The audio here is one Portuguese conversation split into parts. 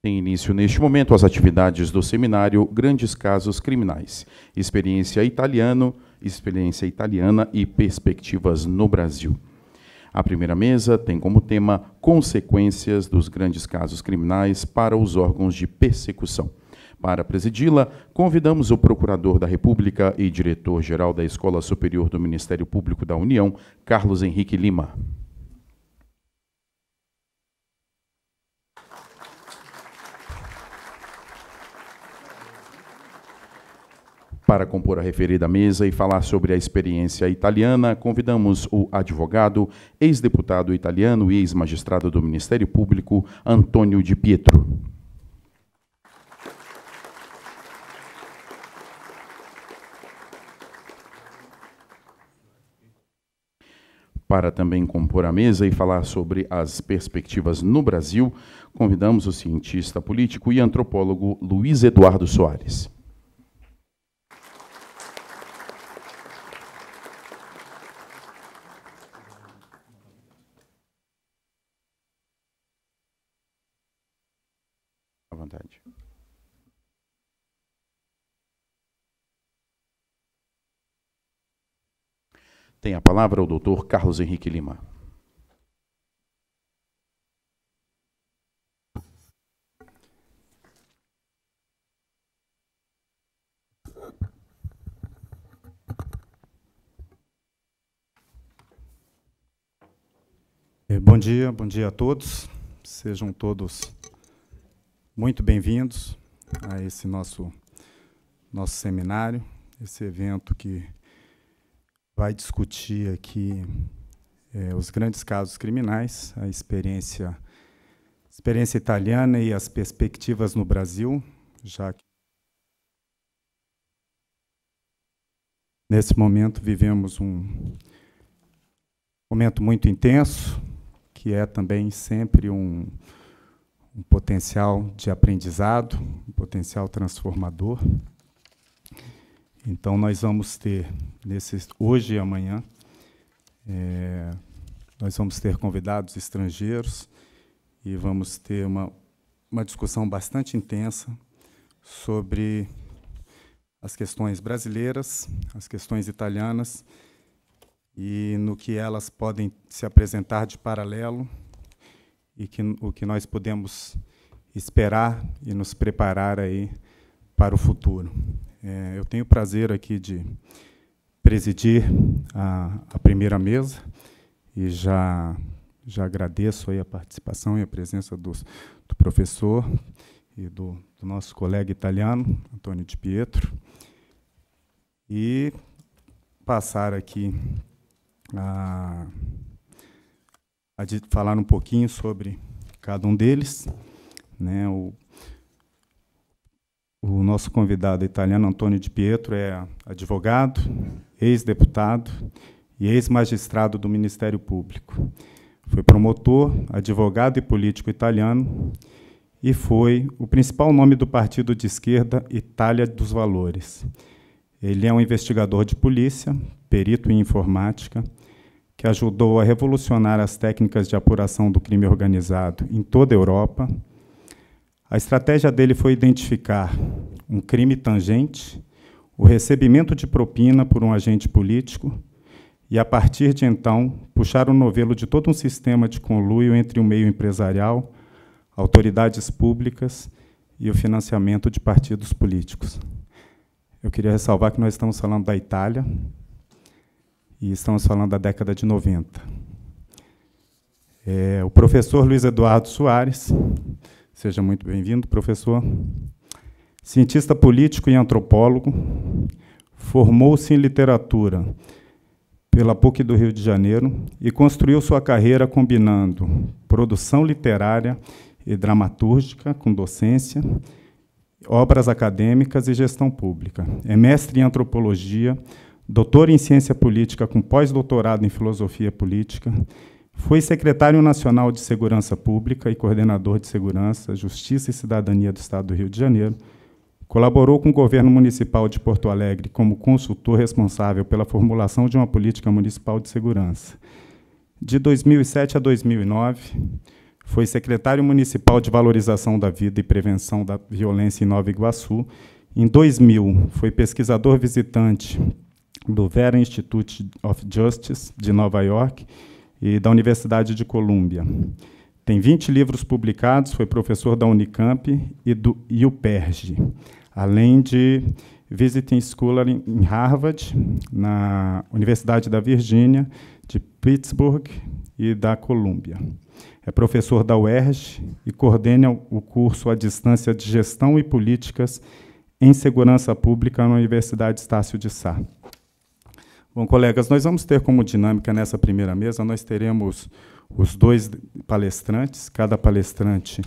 Tem início neste momento as atividades do seminário Grandes Casos Criminais, experiência italiano, experiência italiana e perspectivas no Brasil. A primeira mesa tem como tema Consequências dos grandes casos criminais para os órgãos de persecução. Para presidi-la, convidamos o Procurador da República e diretor-geral da Escola Superior do Ministério Público da União, Carlos Henrique Lima. Para compor a referida mesa e falar sobre a experiência italiana, convidamos o advogado, ex-deputado italiano e ex-magistrado do Ministério Público, Antônio Di Pietro. Para também compor a mesa e falar sobre as perspectivas no Brasil, convidamos o cientista político e antropólogo Luiz Eduardo Soares. vontade. Tem a palavra o doutor Carlos Henrique Lima. É, bom dia, bom dia a todos. Sejam todos muito bem-vindos a esse nosso, nosso seminário, esse evento que vai discutir aqui é, os grandes casos criminais, a experiência, experiência italiana e as perspectivas no Brasil, já que nesse momento vivemos um momento muito intenso, que é também sempre um um potencial de aprendizado, um potencial transformador. Então, nós vamos ter, nesses hoje e amanhã, é, nós vamos ter convidados estrangeiros e vamos ter uma, uma discussão bastante intensa sobre as questões brasileiras, as questões italianas e no que elas podem se apresentar de paralelo e que, o que nós podemos esperar e nos preparar aí para o futuro. É, eu tenho o prazer aqui de presidir a, a, primeira mesa e já já agradeço aí a participação e a presença dos, do professor e do, do nosso colega italiano Antônio Di Pietro e passar aqui a a falar um pouquinho sobre cada um deles. Né? O, o nosso convidado italiano, Antônio Di Pietro, é advogado, ex-deputado e ex-magistrado do Ministério Público. Foi promotor, advogado e político italiano e foi o principal nome do partido de esquerda Itália dos Valores. Ele é um investigador de polícia, perito em informática, que ajudou a revolucionar as técnicas de apuração do crime organizado em toda a Europa. A estratégia dele foi identificar um crime tangente, o recebimento de propina por um agente político e, a partir de então, puxar o novelo de todo um sistema de conluio entre o meio empresarial, autoridades públicas e o financiamento de partidos políticos. Eu queria ressalvar que nós estamos falando da Itália, e estamos falando da década de 90. É, o professor Luiz Eduardo Soares, seja muito bem-vindo, professor, cientista político e antropólogo, formou-se em literatura pela PUC do Rio de Janeiro e construiu sua carreira combinando produção literária e dramatúrgica com docência, obras acadêmicas e gestão pública. É mestre em antropologia, doutor em ciência política com pós-doutorado em filosofia política, foi secretário nacional de Segurança Pública e coordenador de Segurança, Justiça e Cidadania do Estado do Rio de Janeiro. Colaborou com o governo municipal de Porto Alegre como consultor responsável pela formulação de uma política municipal de segurança. De 2007 a 2009, foi secretário municipal de Valorização da Vida e Prevenção da Violência em Nova Iguaçu. Em 2000, foi pesquisador visitante do Vera Institute of Justice, de Nova York, e da Universidade de Colômbia. Tem 20 livros publicados, foi professor da Unicamp e do UPERJ, além de Visiting Scholar em Harvard, na Universidade da Virgínia, de Pittsburgh e da Colômbia. É professor da UERJ e coordena o curso à distância de Gestão e Políticas em Segurança Pública na Universidade Estácio de Sá. Bom, colegas, nós vamos ter como dinâmica nessa primeira mesa, nós teremos os dois palestrantes, cada palestrante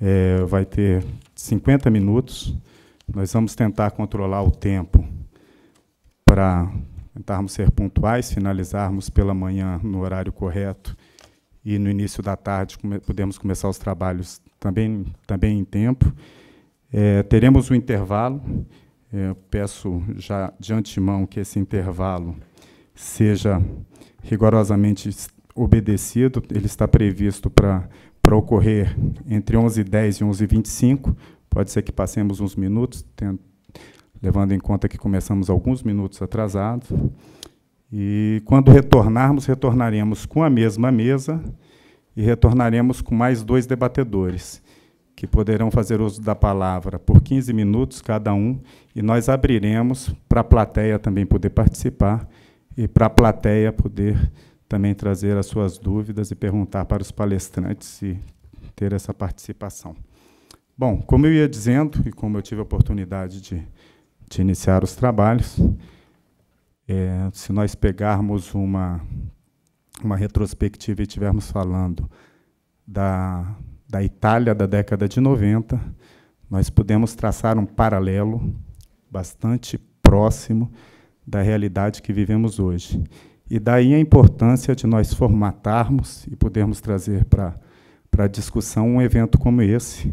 é, vai ter 50 minutos. Nós vamos tentar controlar o tempo para tentarmos ser pontuais, finalizarmos pela manhã no horário correto e no início da tarde come, podemos começar os trabalhos também, também em tempo. É, teremos um intervalo peço já de antemão que esse intervalo seja rigorosamente obedecido. Ele está previsto para ocorrer entre 11h10 e 11h25. Pode ser que passemos uns minutos, tendo, levando em conta que começamos alguns minutos atrasados. E quando retornarmos, retornaremos com a mesma mesa e retornaremos com mais dois debatedores que poderão fazer uso da palavra por 15 minutos cada um, e nós abriremos para a plateia também poder participar e para a plateia poder também trazer as suas dúvidas e perguntar para os palestrantes e ter essa participação. Bom, como eu ia dizendo e como eu tive a oportunidade de, de iniciar os trabalhos, é, se nós pegarmos uma, uma retrospectiva e estivermos falando da da Itália da década de 90, nós pudemos traçar um paralelo bastante próximo da realidade que vivemos hoje. E daí a importância de nós formatarmos e podermos trazer para para discussão um evento como esse,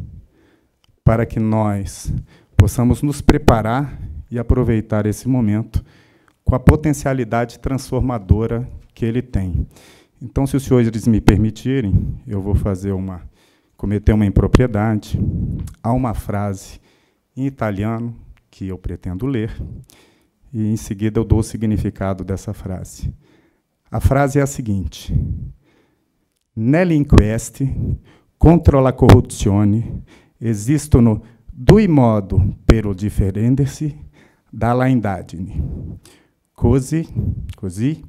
para que nós possamos nos preparar e aproveitar esse momento com a potencialidade transformadora que ele tem. Então, se os senhores me permitirem, eu vou fazer uma cometeu uma impropriedade. Há uma frase em italiano que eu pretendo ler, e em seguida eu dou o significado dessa frase. A frase é a seguinte: Nell'inquest contro la corruzione esistono due modo per differendersi dalla indagine. Così, così,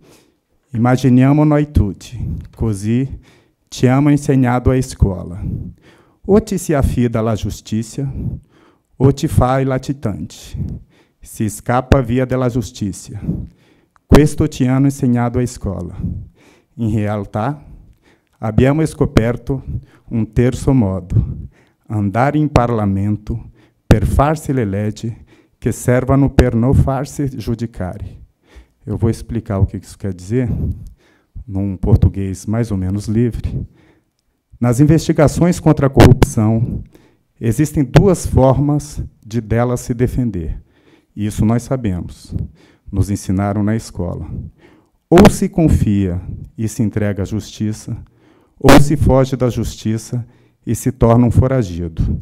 imaginiamo noi tutti, così te ama ensinado à escola. Ou te se afida la justiça, ou te faz latitante. Se escapa via della justiça. Questo te amo ensinado à escola. Em realtà, abbiamo scoperto um terzo modo. Andar em parlamento per farsi le leggi que servano per non farsi giudicare. Eu vou explicar o que isso quer dizer num português mais ou menos livre, nas investigações contra a corrupção, existem duas formas de dela se defender. Isso nós sabemos, nos ensinaram na escola. Ou se confia e se entrega à justiça, ou se foge da justiça e se torna um foragido.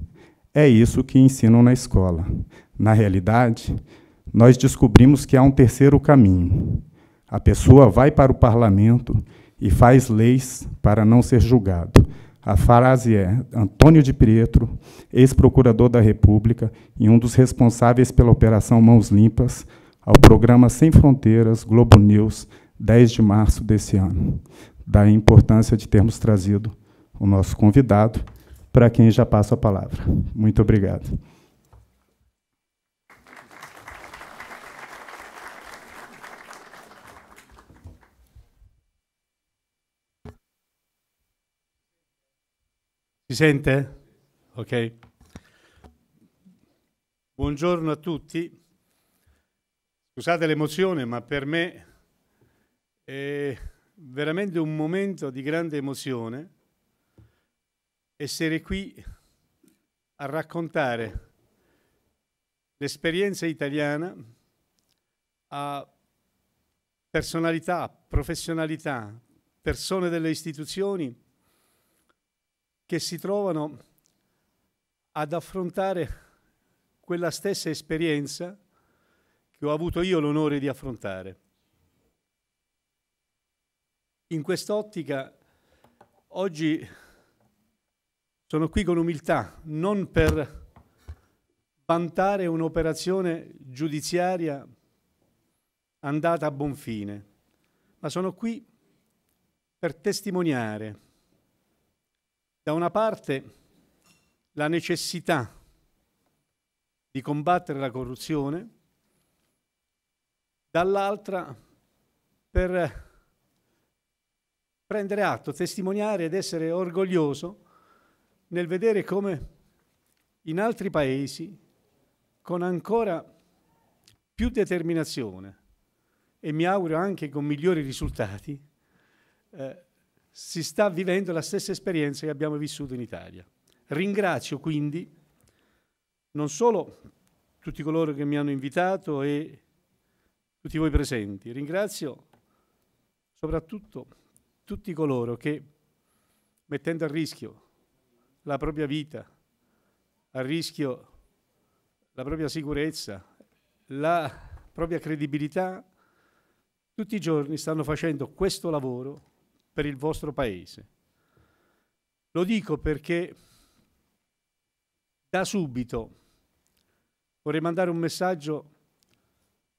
É isso que ensinam na escola. Na realidade, nós descobrimos que há um terceiro caminho, a pessoa vai para o parlamento e faz leis para não ser julgado. A frase é Antônio de Pietro, ex-procurador da República e um dos responsáveis pela Operação Mãos Limpas, ao programa Sem Fronteiras Globo News, 10 de março desse ano. Daí a importância de termos trazido o nosso convidado, para quem já passo a palavra. Muito obrigado. Si sente? Ok. Buongiorno a tutti. Scusate l'emozione, ma per me è veramente un momento di grande emozione essere qui a raccontare l'esperienza italiana a personalità, professionalità, persone delle istituzioni che si trovano ad affrontare quella stessa esperienza che ho avuto io l'onore di affrontare. In quest'ottica oggi sono qui con umiltà, non per vantare un'operazione giudiziaria andata a buon fine, ma sono qui per testimoniare da una parte la necessità di combattere la corruzione, dall'altra per prendere atto, testimoniare ed essere orgoglioso nel vedere come in altri paesi con ancora più determinazione e mi auguro anche con migliori risultati eh, si sta vivendo la stessa esperienza che abbiamo vissuto in Italia. Ringrazio quindi non solo tutti coloro che mi hanno invitato e tutti voi presenti, ringrazio soprattutto tutti coloro che mettendo a rischio la propria vita, a rischio la propria sicurezza, la propria credibilità, tutti i giorni stanno facendo questo lavoro per il vostro paese. Lo dico perché da subito vorrei mandare un messaggio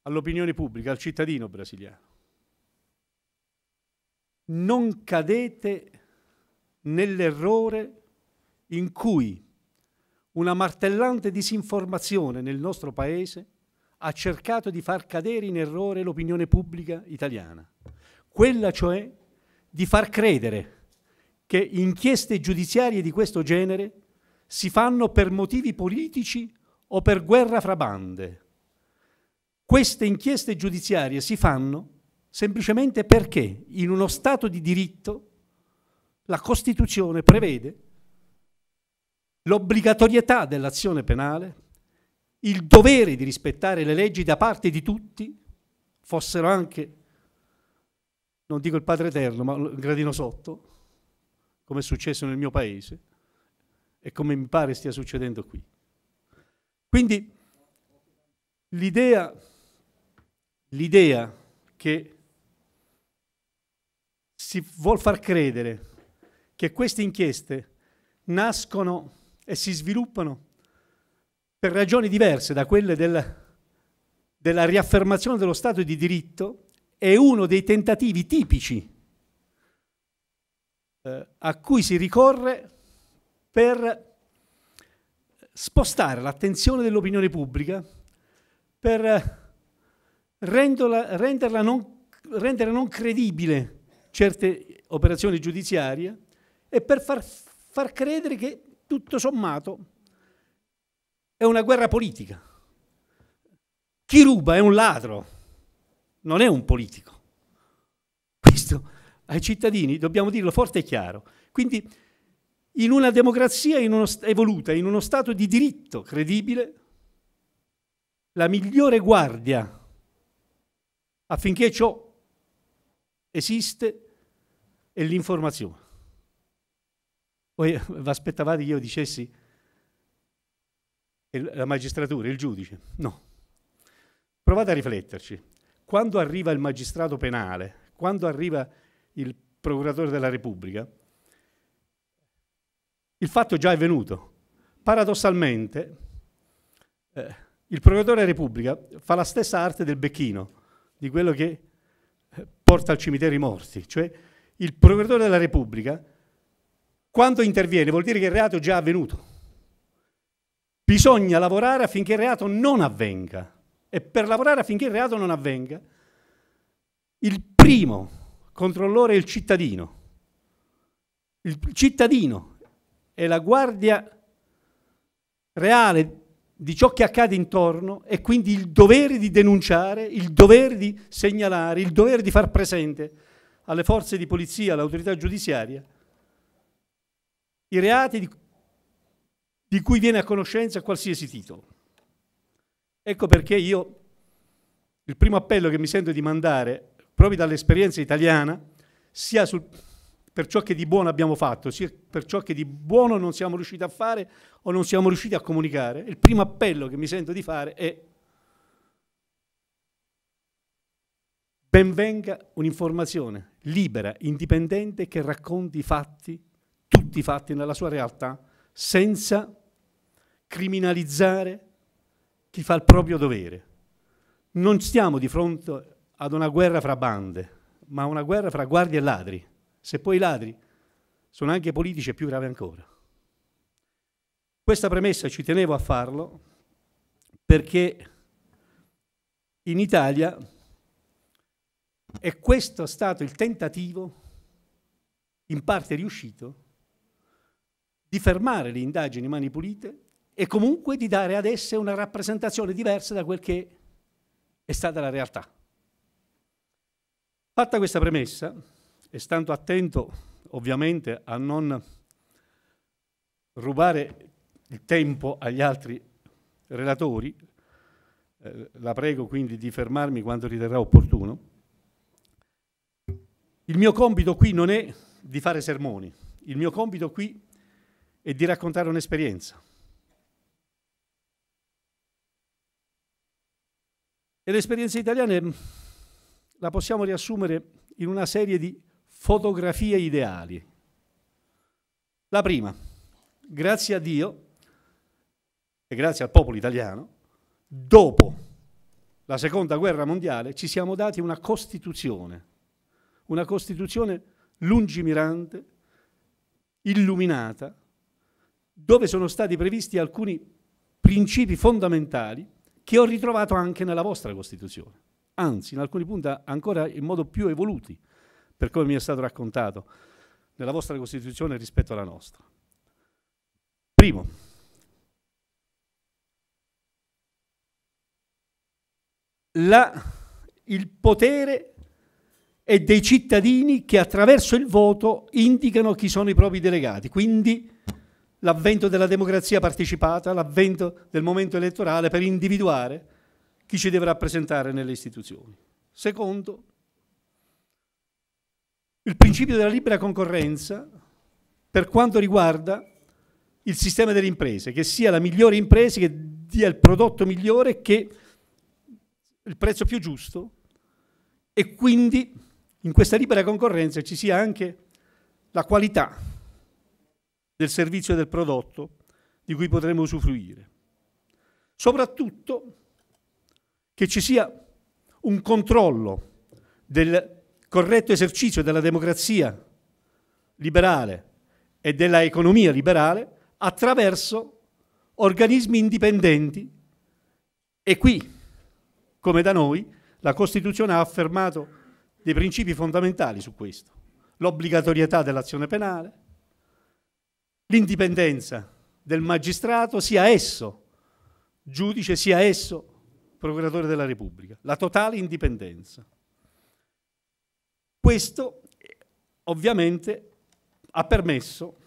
all'opinione pubblica, al cittadino brasiliano. Non cadete nell'errore in cui una martellante disinformazione nel nostro Paese ha cercato di far cadere in errore l'opinione pubblica italiana, quella cioè di far credere che inchieste giudiziarie di questo genere si fanno per motivi politici o per guerra fra bande. Queste inchieste giudiziarie si fanno semplicemente perché in uno Stato di diritto la Costituzione prevede l'obbligatorietà dell'azione penale, il dovere di rispettare le leggi da parte di tutti, fossero anche non dico il Padre Eterno, ma il gradino sotto, come è successo nel mio paese e come mi pare stia succedendo qui. Quindi l'idea, l'idea che si vuol far credere che queste inchieste nascono e si sviluppano per ragioni diverse da quelle del, della riaffermazione dello Stato di diritto è uno dei tentativi tipici eh, a cui si ricorre per spostare l'attenzione dell'opinione pubblica, per eh, rendola, renderla non, rendere non credibile certe operazioni giudiziarie e per far, far credere che tutto sommato è una guerra politica. Chi ruba è un ladro non è un politico. Questo ai cittadini dobbiamo dirlo forte e chiaro. Quindi in una democrazia in uno evoluta, in uno Stato di diritto credibile, la migliore guardia affinché ciò esiste è l'informazione. Voi vi aspettavate che io dicessi la magistratura, il giudice? No. Provate a rifletterci quando arriva il magistrato penale, quando arriva il procuratore della Repubblica, il fatto già è venuto. Paradossalmente, eh, il procuratore della Repubblica fa la stessa arte del becchino, di quello che eh, porta al cimitero i morti, cioè il procuratore della Repubblica, quando interviene, vuol dire che il reato è già avvenuto. Bisogna lavorare affinché il reato non avvenga e per lavorare affinché il reato non avvenga, il primo controllore è il cittadino. Il cittadino è la guardia reale di ciò che accade intorno e quindi il dovere di denunciare, il dovere di segnalare, il dovere di far presente alle forze di polizia, all'autorità giudiziaria, i reati di, di cui viene a conoscenza qualsiasi titolo. Ecco perché io il primo appello che mi sento di mandare, proprio dall'esperienza italiana, sia sul, per ciò che di buono abbiamo fatto, sia per ciò che di buono non siamo riusciti a fare o non siamo riusciti a comunicare, il primo appello che mi sento di fare è benvenga un'informazione libera, indipendente, che racconti i fatti, tutti i fatti nella sua realtà, senza criminalizzare chi fa il proprio dovere. Non stiamo di fronte ad una guerra fra bande, ma una guerra fra guardie e ladri. Se poi i ladri sono anche politici è più grave ancora. Questa premessa ci tenevo a farlo perché in Italia è questo stato il tentativo, in parte riuscito, di fermare le indagini in mani pulite e comunque di dare ad esse una rappresentazione diversa da quel che è stata la realtà. Fatta questa premessa, e stando attento ovviamente a non rubare il tempo agli altri relatori, eh, la prego quindi di fermarmi quando riterrà opportuno, il mio compito qui non è di fare sermoni, il mio compito qui è di raccontare un'esperienza. E l'esperienza italiana mm, la possiamo riassumere in una serie di fotografie ideali. La prima, grazie a Dio e grazie al popolo italiano, dopo la seconda guerra mondiale ci siamo dati una Costituzione, una Costituzione lungimirante, illuminata, dove sono stati previsti alcuni principi fondamentali che ho ritrovato anche nella vostra Costituzione. Anzi, in alcuni punti ancora in modo più evoluti, per come mi è stato raccontato, nella vostra Costituzione rispetto alla nostra. Primo, la, il potere è dei cittadini che attraverso il voto indicano chi sono i propri delegati, quindi l'avvento della democrazia partecipata, l'avvento del momento elettorale per individuare chi ci deve rappresentare nelle istituzioni. Secondo, il principio della libera concorrenza per quanto riguarda il sistema delle imprese, che sia la migliore impresa, che dia il prodotto migliore, che il prezzo più giusto e quindi in questa libera concorrenza ci sia anche la qualità del servizio e del prodotto di cui potremo usufruire. Soprattutto che ci sia un controllo del corretto esercizio della democrazia liberale e della economia liberale attraverso organismi indipendenti e qui, come da noi, la Costituzione ha affermato dei principi fondamentali su questo, l'obbligatorietà dell'azione penale, l'indipendenza del magistrato, sia esso giudice, sia esso procuratore della Repubblica, la totale indipendenza. Questo ovviamente ha permesso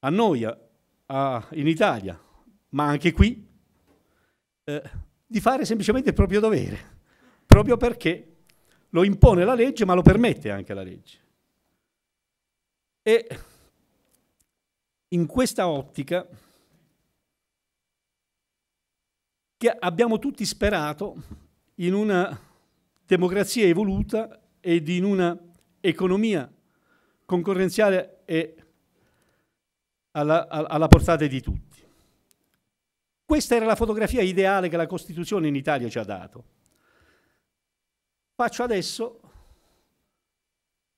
a noi, a, a, in Italia, ma anche qui, eh, di fare semplicemente il proprio dovere, proprio perché lo impone la legge, ma lo permette anche la legge. E in questa ottica che abbiamo tutti sperato in una democrazia evoluta ed in una economia concorrenziale e alla, alla portata di tutti. Questa era la fotografia ideale che la Costituzione in Italia ci ha dato. Faccio adesso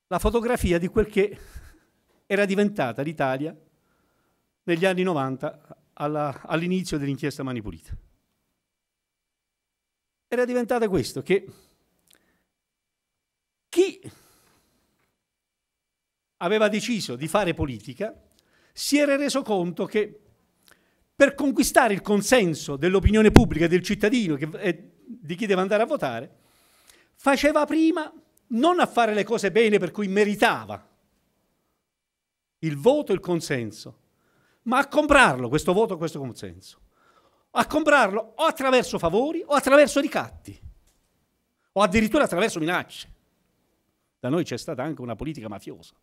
la fotografia di quel che era diventata l'Italia negli anni 90 all'inizio dell'inchiesta Mani Pulite. Era diventata questo, che chi aveva deciso di fare politica si era reso conto che per conquistare il consenso dell'opinione pubblica, del cittadino che, e eh, di chi deve andare a votare, faceva prima non a fare le cose bene per cui meritava il voto e il consenso, ma a comprarlo questo voto, questo consenso. A comprarlo o attraverso favori o attraverso ricatti, o addirittura attraverso minacce. Da noi c'è stata anche una politica mafiosa,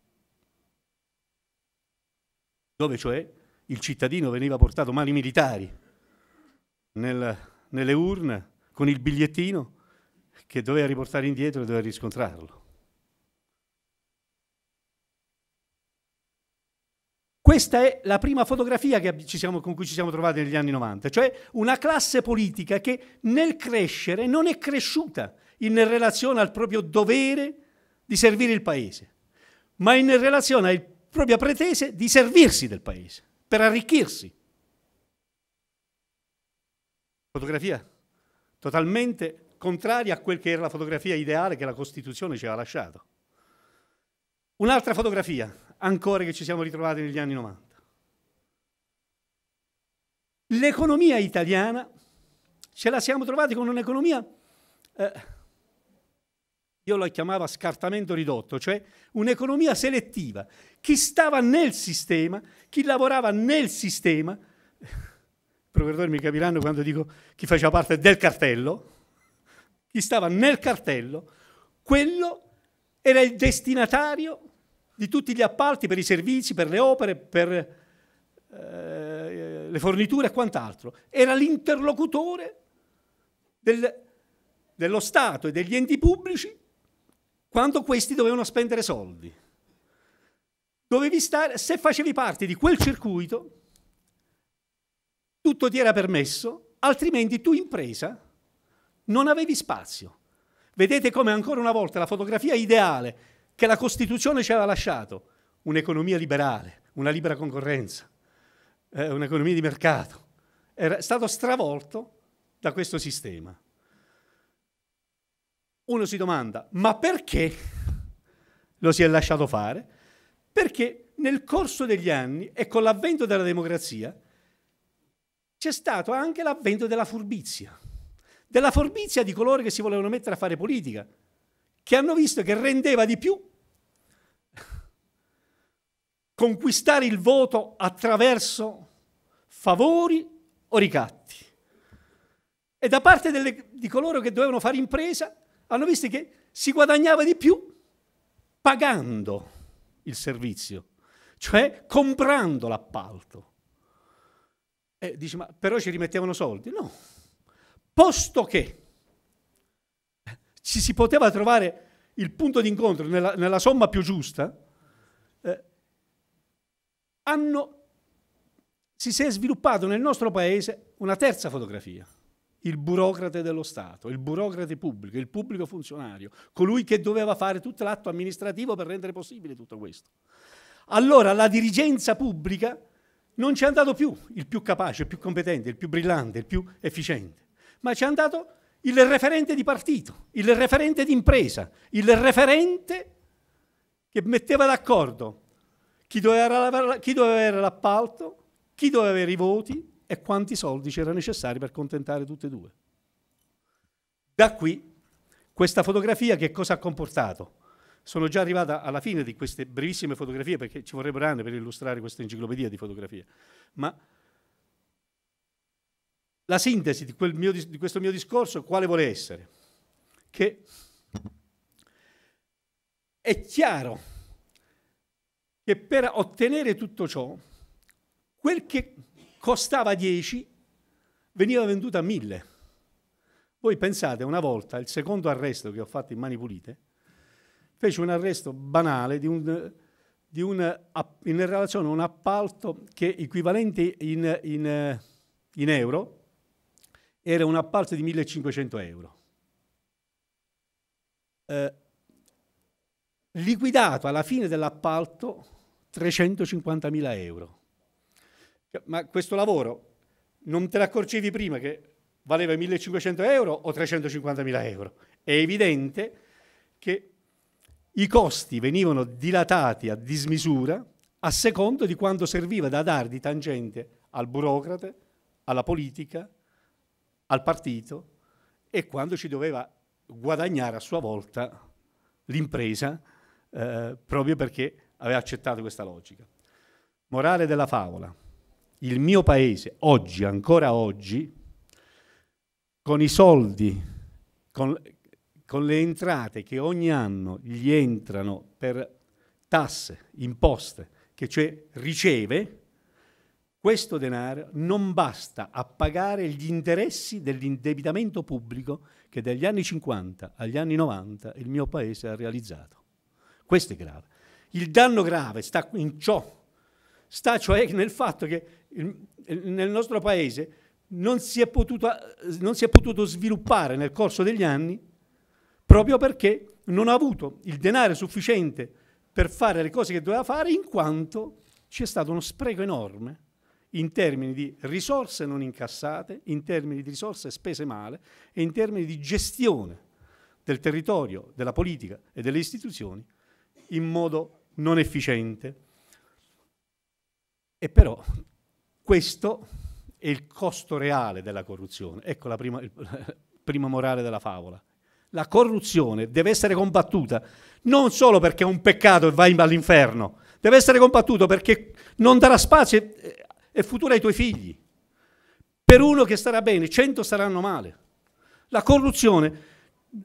dove cioè il cittadino veniva portato mani militari nel, nelle urne con il bigliettino che doveva riportare indietro e doveva riscontrarlo. Questa è la prima fotografia siamo, con cui ci siamo trovati negli anni 90, cioè una classe politica che nel crescere non è cresciuta in relazione al proprio dovere di servire il paese, ma in relazione alla propria pretese di servirsi del paese, per arricchirsi. Fotografia totalmente contraria a quel che era la fotografia ideale che la Costituzione ci aveva lasciato. Un'altra fotografia, ancora che ci siamo ritrovati negli anni 90. L'economia italiana ce la siamo trovati con un'economia, eh, io la chiamavo scartamento ridotto, cioè un'economia selettiva. Chi stava nel sistema, chi lavorava nel sistema, i provvedutori mi capiranno quando dico chi faceva parte del cartello, chi stava nel cartello, quello era il destinatario di tutti gli appalti per i servizi, per le opere, per eh, le forniture e quant'altro. Era l'interlocutore del, dello Stato e degli enti pubblici quando questi dovevano spendere soldi. Dovevi stare, se facevi parte di quel circuito, tutto ti era permesso, altrimenti tu impresa non avevi spazio. Vedete come ancora una volta la fotografia ideale che la Costituzione ci aveva lasciato, un'economia liberale, una libera concorrenza, eh, un'economia di mercato, era stato stravolto da questo sistema. Uno si domanda, ma perché lo si è lasciato fare? Perché nel corso degli anni e con l'avvento della democrazia c'è stato anche l'avvento della furbizia, della furbizia di coloro che si volevano mettere a fare politica, che hanno visto che rendeva di più conquistare il voto attraverso favori o ricatti. E da parte delle, di coloro che dovevano fare impresa hanno visto che si guadagnava di più pagando il servizio, cioè comprando l'appalto. E dici, ma però ci rimettevano soldi? No, posto che ci si poteva trovare il punto d'incontro nella, nella somma più giusta, eh, hanno, si è sviluppato nel nostro paese una terza fotografia, il burocrate dello Stato, il burocrate pubblico, il pubblico funzionario, colui che doveva fare tutto l'atto amministrativo per rendere possibile tutto questo. Allora la dirigenza pubblica non ci è andato più il più capace, il più competente, il più brillante, il più efficiente, ma ci è andato il referente di partito, il referente di impresa, il referente che metteva d'accordo chi doveva, chi doveva avere l'appalto, chi doveva avere i voti e quanti soldi c'era necessari per contentare tutte e due. Da qui questa fotografia che cosa ha comportato? Sono già arrivata alla fine di queste brevissime fotografie perché ci vorrebbero anni per illustrare questa enciclopedia di fotografie, ma la sintesi di, mio, di questo mio discorso quale vuole essere? Che è chiaro che per ottenere tutto ciò, quel che costava 10 veniva venduto a 1000. Voi pensate, una volta, il secondo arresto che ho fatto in mani pulite, fece un arresto banale di un, di un, in relazione a un appalto che equivalente in, in, in euro era un appalto di 1500 euro. Eh, liquidato alla fine dell'appalto 350.000 euro. Cioè, ma questo lavoro non te l'accorcevi prima che valeva 1.500 euro o 350.000 euro? È evidente che i costi venivano dilatati a dismisura a secondo di quanto serviva da dar di tangente al burocrate, alla politica, al partito e quando ci doveva guadagnare a sua volta l'impresa eh, proprio perché aveva accettato questa logica. Morale della favola. Il mio paese oggi, ancora oggi, con i soldi, con, con le entrate che ogni anno gli entrano per tasse, imposte, che cioè riceve, questo denaro non basta a pagare gli interessi dell'indebitamento pubblico che dagli anni 50 agli anni 90 il mio Paese ha realizzato. Questo è grave. Il danno grave sta in ciò, sta cioè nel fatto che il, nel nostro Paese non si, è potuto, non si è potuto sviluppare nel corso degli anni proprio perché non ha avuto il denaro sufficiente per fare le cose che doveva fare in quanto c'è stato uno spreco enorme in termini di risorse non incassate, in termini di risorse spese male e in termini di gestione del territorio, della politica e delle istituzioni in modo non efficiente. E però questo è il costo reale della corruzione. Ecco la prima, la prima morale della favola. La corruzione deve essere combattuta non solo perché è un peccato e va all'inferno, deve essere combattuto perché non darà spazio eh, e futuro ai tuoi figli. Per uno che starà bene, cento staranno male. La corruzione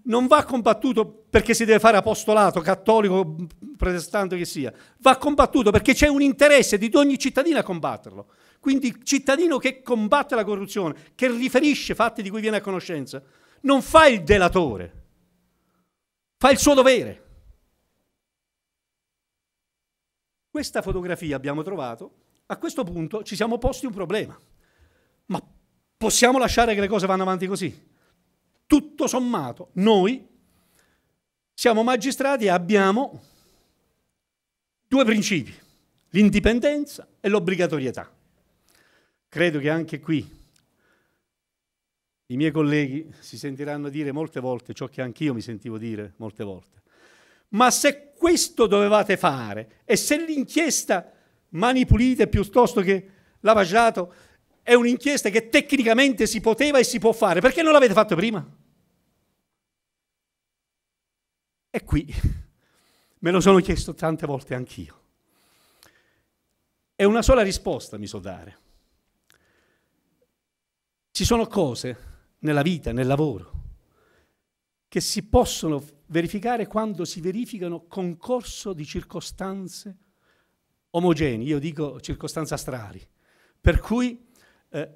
non va combattuto perché si deve fare apostolato, cattolico, protestante che sia, va combattuto perché c'è un interesse di ogni cittadino a combatterlo. Quindi il cittadino che combatte la corruzione, che riferisce fatti di cui viene a conoscenza, non fa il delatore, fa il suo dovere. Questa fotografia abbiamo trovato a questo punto ci siamo posti un problema. Ma possiamo lasciare che le cose vanno avanti così? Tutto sommato, noi siamo magistrati e abbiamo due principi, l'indipendenza e l'obbligatorietà. Credo che anche qui i miei colleghi si sentiranno dire molte volte ciò che anch'io mi sentivo dire molte volte. Ma se questo dovevate fare e se l'inchiesta Mani pulite piuttosto che lavagiato è un'inchiesta che tecnicamente si poteva e si può fare. Perché non l'avete fatto prima? E qui me lo sono chiesto tante volte anch'io. E una sola risposta mi so dare. Ci sono cose nella vita, nel lavoro, che si possono verificare quando si verificano concorso di circostanze omogenei, io dico circostanze astrali, per cui eh,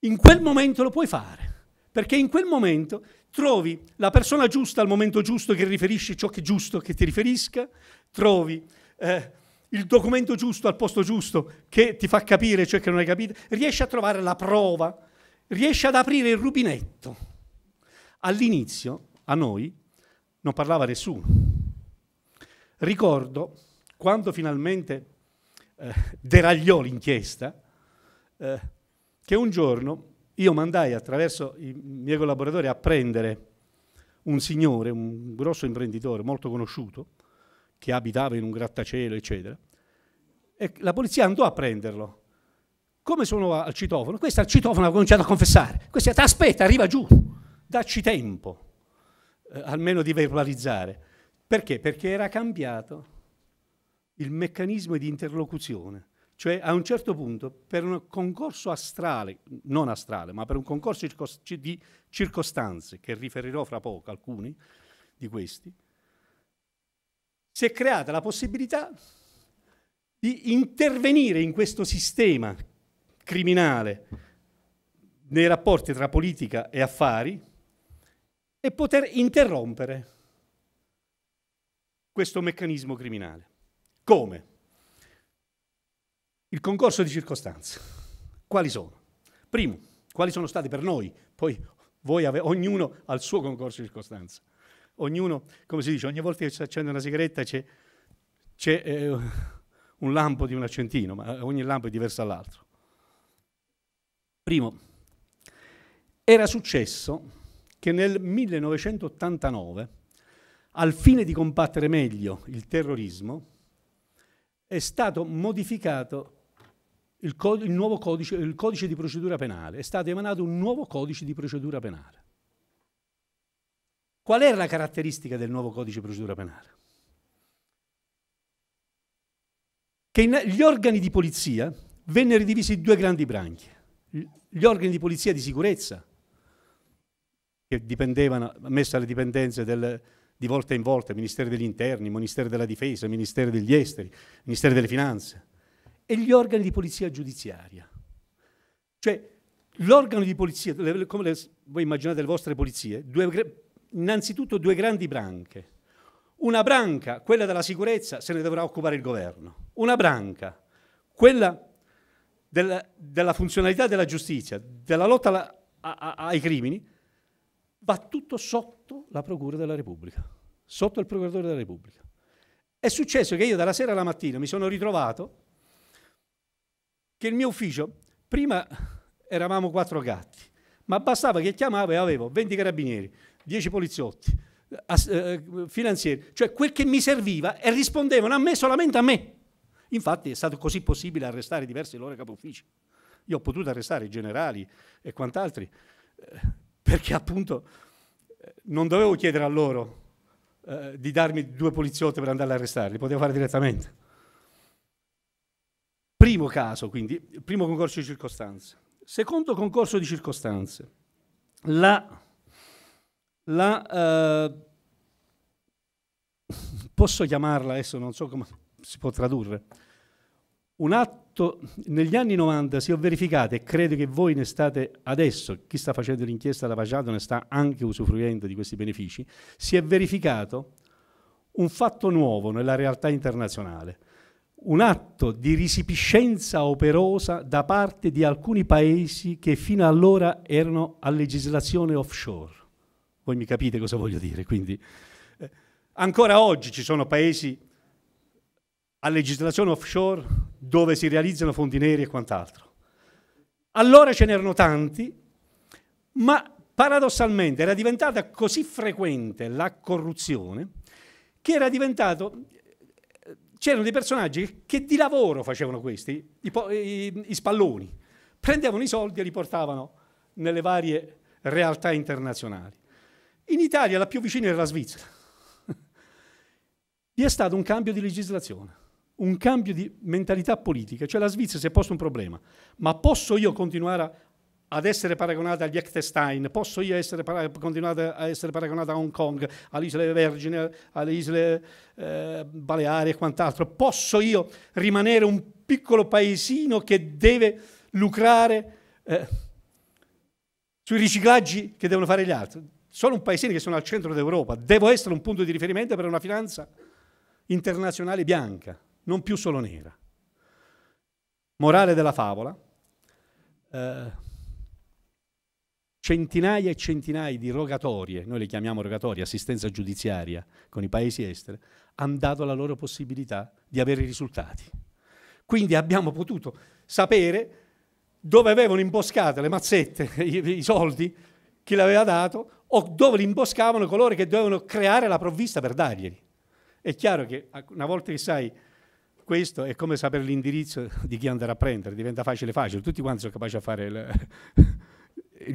in quel momento lo puoi fare, perché in quel momento trovi la persona giusta al momento giusto che riferisce ciò che è giusto che ti riferisca, trovi eh, il documento giusto al posto giusto che ti fa capire ciò che non hai capito, riesci a trovare la prova, riesci ad aprire il rubinetto. All'inizio, a noi, non parlava nessuno. Ricordo quando finalmente eh, deragliò l'inchiesta, eh, che un giorno io mandai attraverso i miei collaboratori a prendere un signore, un grosso imprenditore molto conosciuto, che abitava in un grattacielo, eccetera, e la polizia andò a prenderlo. Come sono al citofono? Questo al citofono ha cominciato a confessare. Questo ha detto, aspetta, arriva giù, dacci tempo, eh, almeno di verbalizzare. Perché? Perché era cambiato il meccanismo di interlocuzione. Cioè a un certo punto per un concorso astrale, non astrale, ma per un concorso di circostanze, che riferirò fra poco alcuni di questi, si è creata la possibilità di intervenire in questo sistema criminale nei rapporti tra politica e affari e poter interrompere questo meccanismo criminale. Come? Il concorso di circostanze. Quali sono? Primo, quali sono stati per noi? Poi voi ave- ognuno ha il suo concorso di circostanze. Ognuno, come si dice, ogni volta che si accende una sigaretta c'è, c'è eh, un lampo di un accentino, ma ogni lampo è diverso dall'altro. Primo, era successo che nel 1989, al fine di combattere meglio il terrorismo, è stato modificato il, il nuovo codice, il codice di procedura penale, è stato emanato un nuovo codice di procedura penale. Qual è la caratteristica del nuovo codice di procedura penale? Che gli organi di polizia vennero divisi in due grandi branche, Gli organi di polizia di sicurezza, che dipendevano, messi alle dipendenze del, di volta in volta, Ministero degli Interni, Ministero della Difesa, Ministero degli Esteri, Ministero delle Finanze, e gli organi di polizia giudiziaria. Cioè, l'organo di polizia, le, come le, voi immaginate le vostre polizie, due, innanzitutto due grandi branche. Una branca, quella della sicurezza, se ne dovrà occupare il governo. Una branca, quella della, della funzionalità della giustizia, della lotta alla, a, a, ai crimini, va tutto sotto la Procura della Repubblica, sotto il Procuratore della Repubblica. È successo che io dalla sera alla mattina mi sono ritrovato che il mio ufficio, prima eravamo quattro gatti, ma bastava che chiamavo e avevo 20 carabinieri, 10 poliziotti, eh, finanzieri, cioè quel che mi serviva e rispondevano a me solamente a me. Infatti è stato così possibile arrestare diversi loro capo uffici. Io ho potuto arrestare i generali e quant'altri perché appunto non dovevo chiedere a loro eh, di darmi due poliziotti per andare ad arrestarli, potevo fare direttamente. Primo caso, quindi, primo concorso di circostanze. Secondo concorso di circostanze, la, la eh, posso chiamarla adesso, non so come si può tradurre, un atto, negli anni 90 si è verificato e credo che voi ne state adesso, chi sta facendo l'inchiesta alla Paciato ne sta anche usufruendo di questi benefici, si è verificato un fatto nuovo nella realtà internazionale, un atto di risipiscenza operosa da parte di alcuni paesi che fino allora erano a legislazione offshore. Voi mi capite cosa voglio dire, quindi eh, ancora oggi ci sono paesi a legislazione offshore dove si realizzano fondi neri e quant'altro. Allora ce n'erano tanti, ma paradossalmente era diventata così frequente la corruzione che era diventato... C'erano dei personaggi che di lavoro facevano questi, i, i, i spalloni, prendevano i soldi e li portavano nelle varie realtà internazionali. In Italia la più vicina era la Svizzera. Vi è stato un cambio di legislazione un cambio di mentalità politica, cioè la Svizzera si è posto un problema, ma posso io continuare a ad essere paragonata agli Liechtenstein, posso io essere continuare a essere paragonata a Hong Kong, alle isole Vergine, alle isole eh, Baleari e quant'altro, posso io rimanere un piccolo paesino che deve lucrare eh, sui riciclaggi che devono fare gli altri? Sono un paesino che sono al centro d'Europa, devo essere un punto di riferimento per una finanza internazionale bianca non più solo nera. Morale della favola, eh, centinaia e centinaia di rogatorie, noi le chiamiamo rogatorie, assistenza giudiziaria con i paesi esteri, hanno dato la loro possibilità di avere i risultati. Quindi abbiamo potuto sapere dove avevano imboscate le mazzette, i, i soldi, chi l'aveva dato, o dove li imboscavano coloro che dovevano creare la provvista per darglieli. È chiaro che una volta che sai questo è come sapere l'indirizzo di chi andare a prendere, diventa facile facile, tutti quanti sono capaci a fare il,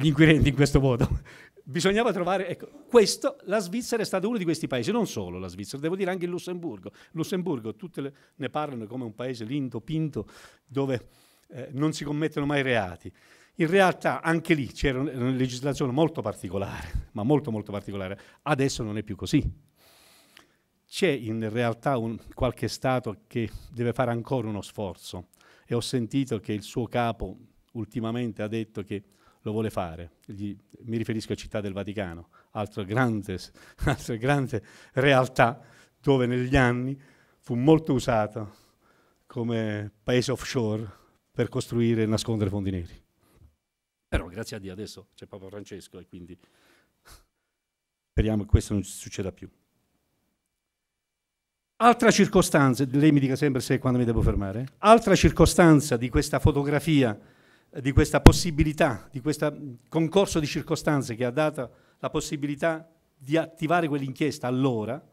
gli inquirenti in questo modo. Bisognava trovare, ecco, questo, la Svizzera è stato uno di questi paesi, non solo la Svizzera, devo dire anche il Lussemburgo. Lussemburgo, tutte le, ne parlano come un paese lindo, pinto, dove eh, non si commettono mai reati. In realtà anche lì c'era una legislazione molto particolare, ma molto molto particolare. Adesso non è più così. C'è in realtà un, qualche Stato che deve fare ancora uno sforzo e ho sentito che il suo capo ultimamente ha detto che lo vuole fare. Gli, mi riferisco a Città del Vaticano, altra grande, altra grande realtà dove negli anni fu molto usata come paese offshore per costruire e nascondere fondi neri. Però grazie a Dio adesso c'è Papa Francesco e quindi speriamo che questo non succeda più. Altra circostanza, lei mi dica sempre se quando mi devo fermare, altra circostanza di questa fotografia, di questa possibilità, di questo concorso di circostanze che ha dato la possibilità di attivare quell'inchiesta allora,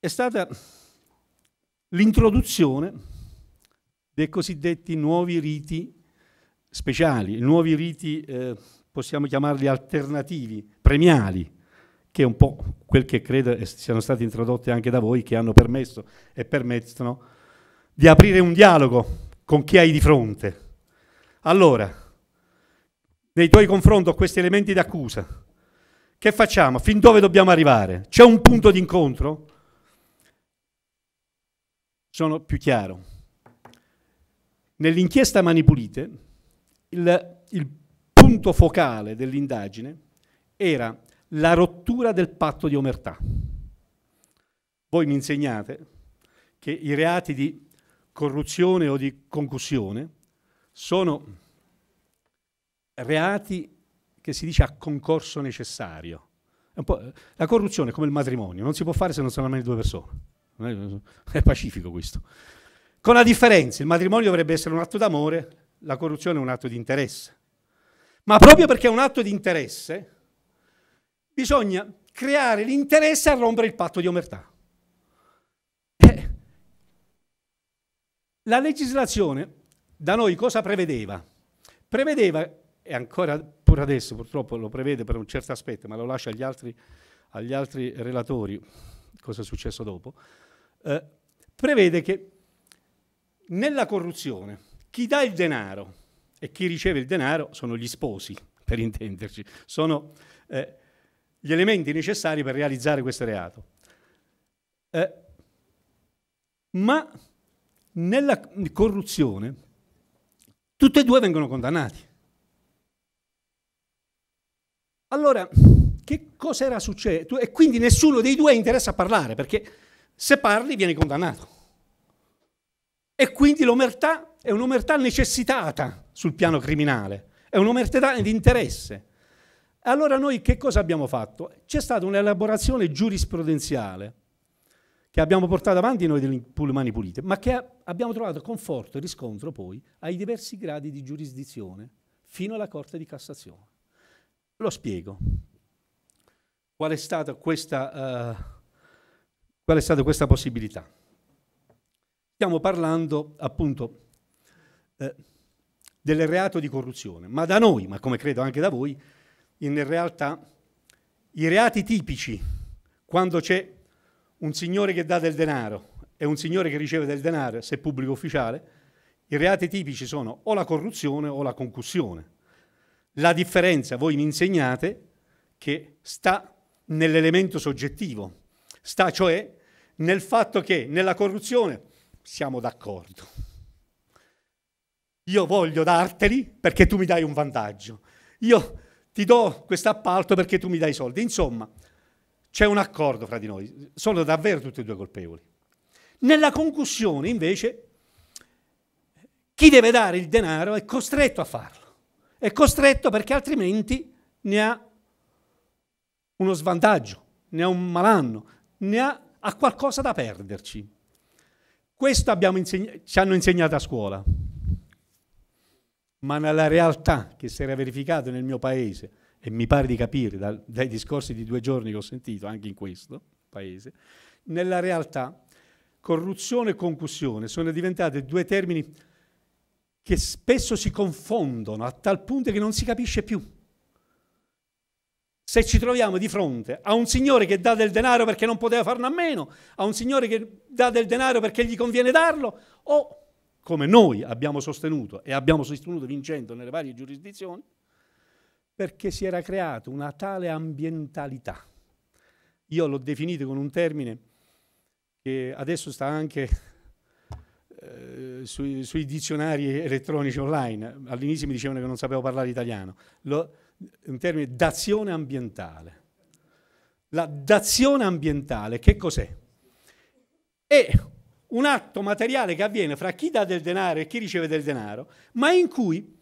è stata l'introduzione dei cosiddetti nuovi riti speciali, nuovi riti, eh, possiamo chiamarli alternativi, premiali, che è un po' quel che credo siano stati introdotti anche da voi, che hanno permesso e permettono di aprire un dialogo con chi hai di fronte. Allora, nei tuoi confronti ho questi elementi d'accusa. Che facciamo? Fin dove dobbiamo arrivare? C'è un punto d'incontro? Sono più chiaro. Nell'inchiesta Manipulite il, il punto focale dell'indagine era la rottura del patto di omertà. Voi mi insegnate che i reati di corruzione o di concussione sono reati che si dice a concorso necessario. La corruzione è come il matrimonio, non si può fare se non sono almeno due persone. È pacifico questo. Con la differenza, il matrimonio dovrebbe essere un atto d'amore, la corruzione è un atto di interesse. Ma proprio perché è un atto di interesse, bisogna creare l'interesse a rompere il patto di omertà. Eh. La legislazione da noi cosa prevedeva? Prevedeva, e ancora pur adesso purtroppo lo prevede per un certo aspetto, ma lo lascio agli altri, agli altri relatori, cosa è successo dopo, eh, prevede che nella corruzione chi dà il denaro e chi riceve il denaro sono gli sposi, per intenderci, sono... Eh, gli elementi necessari per realizzare questo reato. Eh, ma nella corruzione tutti e due vengono condannati. Allora, che cosa era successo? E quindi nessuno dei due interessa a parlare, perché se parli vieni condannato. E quindi l'omertà è un'omertà necessitata sul piano criminale, è un'omertà di interesse. Allora noi che cosa abbiamo fatto? C'è stata un'elaborazione giurisprudenziale che abbiamo portato avanti noi delle Mani Pulite, ma che abbiamo trovato conforto e riscontro poi ai diversi gradi di giurisdizione fino alla Corte di Cassazione. Lo spiego. Qual è stata questa, uh, qual è stata questa possibilità? Stiamo parlando appunto eh, del reato di corruzione, ma da noi, ma come credo anche da voi, in realtà i reati tipici, quando c'è un signore che dà del denaro e un signore che riceve del denaro, se pubblico ufficiale, i reati tipici sono o la corruzione o la concussione. La differenza, voi mi insegnate, che sta nell'elemento soggettivo, sta cioè nel fatto che nella corruzione siamo d'accordo. Io voglio darteli perché tu mi dai un vantaggio. Io ti do questo appalto perché tu mi dai i soldi. Insomma, c'è un accordo fra di noi, sono davvero tutti e due colpevoli. Nella concussione, invece, chi deve dare il denaro è costretto a farlo. È costretto perché altrimenti ne ha uno svantaggio, ne ha un malanno, ne ha, ha qualcosa da perderci. Questo insegna ci hanno insegnato a scuola ma nella realtà che si era verificata nel mio paese, e mi pare di capire dal, dai discorsi di due giorni che ho sentito anche in questo paese, nella realtà corruzione e concussione sono diventate due termini che spesso si confondono a tal punto che non si capisce più. Se ci troviamo di fronte a un signore che dà del denaro perché non poteva farne a meno, a un signore che dà del denaro perché gli conviene darlo, o come noi abbiamo sostenuto e abbiamo sostenuto vincendo nelle varie giurisdizioni, perché si era creata una tale ambientalità. Io l'ho definito con un termine che adesso sta anche eh, sui, sui, dizionari elettronici online. All'inizio mi dicevano che non sapevo parlare italiano. Lo, un termine d'azione ambientale. La dazione ambientale che cos'è? È un atto materiale che avviene fra chi dà del denaro e chi riceve del denaro, ma in cui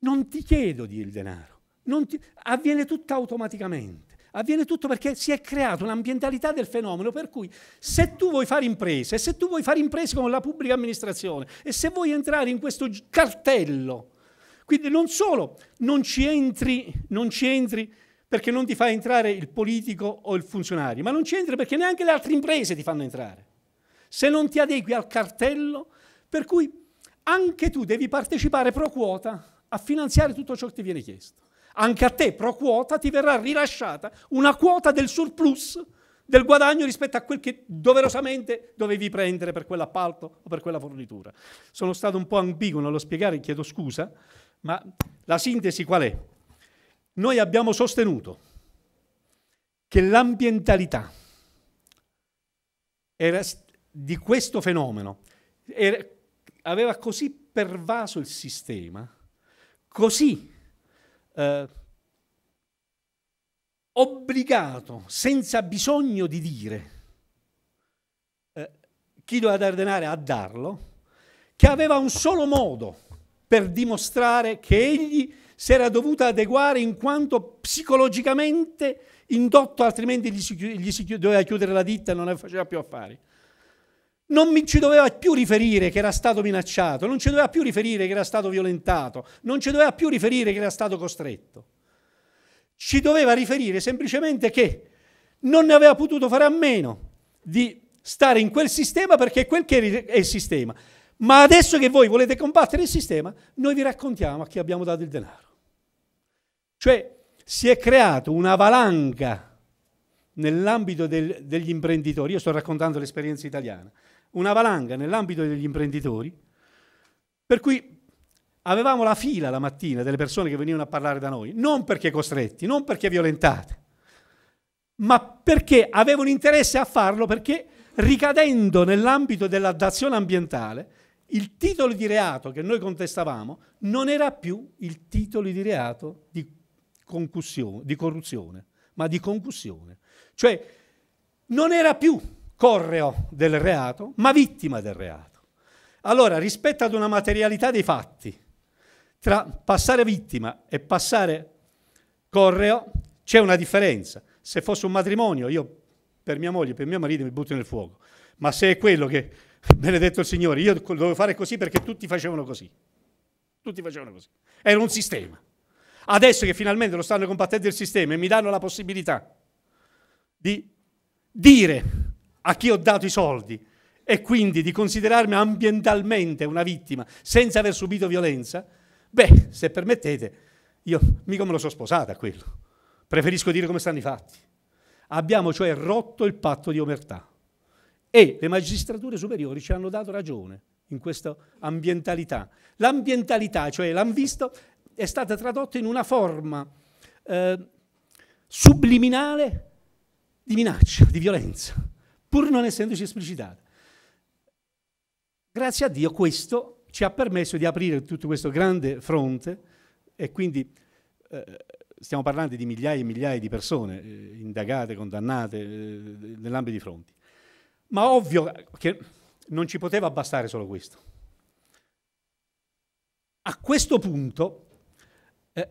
non ti chiedo di il denaro, ti, avviene tutto automaticamente, avviene tutto perché si è creata un'ambientalità del fenomeno per cui se tu vuoi fare imprese, se tu vuoi fare imprese con la pubblica amministrazione e se vuoi entrare in questo cartello, quindi non solo non ci entri, non ci entri perché non ti fa entrare il politico o il funzionario, ma non ci entri perché neanche le altre imprese ti fanno entrare se non ti adegui al cartello, per cui anche tu devi partecipare pro quota a finanziare tutto ciò che ti viene chiesto. Anche a te pro quota ti verrà rilasciata una quota del surplus del guadagno rispetto a quel che doverosamente dovevi prendere per quell'appalto o per quella fornitura. Sono stato un po' ambiguo nello spiegare, chiedo scusa, ma la sintesi qual è? Noi abbiamo sostenuto che l'ambientalità era di questo fenomeno era, aveva così pervaso il sistema, così eh, obbligato, senza bisogno di dire eh, chi doveva denaro a darlo, che aveva un solo modo per dimostrare che egli si era dovuto adeguare in quanto psicologicamente indotto, altrimenti gli si, gli si doveva chiudere la ditta e non ne faceva più affari non mi, ci doveva più riferire che era stato minacciato, non ci doveva più riferire che era stato violentato, non ci doveva più riferire che era stato costretto. Ci doveva riferire semplicemente che non ne aveva potuto fare a meno di stare in quel sistema perché quel che è il sistema. Ma adesso che voi volete combattere il sistema, noi vi raccontiamo a chi abbiamo dato il denaro. Cioè si è creata una valanga nell'ambito degli imprenditori, io sto raccontando l'esperienza italiana, una valanga nell'ambito degli imprenditori, per cui avevamo la fila la mattina delle persone che venivano a parlare da noi, non perché costretti, non perché violentate, ma perché avevano interesse a farlo perché ricadendo nell'ambito della ambientale, il titolo di reato che noi contestavamo non era più il titolo di reato di, di corruzione, ma di concussione. Cioè non era più correo del reato, ma vittima del reato. Allora, rispetto ad una materialità dei fatti, tra passare vittima e passare correo c'è una differenza. Se fosse un matrimonio, io per mia moglie, per mio marito mi butto nel fuoco, ma se è quello che, benedetto il Signore, io dovevo fare così perché tutti facevano così. Tutti facevano così. Era un sistema. Adesso che finalmente lo stanno combattendo il sistema e mi danno la possibilità di dire a chi ho dato i soldi e quindi di considerarmi ambientalmente una vittima senza aver subito violenza, beh, se permettete, io mica me lo sono sposata a quello. Preferisco dire come stanno i fatti. Abbiamo cioè rotto il patto di omertà e le magistrature superiori ci hanno dato ragione in questa ambientalità. L'ambientalità, cioè l'hanno visto, è stata tradotta in una forma eh, subliminale di minaccia, di violenza pur non essendoci esplicitata. Grazie a Dio questo ci ha permesso di aprire tutto questo grande fronte e quindi eh, stiamo parlando di migliaia e migliaia di persone eh, indagate, condannate eh, nell'ambito di fronti. Ma ovvio che non ci poteva bastare solo questo. A questo punto eh,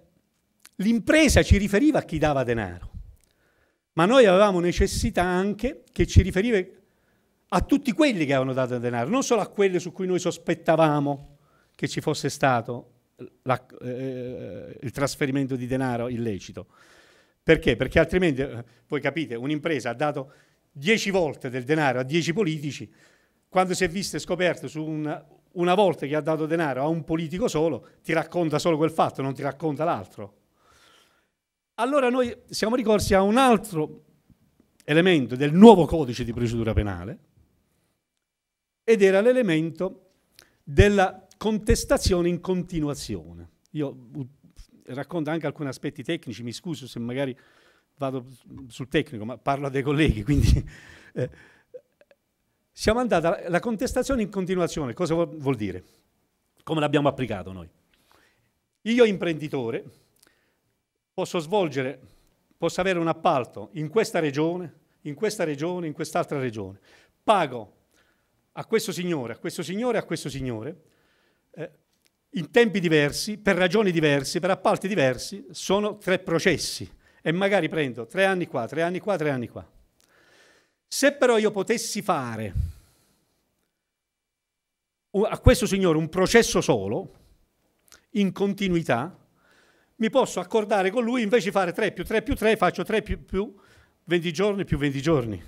l'impresa ci riferiva a chi dava denaro ma noi avevamo necessità anche che ci riferive a tutti quelli che avevano dato denaro, non solo a quelli su cui noi sospettavamo che ci fosse stato la, eh, il trasferimento di denaro illecito. Perché? Perché altrimenti, eh, voi capite, un'impresa ha dato 10 volte del denaro a 10 politici, quando si è visto e scoperto su un, una volta che ha dato denaro a un politico solo, ti racconta solo quel fatto, non ti racconta l'altro. Allora noi siamo ricorsi a un altro elemento del nuovo codice di procedura penale ed era l'elemento della contestazione in continuazione. Io uh, racconto anche alcuni aspetti tecnici, mi scuso se magari vado sul tecnico, ma parlo a dei colleghi, quindi eh, siamo andati alla contestazione in continuazione, cosa vuol dire? Come l'abbiamo applicato noi? Io imprenditore, posso svolgere, posso avere un appalto in questa regione, in questa regione, in quest'altra regione. Pago a questo signore, a questo signore, a questo signore, eh, in tempi diversi, per ragioni diverse, per appalti diversi, sono tre processi e magari prendo tre anni qua, tre anni qua, tre anni qua. Se però io potessi fare a questo signore un processo solo, in continuità, mi posso accordare con lui, invece di fare 3 più 3 più 3, faccio 3 più, più 20 giorni più 20 giorni.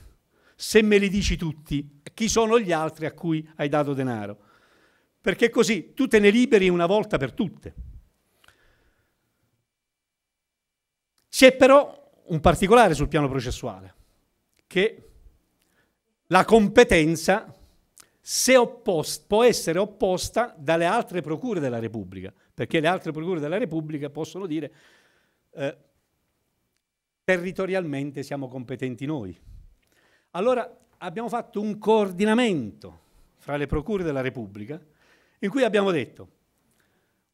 Se me li dici tutti, chi sono gli altri a cui hai dato denaro? Perché così tu te ne liberi una volta per tutte. C'è però un particolare sul piano processuale, che la competenza oppost, può essere opposta dalle altre procure della Repubblica, perché le altre procure della Repubblica possono dire eh, territorialmente siamo competenti noi. Allora abbiamo fatto un coordinamento fra le procure della Repubblica in cui abbiamo detto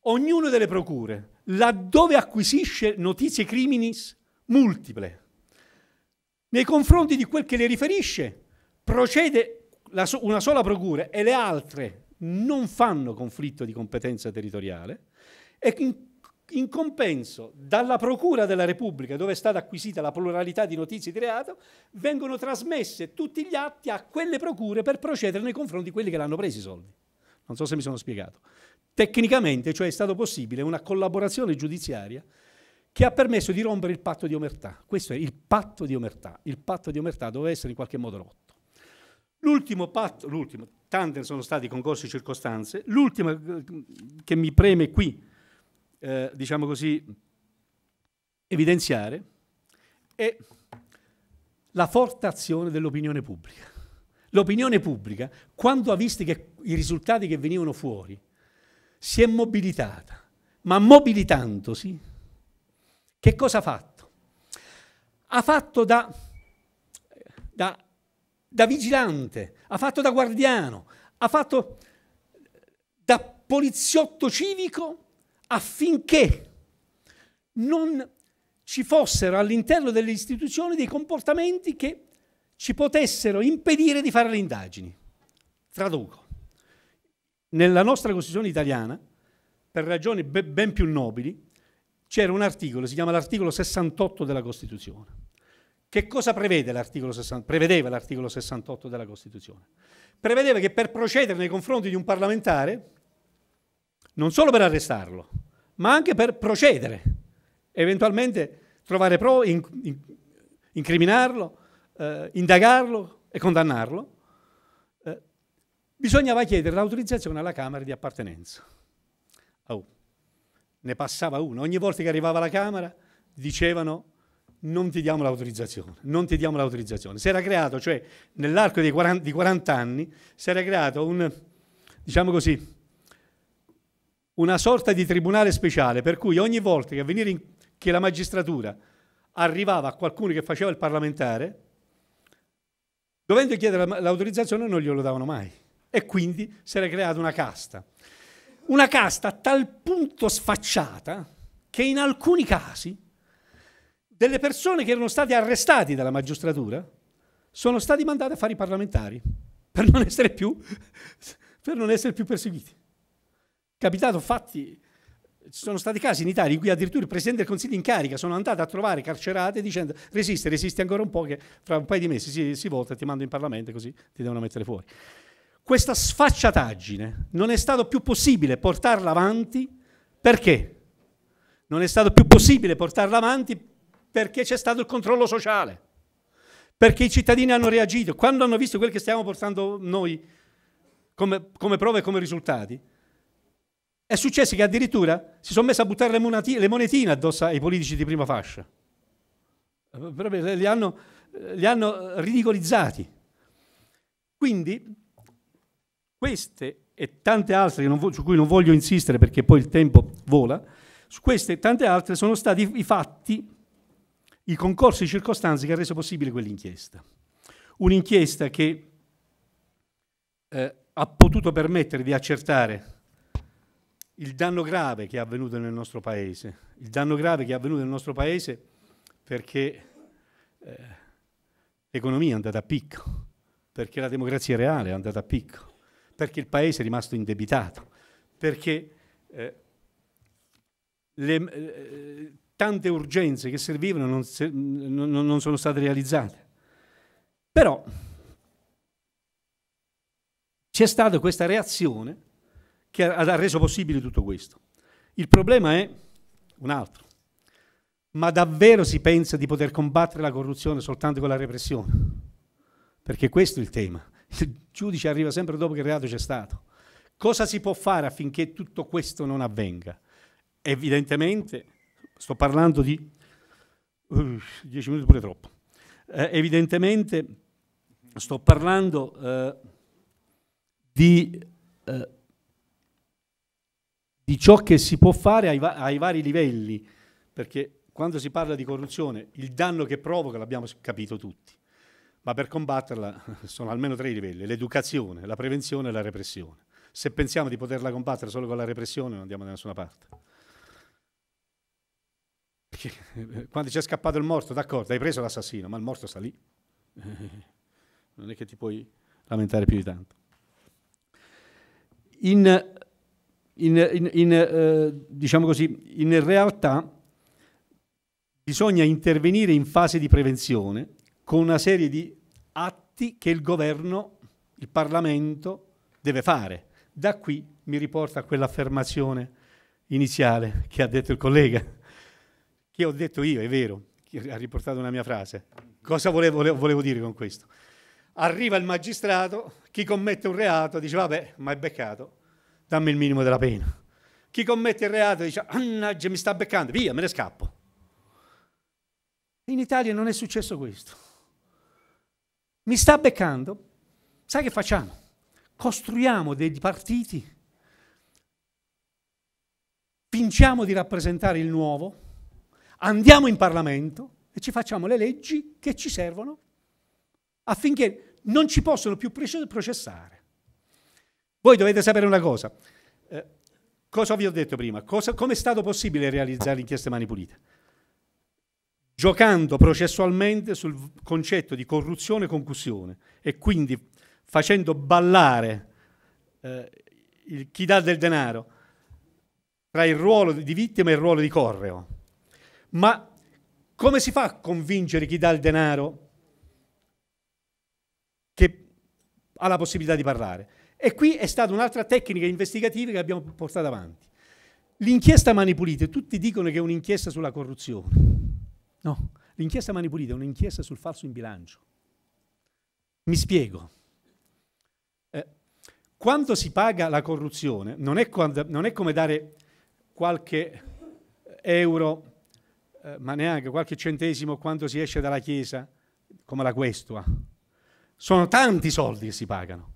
ognuna delle procure laddove acquisisce notizie criminis multiple nei confronti di quel che le riferisce procede so- una sola procura e le altre non fanno conflitto di competenza territoriale e in, in compenso dalla Procura della Repubblica, dove è stata acquisita la pluralità di notizie di reato, vengono trasmesse tutti gli atti a quelle procure per procedere nei confronti di quelli che l'hanno preso i soldi. Non so se mi sono spiegato. Tecnicamente, cioè, è stato possibile una collaborazione giudiziaria che ha permesso di rompere il patto di omertà. Questo è il patto di omertà. Il patto di omertà doveva essere in qualche modo rotto. L'ultimo patto, l'ultimo, tante sono stati concorsi e circostanze, l'ultima eh, che mi preme qui, eh, diciamo così, evidenziare è la forte azione dell'opinione pubblica. L'opinione pubblica, quando ha visto i risultati che venivano fuori, si è mobilitata, ma mobilitandosi, che cosa ha fatto? Ha fatto da, da da vigilante, ha fatto da guardiano, ha fatto da poliziotto civico affinché non ci fossero all'interno delle istituzioni dei comportamenti che ci potessero impedire di fare le indagini. Traduco. Nella nostra Costituzione italiana, per ragioni ben più nobili, c'era un articolo, si chiama l'articolo 68 della Costituzione, che cosa l'articolo 60, prevedeva l'articolo 68 della Costituzione? Prevedeva che per procedere nei confronti di un parlamentare, non solo per arrestarlo, ma anche per procedere, eventualmente trovare prove, in, in, incriminarlo, eh, indagarlo e condannarlo, eh, bisognava chiedere l'autorizzazione alla Camera di appartenenza. Oh, ne passava uno. Ogni volta che arrivava alla Camera dicevano non ti diamo l'autorizzazione, non ti diamo l'autorizzazione. Si era creato, cioè nell'arco di 40, di 40 anni, si era creato un, diciamo così, una sorta di tribunale speciale per cui ogni volta che, in, che la magistratura arrivava a qualcuno che faceva il parlamentare, dovendo chiedere l'autorizzazione non glielo davano mai. E quindi si era creata una casta. Una casta a tal punto sfacciata che in alcuni casi delle persone che erano state arrestate dalla magistratura sono stati mandati a fare i parlamentari per non essere più, per non essere più perseguiti. Capitato fatti, ci sono stati casi in Italia in cui addirittura il Presidente del Consiglio in carica sono andato a trovare carcerate dicendo resiste, resisti ancora un po' che fra un paio di mesi si, si e ti mando in Parlamento così ti devono mettere fuori. Questa sfacciataggine non è stato più possibile portarla avanti perché? Non è stato più possibile portarla avanti perché c'è stato il controllo sociale, perché i cittadini hanno reagito. Quando hanno visto quel che stiamo portando noi come, come prove e come risultati, è successo che addirittura si sono messi a buttare le, monati, le monetine addosso ai politici di prima fascia. Li hanno, li hanno ridicolizzati. Quindi queste e tante altre su cui non voglio insistere perché poi il tempo vola, su queste e tante altre sono stati i fatti i concorsi di circostanze che ha reso possibile quell'inchiesta. Un'inchiesta che eh, ha potuto permettere di accertare il danno grave che è avvenuto nel nostro paese, il danno grave che è avvenuto nel nostro paese perché eh, l'economia è andata a picco, perché la democrazia reale è andata a picco, perché il paese è rimasto indebitato, perché eh, le, eh, tante urgenze che servivano non, non, non sono state realizzate. Però c'è stata questa reazione che ha, ha reso possibile tutto questo. Il problema è un altro. Ma davvero si pensa di poter combattere la corruzione soltanto con la repressione? Perché questo è il tema. Il giudice arriva sempre dopo che il reato c'è stato. Cosa si può fare affinché tutto questo non avvenga? Evidentemente sto parlando di uh, 10 minuti pure troppo. Eh, evidentemente sto parlando eh, di, eh, di, ciò che si può fare ai, va ai, vari livelli, perché quando si parla di corruzione il danno che provoca l'abbiamo capito tutti, ma per combatterla sono almeno tre livelli, l'educazione, la prevenzione e la repressione. Se pensiamo di poterla combattere solo con la repressione non andiamo da nessuna parte. Eh, quando ci è scappato il morto, d'accordo, hai preso l'assassino, ma il morto sta lì. Non è che ti puoi lamentare più di tanto. In, in, in, in eh, diciamo così, in realtà bisogna intervenire in fase di prevenzione con una serie di atti che il governo, il Parlamento deve fare. Da qui mi riporta quell'affermazione iniziale che ha detto il collega che ho detto io, è vero, ha riportato una mia frase. Cosa volevo, volevo, volevo dire con questo? Arriva il magistrato, chi commette un reato dice vabbè, ma è beccato, dammi il minimo della pena. Chi commette il reato dice, mannaggia, mi sta beccando, via, me ne scappo. In Italia non è successo questo. Mi sta beccando, sai che facciamo? Costruiamo dei partiti, vinciamo di rappresentare il nuovo, andiamo in Parlamento e ci facciamo le leggi che ci servono affinché non ci possano più processare. Voi dovete sapere una cosa, eh, cosa vi ho detto prima, come è stato possibile realizzare inchieste mani pulite? Giocando processualmente sul concetto di corruzione e concussione e quindi facendo ballare eh, il, chi dà del denaro tra il ruolo di vittima e il ruolo di correo ma come si fa a convincere chi dà il denaro che ha la possibilità di parlare? E qui è stata un'altra tecnica investigativa che abbiamo portato avanti. L'inchiesta Mani Pulite, tutti dicono che è un'inchiesta sulla corruzione. No, l'inchiesta Mani Pulite è un'inchiesta sul falso in bilancio. Mi spiego. Eh, quando si paga la corruzione non è, quando, non è come dare qualche euro eh, ma neanche qualche centesimo quando si esce dalla chiesa, come la questua. Sono tanti soldi che si pagano,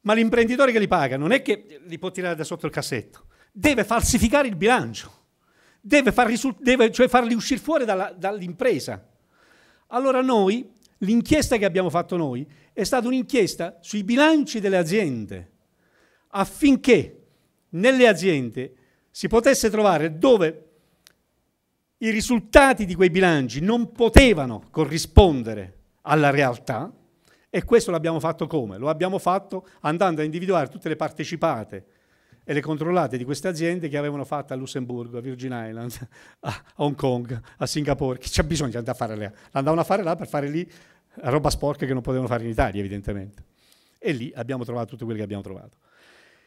ma l'imprenditore che li paga non è che li può tirare da sotto il cassetto, deve falsificare il bilancio, deve, far risult- deve cioè farli uscire fuori dalla, dall'impresa. Allora noi, l'inchiesta che abbiamo fatto noi, è stata un'inchiesta sui bilanci delle aziende, affinché nelle aziende si potesse trovare dove i risultati di quei bilanci non potevano corrispondere alla realtà e questo l'abbiamo fatto come? Lo abbiamo fatto andando a individuare tutte le partecipate e le controllate di queste aziende che avevano fatto a Lussemburgo, a Virgin Island, a Hong Kong, a Singapore, che c'è bisogno di andare a fare là. Andavano a fare là per fare lì roba sporca che non potevano fare in Italia evidentemente. E lì abbiamo trovato tutto quello che abbiamo trovato.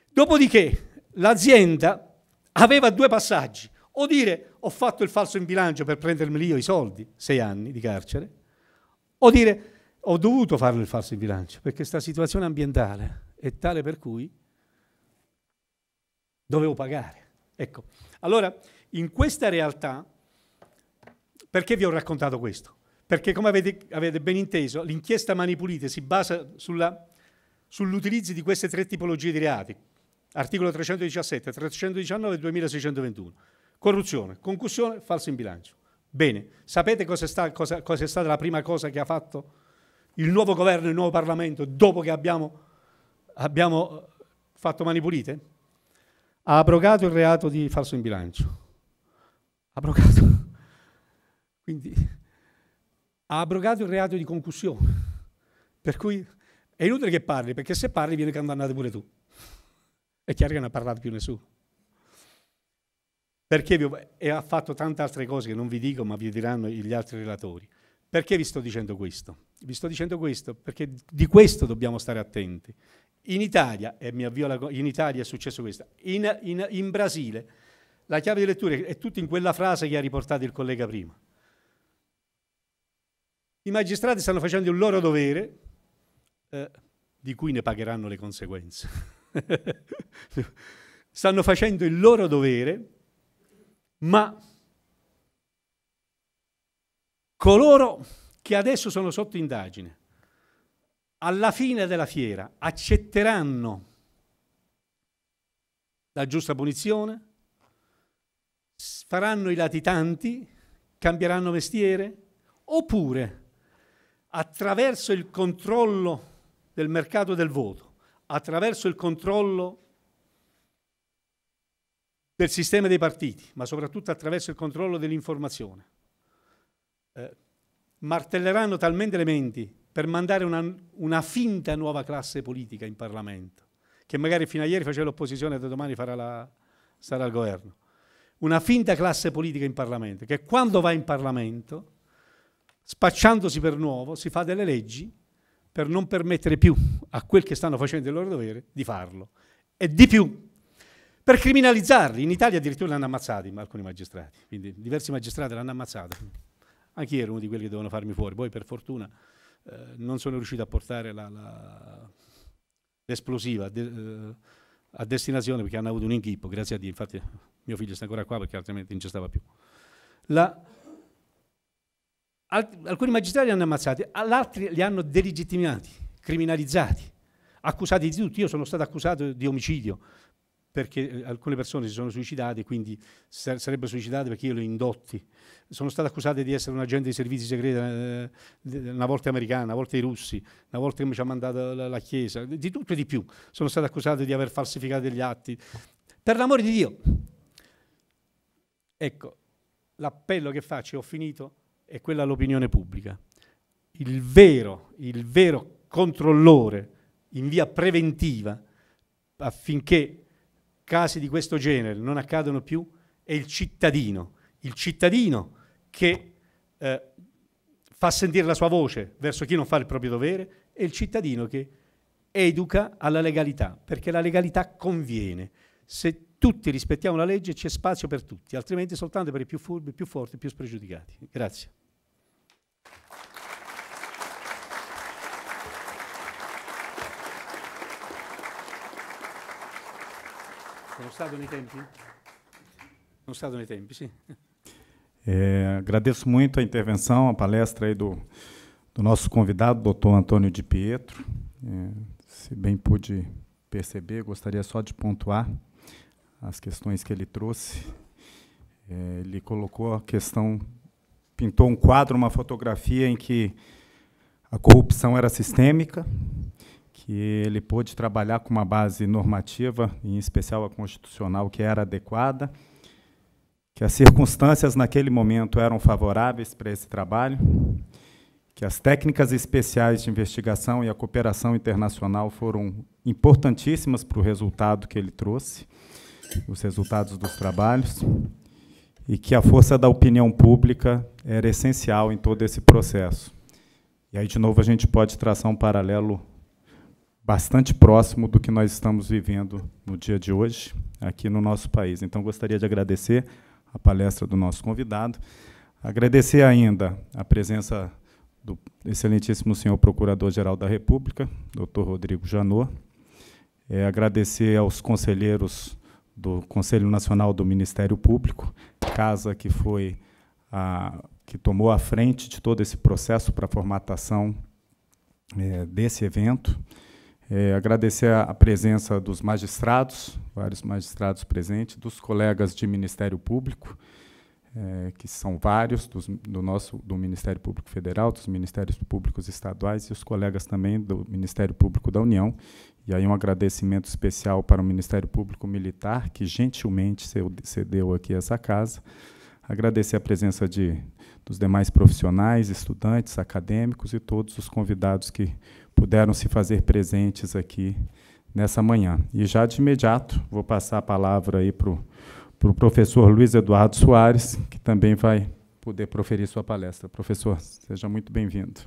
Dopodiché l'azienda aveva due passaggi, o dire ho fatto il falso in bilancio per prendermi io i soldi, sei anni di carcere, o dire ho dovuto farlo il falso in bilancio perché questa situazione ambientale è tale per cui dovevo pagare. Ecco, allora in questa realtà, perché vi ho raccontato questo? Perché come avete, avete ben inteso, l'inchiesta Manipulite si basa sull'utilizzo sull di queste tre tipologie di reati, articolo 317, 319 e 2621. Corruzione, concussione, falso in bilancio. Bene, sapete cosa è, sta, cosa, cosa è stata la prima cosa che ha fatto il nuovo governo, il nuovo Parlamento, dopo che abbiamo, abbiamo eh, fatto mani pulite? Ha abrogato il reato di falso in bilancio. Abrogato. Quindi ha abrogato il reato di concussione. Per cui è inutile che parli, perché se parli viene condannato pure tu. È chiaro che non ha parlato più nessuno. Perché vi, e ha fatto tante altre cose che non vi dico, ma vi diranno gli altri relatori. Perché vi sto dicendo questo? Vi sto dicendo questo perché di questo dobbiamo stare attenti. In Italia, e mi avvio alla, in Italia è successo questo, in, in, in Brasile la chiave di lettura è tutta in quella frase che ha riportato il collega prima. I magistrati stanno facendo il loro dovere, eh, di cui ne pagheranno le conseguenze. stanno facendo il loro dovere ma coloro che adesso sono sotto indagine, alla fine della fiera accetteranno la giusta punizione, faranno i latitanti, cambieranno mestiere, oppure attraverso il controllo del mercato del voto, attraverso il controllo del sistema dei partiti, ma soprattutto attraverso il controllo dell'informazione, eh, martelleranno talmente le menti per mandare una, una, finta nuova classe politica in Parlamento, che magari fino a ieri faceva l'opposizione e da domani la, sarà al governo. Una finta classe politica in Parlamento, che quando va in Parlamento, spacciandosi per nuovo, si fa delle leggi per non permettere più a quel che stanno facendo il loro dovere di farlo. E di più, per criminalizzarli. In Italia addirittura l'hanno ammazzati alcuni magistrati, quindi diversi magistrati l'hanno ammazzato. Anch'io ero uno di quelli che dovevano farmi fuori, poi per fortuna eh, non sono riuscito a portare la, la, l'esplosiva de, eh, a destinazione perché hanno avuto un inghippo, grazie a Dio, infatti mio figlio sta ancora qua perché altrimenti non ci stava più. La, al, alcuni magistrati li hanno ammazzati, altri li hanno delegittimati, criminalizzati, accusati di tutto. Io sono stato accusato di omicidio, perché eh, alcune persone si sono suicidate, quindi sarebbero suicidate perché io le ho indotti. Sono state accusate di essere un agente dei servizi segreti, eh, una volta americana, una volta i russi, una volta che mi ci ha mandato la, la Chiesa, di tutto e di più. Sono state accusate di aver falsificato degli atti. Per l'amore di Dio. Ecco, l'appello che faccio, e ho finito, è quello all'opinione pubblica. Il vero, il vero controllore in via preventiva affinché casi di questo genere non accadono più è il cittadino, il cittadino che eh, fa sentire la sua voce verso chi non fa il proprio dovere e il cittadino che educa alla legalità, perché la legalità conviene. Se tutti rispettiamo la legge c'è spazio per tutti, altrimenti soltanto per i più furbi, più forti, più spregiudicati. Grazie. Sono stato nei tempi? Sono stato nei tempi, sim. É, agradeço muito a intervenção, a palestra aí do, do nosso convidado, doutor Antônio de Pietro. É, se bem pude perceber, gostaria só de pontuar as questões que ele trouxe. É, ele colocou a questão, pintou um quadro, uma fotografia em que a corrupção era sistêmica, que ele pôde trabalhar com uma base normativa, em especial a constitucional, que era adequada, que as circunstâncias naquele momento eram favoráveis para esse trabalho, que as técnicas especiais de investigação e a cooperação internacional foram importantíssimas para o resultado que ele trouxe, os resultados dos trabalhos, e que a força da opinião pública era essencial em todo esse processo. E aí, de novo, a gente pode traçar um paralelo bastante próximo do que nós estamos vivendo no dia de hoje aqui no nosso país. Então, gostaria de agradecer a palestra do nosso convidado, agradecer ainda a presença do excelentíssimo senhor Procurador-Geral da República, doutor Rodrigo Janot, é, agradecer aos conselheiros do Conselho Nacional do Ministério Público, casa que foi a, que tomou a frente de todo esse processo para a formatação é, desse evento. É, agradecer a, a presença dos magistrados, vários magistrados presentes, dos colegas de Ministério Público, é, que são vários dos, do nosso do Ministério Público Federal, dos Ministérios Públicos Estaduais e os colegas também do Ministério Público da União. E aí um agradecimento especial para o Ministério Público Militar, que gentilmente cedeu aqui essa casa. Agradecer a presença de, dos demais profissionais, estudantes, acadêmicos e todos os convidados que puderam se fazer presentes aqui nessa manhã. E já de imediato vou passar a palavra aí para o pro professor Luiz Eduardo Soares, que também vai poder proferir sua palestra. Professor, seja muito bem-vindo.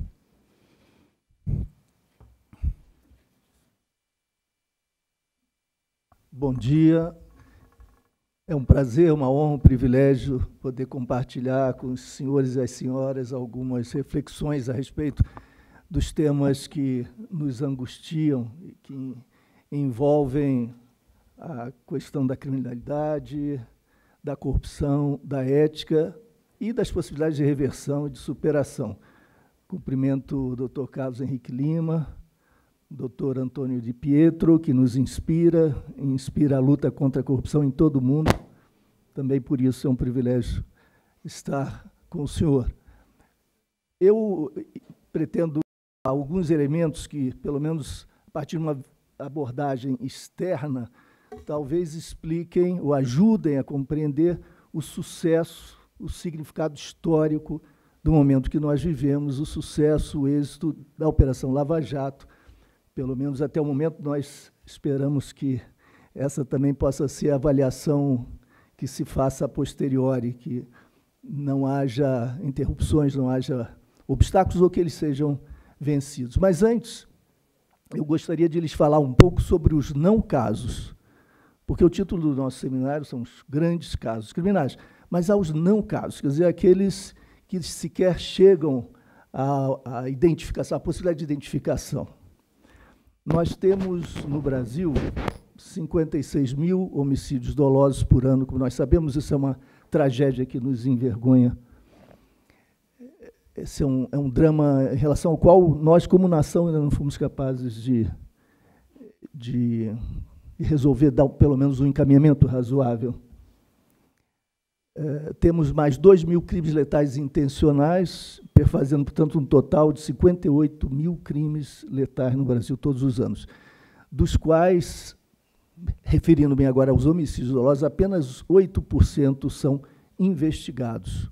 Bom dia. É um prazer, uma honra, um privilégio poder compartilhar com os senhores e as senhoras algumas reflexões a respeito dos temas que nos angustiam e que envolvem a questão da criminalidade, da corrupção, da ética e das possibilidades de reversão e de superação. Cumprimento o doutor Carlos Henrique Lima, doutor Antônio de Pietro, que nos inspira, inspira a luta contra a corrupção em todo o mundo. Também por isso é um privilégio estar com o senhor. Eu pretendo alguns elementos que, pelo menos a partir de uma abordagem externa, talvez expliquem ou ajudem a compreender o sucesso, o significado histórico do momento que nós vivemos, o sucesso, o êxito da Operação Lava Jato. Pelo menos até o momento, nós esperamos que essa também possa ser a avaliação que se faça a posteriori, que não haja interrupções, não haja obstáculos ou que eles sejam vencidos. Mas antes, eu gostaria de lhes falar um pouco sobre os não casos, porque o título do nosso seminário são os grandes casos criminais, mas há os não casos, quer dizer, aqueles que sequer chegam à, à identificação, à possibilidade de identificação. Nós temos no Brasil 56 mil homicídios dolosos por ano, como nós sabemos, isso é uma tragédia que nos envergonha esse é um, é um drama em relação ao qual nós, como nação, ainda não fomos capazes de, de resolver dar pelo menos um encaminhamento razoável. É, temos mais 2 mil crimes letais intencionais, perfazendo, portanto, um total de 58 mil crimes letais no Brasil todos os anos, dos quais, referindo-me agora aos homicídios dolosos, apenas 8% são investigados.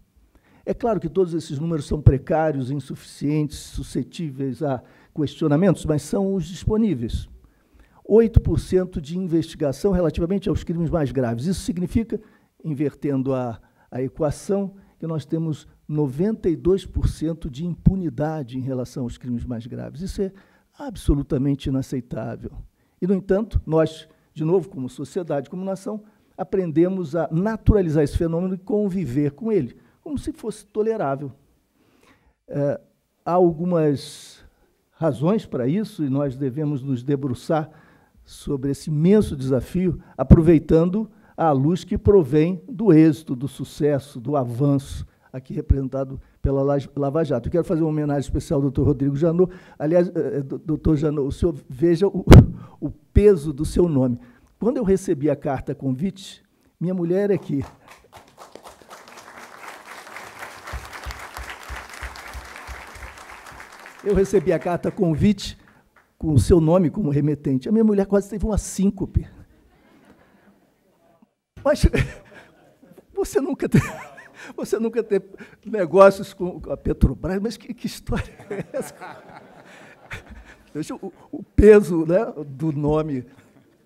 É claro que todos esses números são precários, insuficientes, suscetíveis a questionamentos, mas são os disponíveis. 8% de investigação relativamente aos crimes mais graves. Isso significa, invertendo a, a equação, que nós temos 92% de impunidade em relação aos crimes mais graves. Isso é absolutamente inaceitável. E, no entanto, nós, de novo, como sociedade, como nação, aprendemos a naturalizar esse fenômeno e conviver com ele como se fosse tolerável. É, há algumas razões para isso e nós devemos nos debruçar sobre esse imenso desafio, aproveitando a luz que provém do êxito, do sucesso, do avanço, aqui representado pela Lava Jato. Eu quero fazer uma homenagem especial ao doutor Rodrigo Janot. Aliás, é, é, doutor Janot, o senhor veja o, o peso do seu nome. Quando eu recebi a carta convite, minha mulher é aqui, Eu recebi a carta convite com o seu nome como remetente. A minha mulher quase teve uma síncope. Mas você nunca teve, você nunca teve negócios com a Petrobras, mas que, que história é essa? Deixa o, o peso né, do nome,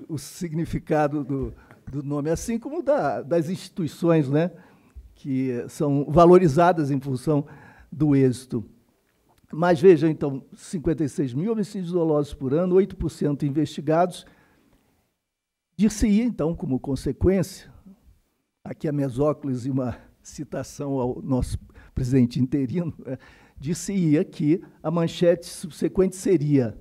o significado do, do nome, assim como da, das instituições né, que são valorizadas em função do êxito. Mas veja, então, 56 mil homicídios dolosos por ano, 8% investigados. Dir-se-ia, então, como consequência, aqui a mesóclise, uma citação ao nosso presidente interino, né, dir-se-ia que a manchete subsequente seria,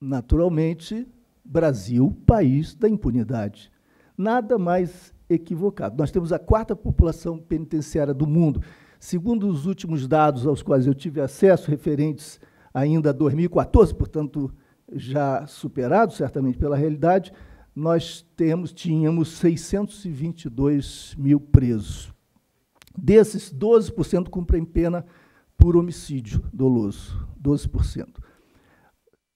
naturalmente, Brasil, país da impunidade. Nada mais equivocado. Nós temos a quarta população penitenciária do mundo. Segundo os últimos dados aos quais eu tive acesso, referentes ainda a 2014, portanto, já superado certamente pela realidade, nós temos, tínhamos 622 mil presos. Desses, 12% cumprem pena por homicídio doloso, 12%.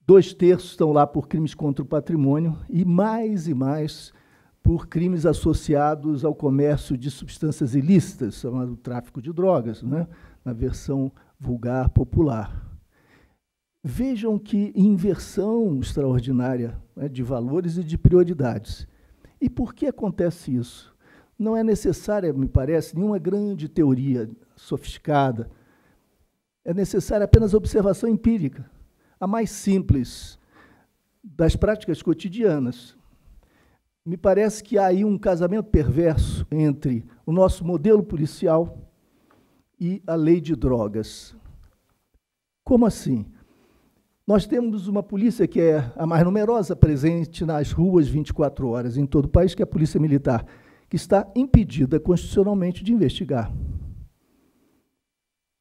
Dois terços estão lá por crimes contra o patrimônio e mais e mais por crimes associados ao comércio de substâncias ilícitas, chamado tráfico de drogas, né? na versão vulgar popular. Vejam que inversão extraordinária né, de valores e de prioridades. E por que acontece isso? Não é necessária, me parece, nenhuma grande teoria sofisticada. É necessária apenas observação empírica, a mais simples das práticas cotidianas me parece que há aí um casamento perverso entre o nosso modelo policial e a lei de drogas. Como assim? Nós temos uma polícia que é a mais numerosa presente nas ruas 24 horas em todo o país, que é a Polícia Militar, que está impedida constitucionalmente de investigar.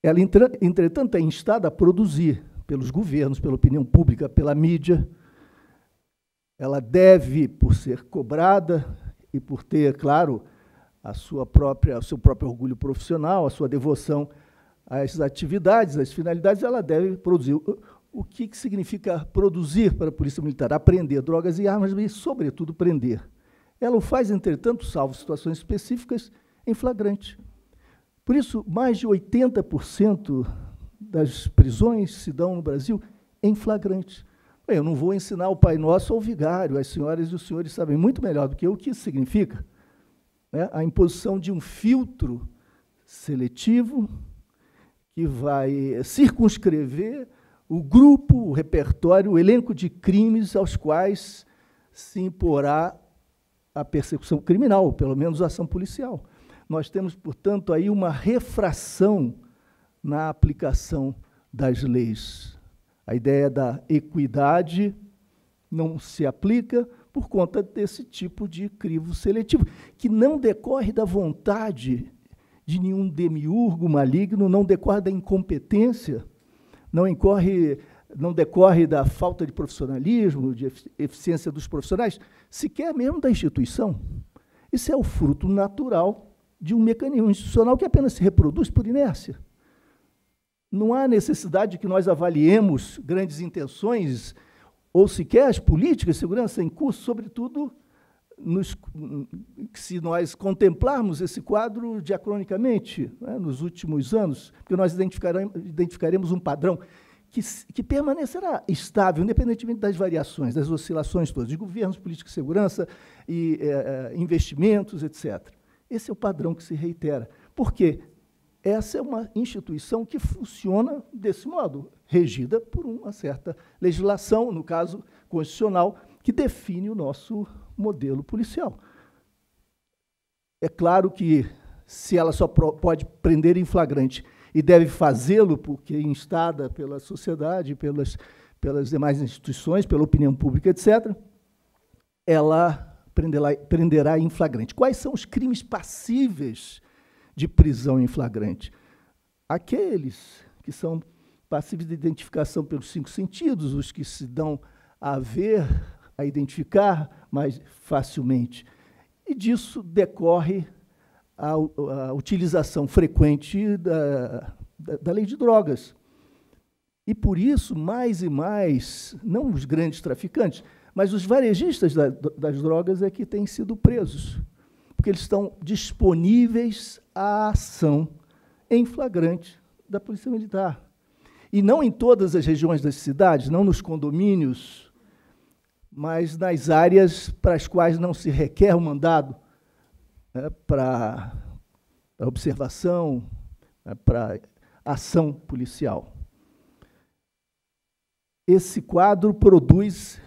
Ela, entretanto, é instada a produzir pelos governos, pela opinião pública, pela mídia, ela deve, por ser cobrada e por ter, claro, a sua própria, o seu próprio orgulho profissional, a sua devoção às atividades, às finalidades, ela deve produzir. O que, que significa produzir para a Polícia Militar? Aprender drogas e armas e, sobretudo, prender. Ela o faz, entretanto, salvo situações específicas, em flagrante. Por isso, mais de 80% das prisões se dão no Brasil em flagrante. Bem, eu não vou ensinar o Pai Nosso ao vigário, as senhoras e os senhores sabem muito melhor do que eu o que isso significa. Né? A imposição de um filtro seletivo que vai circunscrever o grupo, o repertório, o elenco de crimes aos quais se imporá a persecução criminal, pelo menos a ação policial. Nós temos, portanto, aí uma refração na aplicação das leis a ideia da equidade não se aplica por conta desse tipo de crivo seletivo, que não decorre da vontade de nenhum demiurgo maligno, não decorre da incompetência, não, incorre, não decorre da falta de profissionalismo, de eficiência dos profissionais, sequer mesmo da instituição. Isso é o fruto natural de um mecanismo institucional que apenas se reproduz por inércia. Não há necessidade de que nós avaliemos grandes intenções ou sequer as políticas de segurança em curso, sobretudo nos, se nós contemplarmos esse quadro diacronicamente né, nos últimos anos, porque nós identificaremos, identificaremos um padrão que, que, permanecerá estável, independentemente das variações, das oscilações todas, de governos, política de segurança e é, investimentos, etc. Esse é o padrão que se reitera. Por quê? essa é uma instituição que funciona desse modo, regida por uma certa legislação, no caso constitucional, que define o nosso modelo policial. É claro que se ela só pode prender em flagrante e deve fazê-lo porque é instada pela sociedade, pelas, pelas demais instituições, pela opinião pública, etc., ela prenderá, prenderá em flagrante. Quais são os crimes passíveis de prisão em flagrante. Aqueles que são passíveis de identificação pelos cinco sentidos, os que se dão a ver, a identificar mais facilmente. E disso decorre a, a utilização frequente da, da, da lei de drogas. E por isso, mais e mais, não os grandes traficantes, mas os varejistas da, das drogas é que têm sido presos porque eles estão disponíveis à ação em flagrante da Polícia Militar. E não em todas as regiões das cidades, não nos condomínios, mas nas áreas para as quais não se requer o um mandado né, para, observação, né, para ação policial. Esse quadro produz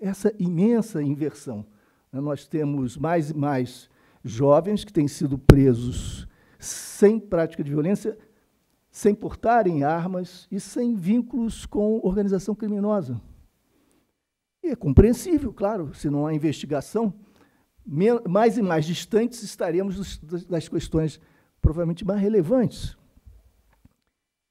essa imensa inversão. Nós temos mais e mais jovens que têm sido presos sem prática de violência, sem portarem armas e sem vínculos com organização criminosa. E é compreensível, claro, se não há investigação, mais e mais distantes estaremos das questões provavelmente mais relevantes.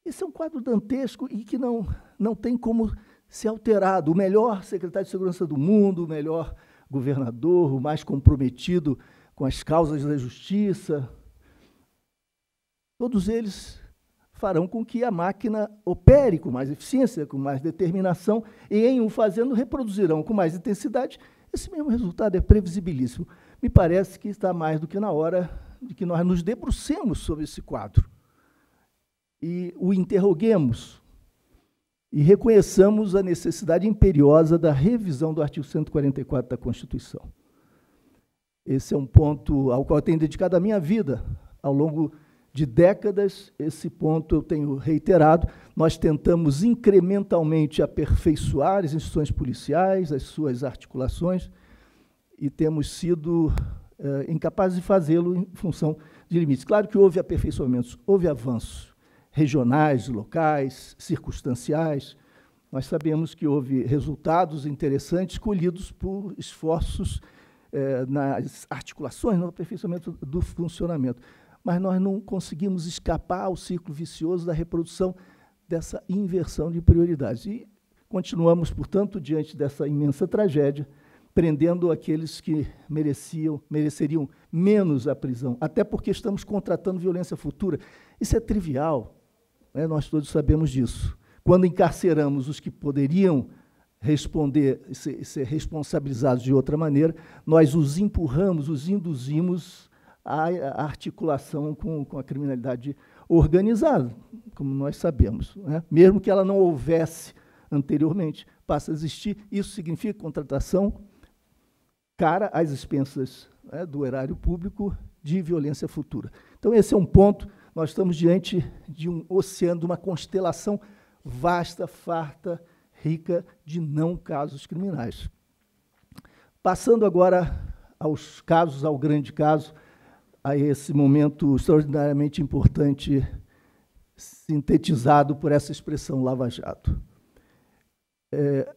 Esse é um quadro dantesco e que não, não tem como ser alterado. O melhor secretário de Segurança do mundo, o melhor governador, o mais comprometido com as causas da justiça, todos eles farão com que a máquina opere com mais eficiência, com mais determinação, e em o fazendo reproduzirão com mais intensidade. Esse mesmo resultado é previsibilíssimo. Me parece que está mais do que na hora de que nós nos debrucemos sobre esse quadro e o interroguemos e reconheçamos a necessidade imperiosa da revisão do artigo 144 da Constituição. Esse é um ponto ao qual eu tenho dedicado a minha vida. Ao longo de décadas, esse ponto eu tenho reiterado. Nós tentamos incrementalmente aperfeiçoar as instituições policiais, as suas articulações, e temos sido é, incapazes de fazê-lo em função de limites. Claro que houve aperfeiçoamentos, houve avanços regionais, locais, circunstanciais. Nós sabemos que houve resultados interessantes colhidos por esforços é, nas articulações, no aperfeiçoamento do funcionamento. Mas nós não conseguimos escapar ao ciclo vicioso da reprodução dessa inversão de prioridades. E continuamos, portanto, diante dessa imensa tragédia, prendendo aqueles que mereciam, mereceriam menos a prisão, até porque estamos contratando violência futura. Isso é trivial, né? nós todos sabemos disso. Quando encarceramos os que poderiam responder, ser, ser responsabilizados de outra maneira, nós os empurramos, os induzimos à, articulação com, com a criminalidade organizada, como nós sabemos. Né? Mesmo que ela não houvesse anteriormente, passa a existir. Isso significa contratação cara às expensas né, do erário público de violência futura. Então, esse é um ponto. Nós estamos diante de um oceano, de uma constelação vasta, farta, rica de não casos criminais. Passando agora aos casos, ao grande caso, a esse momento extraordinariamente importante sintetizado por essa expressão lava-jato. É,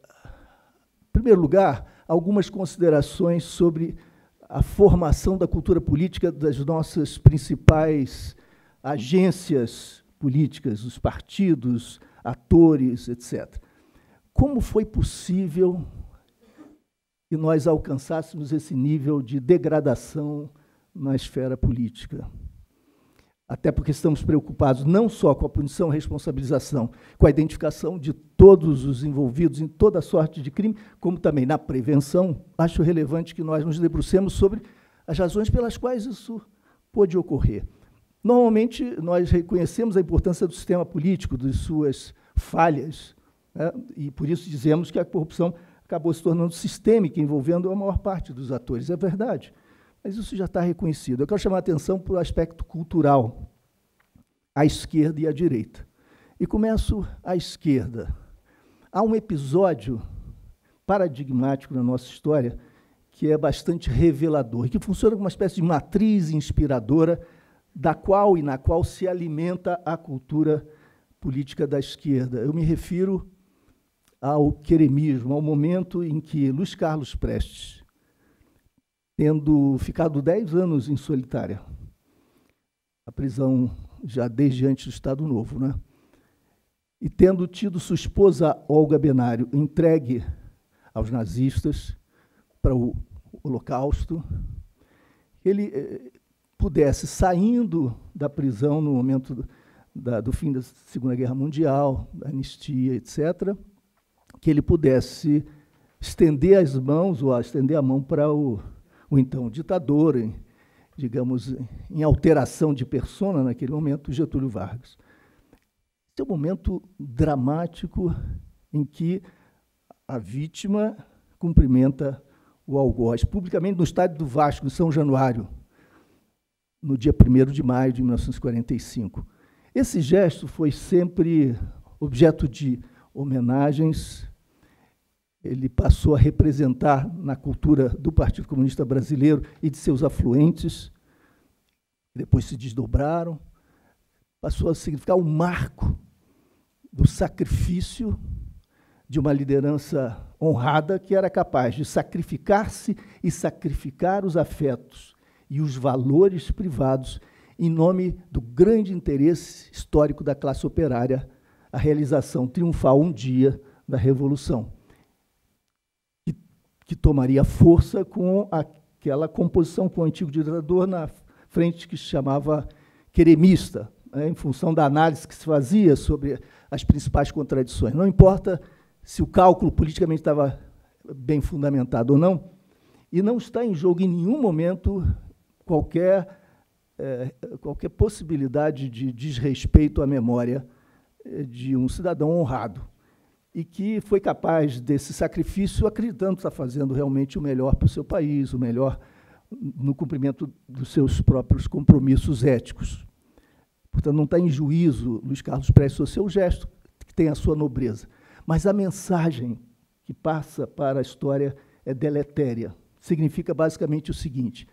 em primeiro lugar, algumas considerações sobre a formação da cultura política das nossas principais agências políticas, os partidos, atores, etc como foi possível que nós alcançássemos esse nível de degradação na esfera política? Até porque estamos preocupados não só com a punição responsabilização, com a identificação de todos os envolvidos em toda sorte de crime, como também na prevenção. Acho relevante que nós nos debrucemos sobre as razões pelas quais isso pôde ocorrer. Normalmente, nós reconhecemos a importância do sistema político, de suas falhas, né? E por isso dizemos que a corrupção acabou se tornando sistêmica, envolvendo a maior parte dos atores. É verdade, mas isso já está reconhecido. Eu quero chamar a atenção para o aspecto cultural, à esquerda e à direita. E começo à esquerda. Há um episódio paradigmático na nossa história que é bastante revelador, que funciona como uma espécie de matriz inspiradora da qual e na qual se alimenta a cultura política da esquerda. Eu me refiro ao queremismo, ao momento em que Luiz Carlos Prestes, tendo ficado dez anos em solitária, a prisão já desde antes do Estado Novo, né? e tendo tido sua esposa Olga Benário entregue aos nazistas para o Holocausto, ele eh, pudesse, saindo da prisão no momento do, da, do fim da Segunda Guerra Mundial, da anistia, etc., que ele pudesse estender as mãos, ou estender a mão para o, o então ditador, em, digamos, em alteração de persona naquele momento, Getúlio Vargas. Esse é um momento dramático em que a vítima cumprimenta o algoz publicamente no estádio do Vasco, em São Januário, no dia 1 de maio de 1945. Esse gesto foi sempre objeto de homenagens ele passou a representar na cultura do Partido Comunista Brasileiro e de seus afluentes, que depois se desdobraram, passou a significar um marco do sacrifício de uma liderança honrada que era capaz de sacrificar-se e sacrificar os afetos e os valores privados em nome do grande interesse histórico da classe operária, a realização triunfal um dia da revolução que tomaria força com aquela composição com o antigo ditador na frente que se chamava queremista, né, em função da análise que se fazia sobre as principais contradições. Não importa se o cálculo politicamente estava bem fundamentado ou não, e não está em jogo em nenhum momento qualquer, é, qualquer possibilidade de desrespeito à memória eh, de um cidadão honrado e que foi capaz desse sacrifício, acreditando estar fazendo realmente o melhor para o seu país, o melhor no cumprimento dos seus próprios compromissos éticos. Portanto, não está em juízo Luiz Carlos Prestes o seu gesto, que tem a sua nobreza. Mas a mensagem que passa para a história é deletéria. Significa basicamente o seguinte: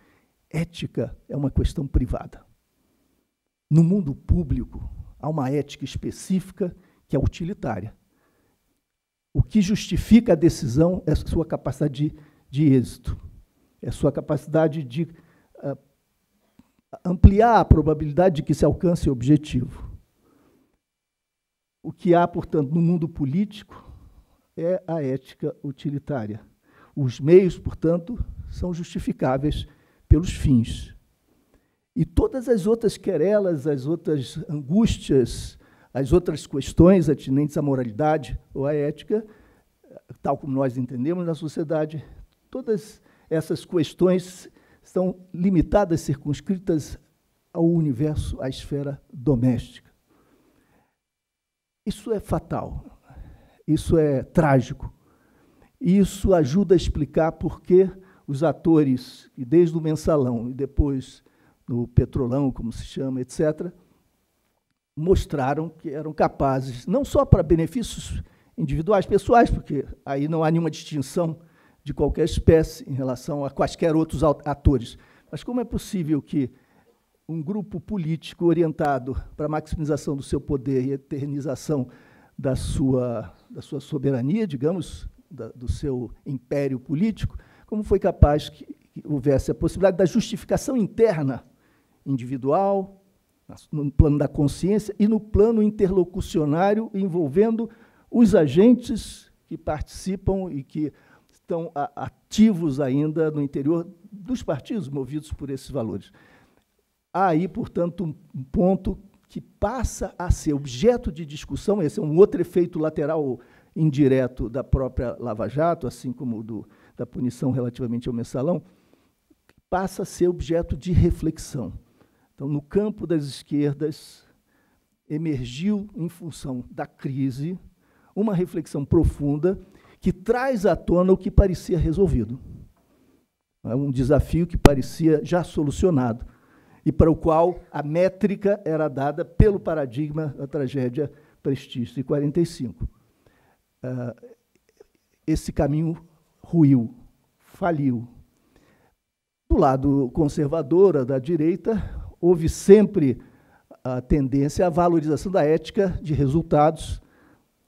ética é uma questão privada. No mundo público, há uma ética específica que é utilitária, o que justifica a decisão é a sua capacidade de, de êxito, é a sua capacidade de uh, ampliar a probabilidade de que se alcance o objetivo. O que há, portanto, no mundo político é a ética utilitária. Os meios, portanto, são justificáveis pelos fins. E todas as outras querelas, as outras angústias, as outras questões atinentes à moralidade ou à ética, tal como nós entendemos na sociedade, todas essas questões são limitadas, circunscritas ao universo, à esfera doméstica. Isso é fatal, isso é trágico. Isso ajuda a explicar por que os atores, desde o mensalão e depois no petrolão, como se chama, etc., mostraram que eram capazes, não só para benefícios individuais, pessoais, porque aí não há nenhuma distinção de qualquer espécie em relação a quaisquer outros atores, mas como é possível que um grupo político orientado para a maximização do seu poder e eternização da sua, da sua soberania, digamos, da, do seu império político, como foi capaz que, que houvesse a possibilidade da justificação interna, individual, no plano da consciência e no plano interlocucionário, envolvendo os agentes que participam e que estão ativos ainda no interior dos partidos movidos por esses valores. Há aí, portanto, um ponto que passa a ser objeto de discussão, esse é um outro efeito lateral indireto da própria Lava Jato, assim como do, da punição relativamente ao mensalão, passa a ser objeto de reflexão. Então, no campo das esquerdas, emergiu, em função da crise, uma reflexão profunda que traz à tona o que parecia resolvido. É um desafio que parecia já solucionado e para o qual a métrica era dada pelo paradigma da tragédia Prestígio de 45. Ah, esse caminho ruiu, faliu. Do lado conservadora da direita, houve sempre a tendência à valorização da ética de resultados,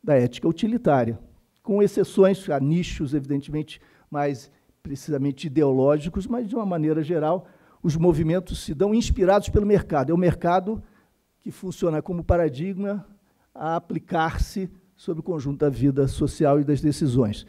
da ética utilitária, com exceções a nichos, evidentemente, mais precisamente ideológicos, mas, de uma maneira geral, os movimentos se dão inspirados pelo mercado. É o mercado que funciona como paradigma a aplicar-se sobre o conjunto da vida social e das decisões.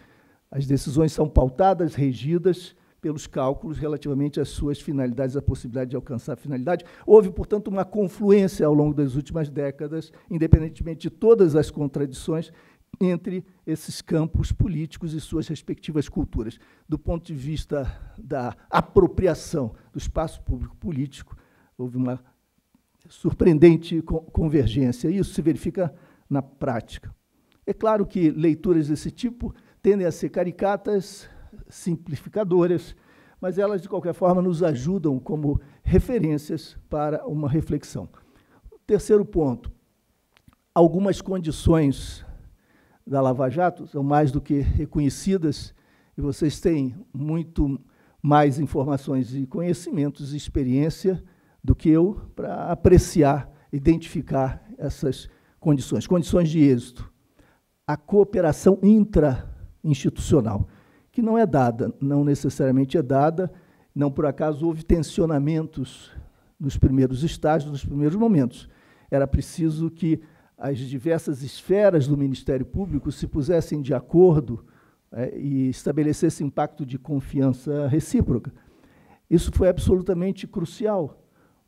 As decisões são pautadas, regidas pelos cálculos relativamente às suas finalidades, à possibilidade de alcançar a finalidade. Houve, portanto, uma confluência ao longo das últimas décadas, independentemente de todas as contradições, entre esses campos políticos e suas respectivas culturas. Do ponto de vista da apropriação do espaço público político, houve uma surpreendente convergência. Isso se verifica na prática. É claro que leituras desse tipo tendem a ser caricatas, simplificadoras, mas elas, de qualquer forma, nos ajudam como referências para uma reflexão. Terceiro ponto, algumas condições da Lava Jato são mais do que reconhecidas e vocês têm muito mais informações e conhecimentos e experiência do que eu para apreciar, identificar essas condições, condições de êxito. A cooperação intra-institucional que não é dada, não necessariamente é dada, não por acaso houve tensionamentos nos primeiros estágios, nos primeiros momentos. Era preciso que as diversas esferas do Ministério Público se pusessem de acordo é, e estabelecessem um pacto de confiança recíproca. Isso foi absolutamente crucial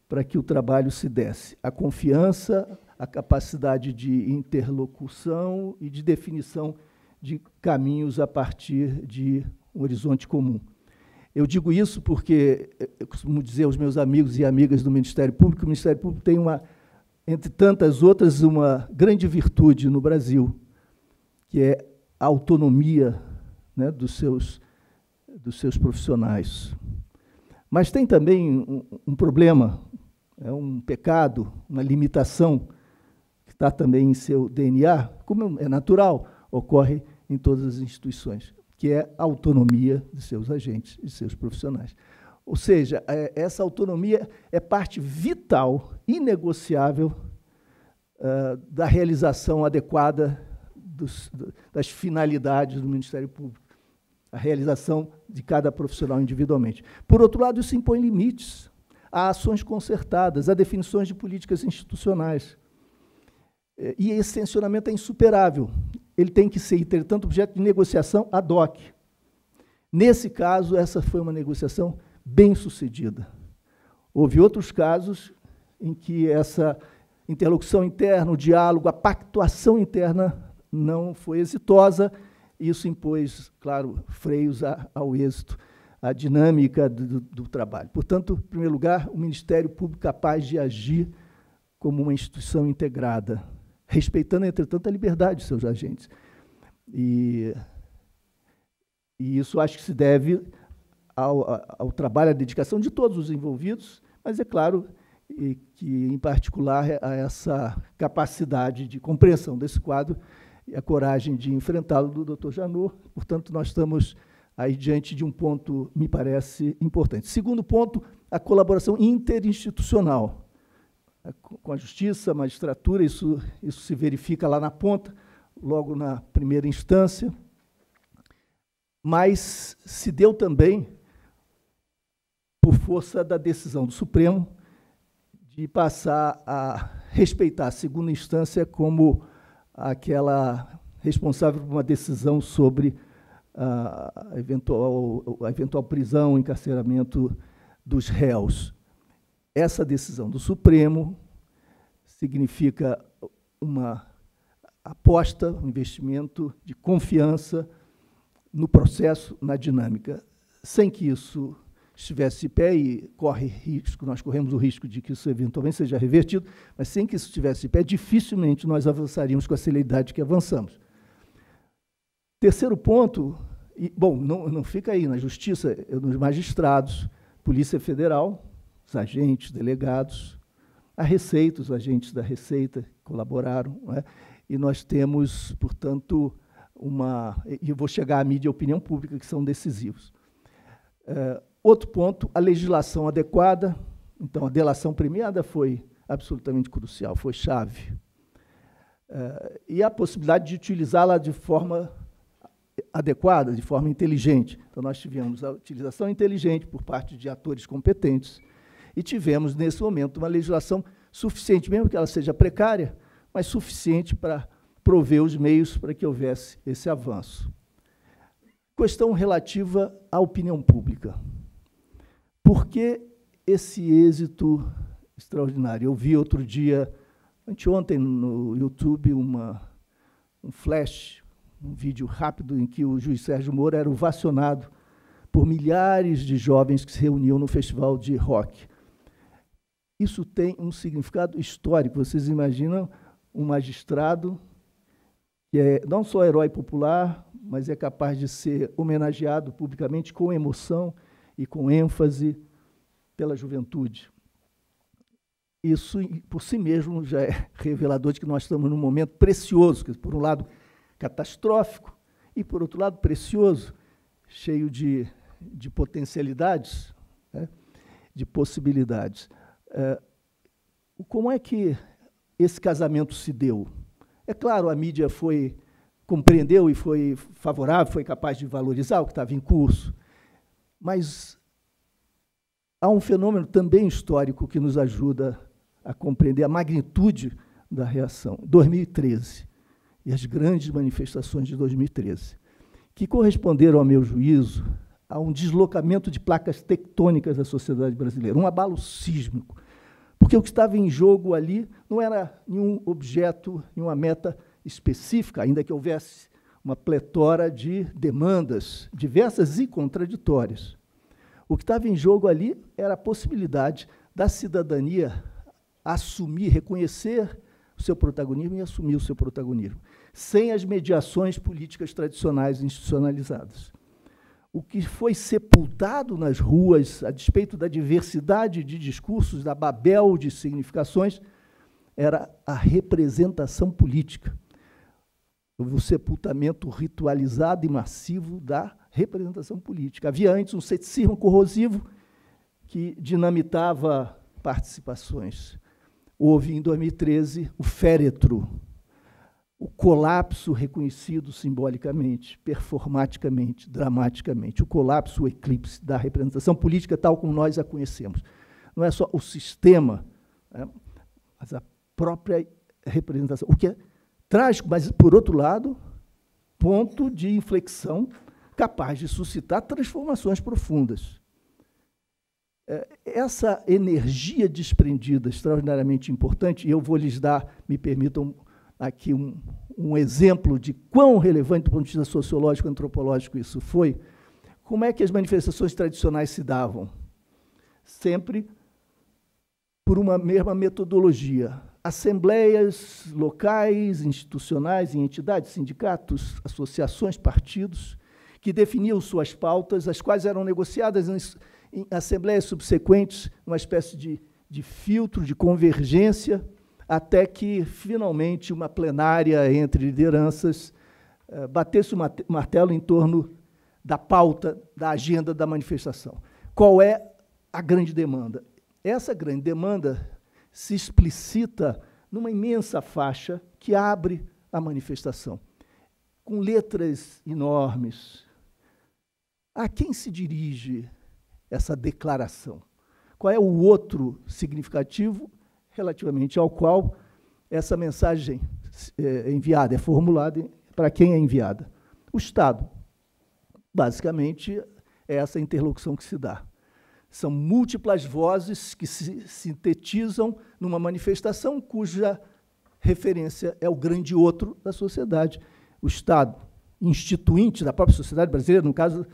para que o trabalho se desse. A confiança, a capacidade de interlocução e de definição de caminhos a partir de um horizonte comum. Eu digo isso porque eh, eu costumo dizer aos meus amigos e amigas do Ministério Público o Ministério Público tem uma, entre tantas outras, uma grande virtude no Brasil, que é a autonomia né, dos, seus, dos seus profissionais. Mas tem também um, um problema, é um pecado, uma limitação, que está também em seu DNA, como é natural, ocorre em todas as instituições, que é a autonomia de seus agentes e seus profissionais. Ou seja, é, essa autonomia é parte vital, inegociável, ah, da realização adequada das finalidades do Ministério Público, a realização de cada profissional individualmente. Por outro lado, isso impõe limites a ações concertadas, a definições de políticas institucionais. Eh, e esse tensionamento é insuperável ele tem que ser, entretanto, objeto de negociação ad hoc. Nesse caso, essa foi uma negociação bem sucedida. Houve outros casos em que essa interlocução interna, o diálogo, a pactuação interna não foi exitosa. Isso impôs, claro, freios a, ao êxito, à dinâmica do, do trabalho. Portanto, em primeiro lugar, o Ministério Público capaz de agir como uma instituição integrada, respeitando, entretanto, a liberdade de seus agentes. E, e isso acho que se deve ao, ao trabalho, à dedicação de todos os envolvidos, mas é claro que, em particular, a essa capacidade de compreensão desse quadro e a coragem de enfrentá-lo do Dr. Janot. Portanto, nós estamos aí diante de um ponto, me parece, importante. Segundo ponto, a colaboração interinstitucional com a justiça, a magistratura, isso, isso se verifica lá na ponta, logo na primeira instância. Mas se deu também por força da decisão do Supremo de passar a respeitar a segunda instância como aquela responsável por uma decisão sobre a ah, eventual, a eventual prisão, encarceramento dos réus. Essa decisão do Supremo significa uma aposta, um investimento de confiança no processo, na dinâmica. Sem que isso estivesse de pé e corre risco, nós corremos o risco de que isso eventualmente seja revertido, mas sem que isso estivesse de pé, dificilmente nós avançaríamos com a celeridade que avançamos. Terceiro ponto, e, bom, não, não fica aí, na justiça, nos é magistrados, Polícia Federal, os agentes, delegados, a Receita, os agentes da Receita colaboraram, é? e nós temos, portanto, uma. E eu vou chegar à mídia e à opinião pública, que são decisivos. É, outro ponto, a legislação adequada. Então, a delação premiada foi absolutamente crucial, foi chave. É, e a possibilidade de utilizá-la de forma adequada, de forma inteligente. Então, nós tivemos a utilização inteligente por parte de atores competentes, e tivemos, nesse momento, uma legislação suficiente, mesmo que ela seja precária, mas suficiente para prover os meios para que houvesse esse avanço. Questão relativa à opinião pública. Por que esse êxito extraordinário? Eu vi outro dia, anteontem, no YouTube, uma, um flash, um vídeo rápido em que o juiz Sérgio Moro era ovacionado por milhares de jovens que se reuniam no festival de rock. Isso tem um significado histórico. Vocês imaginam um magistrado que é não só herói popular, mas é capaz de ser homenageado publicamente com emoção e com ênfase pela juventude. Isso, por si mesmo, já é revelador de que nós estamos num momento precioso, que, por um lado, catastrófico, e, por outro lado, precioso, cheio de, de potencialidades, né, de possibilidades. Ah, como é que esse casamento se deu? É claro, a mídia foi compreendeu e foi favorável, foi capaz de valorizar o que estava em curso, mas há um fenômeno também histórico que nos ajuda a compreender a magnitude da reação. 2013 e as grandes manifestações de 2013, que corresponderam, ao meu juízo, a um deslocamento de placas tectônicas da sociedade brasileira, um abalo sísmico porque o que estava em jogo ali não era nenhum objeto, nenhuma meta específica, ainda que houvesse uma pletora de demandas diversas e contraditórias. O que estava em jogo ali era a possibilidade da cidadania assumir, reconhecer o seu protagonismo e assumir o seu protagonismo, sem as mediações políticas tradicionais institucionalizadas o que foi sepultado nas ruas, a despeito da diversidade de discursos, da babel de significações, era a representação política. Houve o sepultamento ritualizado e massivo da representação política. Havia antes um ceticismo corrosivo que dinamitava participações. Houve, em 2013, o féretro o colapso reconhecido simbolicamente, performaticamente, dramaticamente, o colapso, o eclipse da representação política tal como nós a conhecemos. Não é só o sistema, né, mas a própria representação, o que é trágico, mas, por outro lado, ponto de inflexão capaz de suscitar transformações profundas. É, essa energia desprendida, extraordinariamente importante, e eu vou lhes dar, me permitam, aqui um, um exemplo de quão relevante do ponto de vista sociológico antropológico isso foi, como é que as manifestações tradicionais se davam? Sempre por uma mesma metodologia. Assembleias locais, institucionais, em entidades, sindicatos, associações, partidos, que definiam suas pautas, as quais eram negociadas em, em assembleias subsequentes, uma espécie de, de filtro, de convergência até que, finalmente, uma plenária entre lideranças eh, batesse o martelo em torno da pauta, da agenda da manifestação. Qual é a grande demanda? Essa grande demanda se explicita numa imensa faixa que abre a manifestação, com letras enormes. A quem se dirige essa declaração? Qual é o outro significativo relativamente ao qual essa mensagem é, é enviada, é formulada para quem é enviada. O Estado. Basicamente, é essa interlocução que se dá. São múltiplas vozes que se sintetizam numa manifestação cuja referência é o grande outro da sociedade. O Estado, instituinte da própria sociedade brasileira, no caso,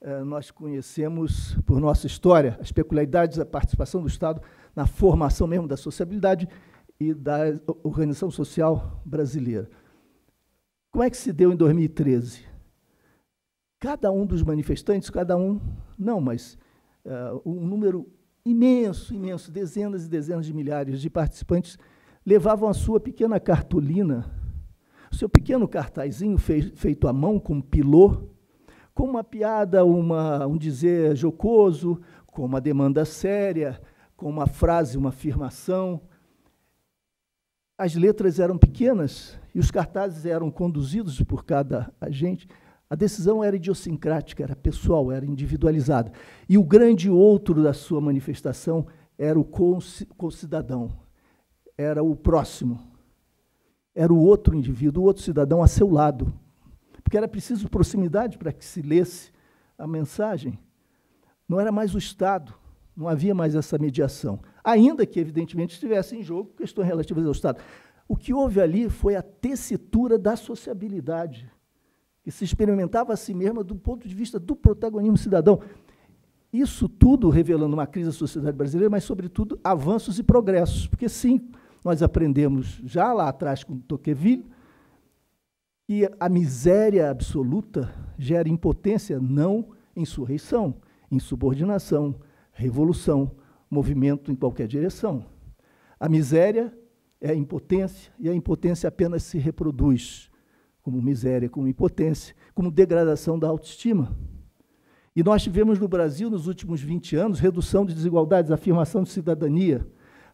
é, nós conhecemos, por nossa história, as peculiaridades da participação do Estado na formação mesmo da sociabilidade e da organização social brasileira. Como é que se deu em 2013? Cada um dos manifestantes, cada um, não, mas uh, um número imenso, imenso, dezenas e dezenas de milhares de participantes levavam a sua pequena cartolina, o seu pequeno cartazinho fei feito à mão com pilô, com uma piada, uma, um dizer jocoso, com uma demanda séria, com uma frase, uma afirmação. As letras eram pequenas e os cartazes eram conduzidos por cada agente. A decisão era idiosincrática, era pessoal, era individualizada. E o grande outro da sua manifestação era o concidadão, era o próximo, era o outro indivíduo, o outro cidadão a seu lado. Porque era preciso proximidade para que se lesse a mensagem. Não era mais o Estado, não havia mais essa mediação. Ainda que, evidentemente, estivesse em jogo questões relativas ao Estado. O que houve ali foi a tessitura da sociabilidade, que se experimentava a si mesma do ponto de vista do protagonismo cidadão. Isso tudo revelando uma crise da sociedade brasileira, mas, sobretudo, avanços e progressos. Porque, sim, nós aprendemos já lá atrás com Tocqueville que a miséria absoluta gera impotência, não insurreição, insubordinação, revolução, movimento em qualquer direção. A miséria é a impotência, e a impotência apenas se reproduz como miséria, como impotência, como degradação da autoestima. E nós tivemos no Brasil, nos últimos 20 anos, redução de desigualdades, afirmação de cidadania,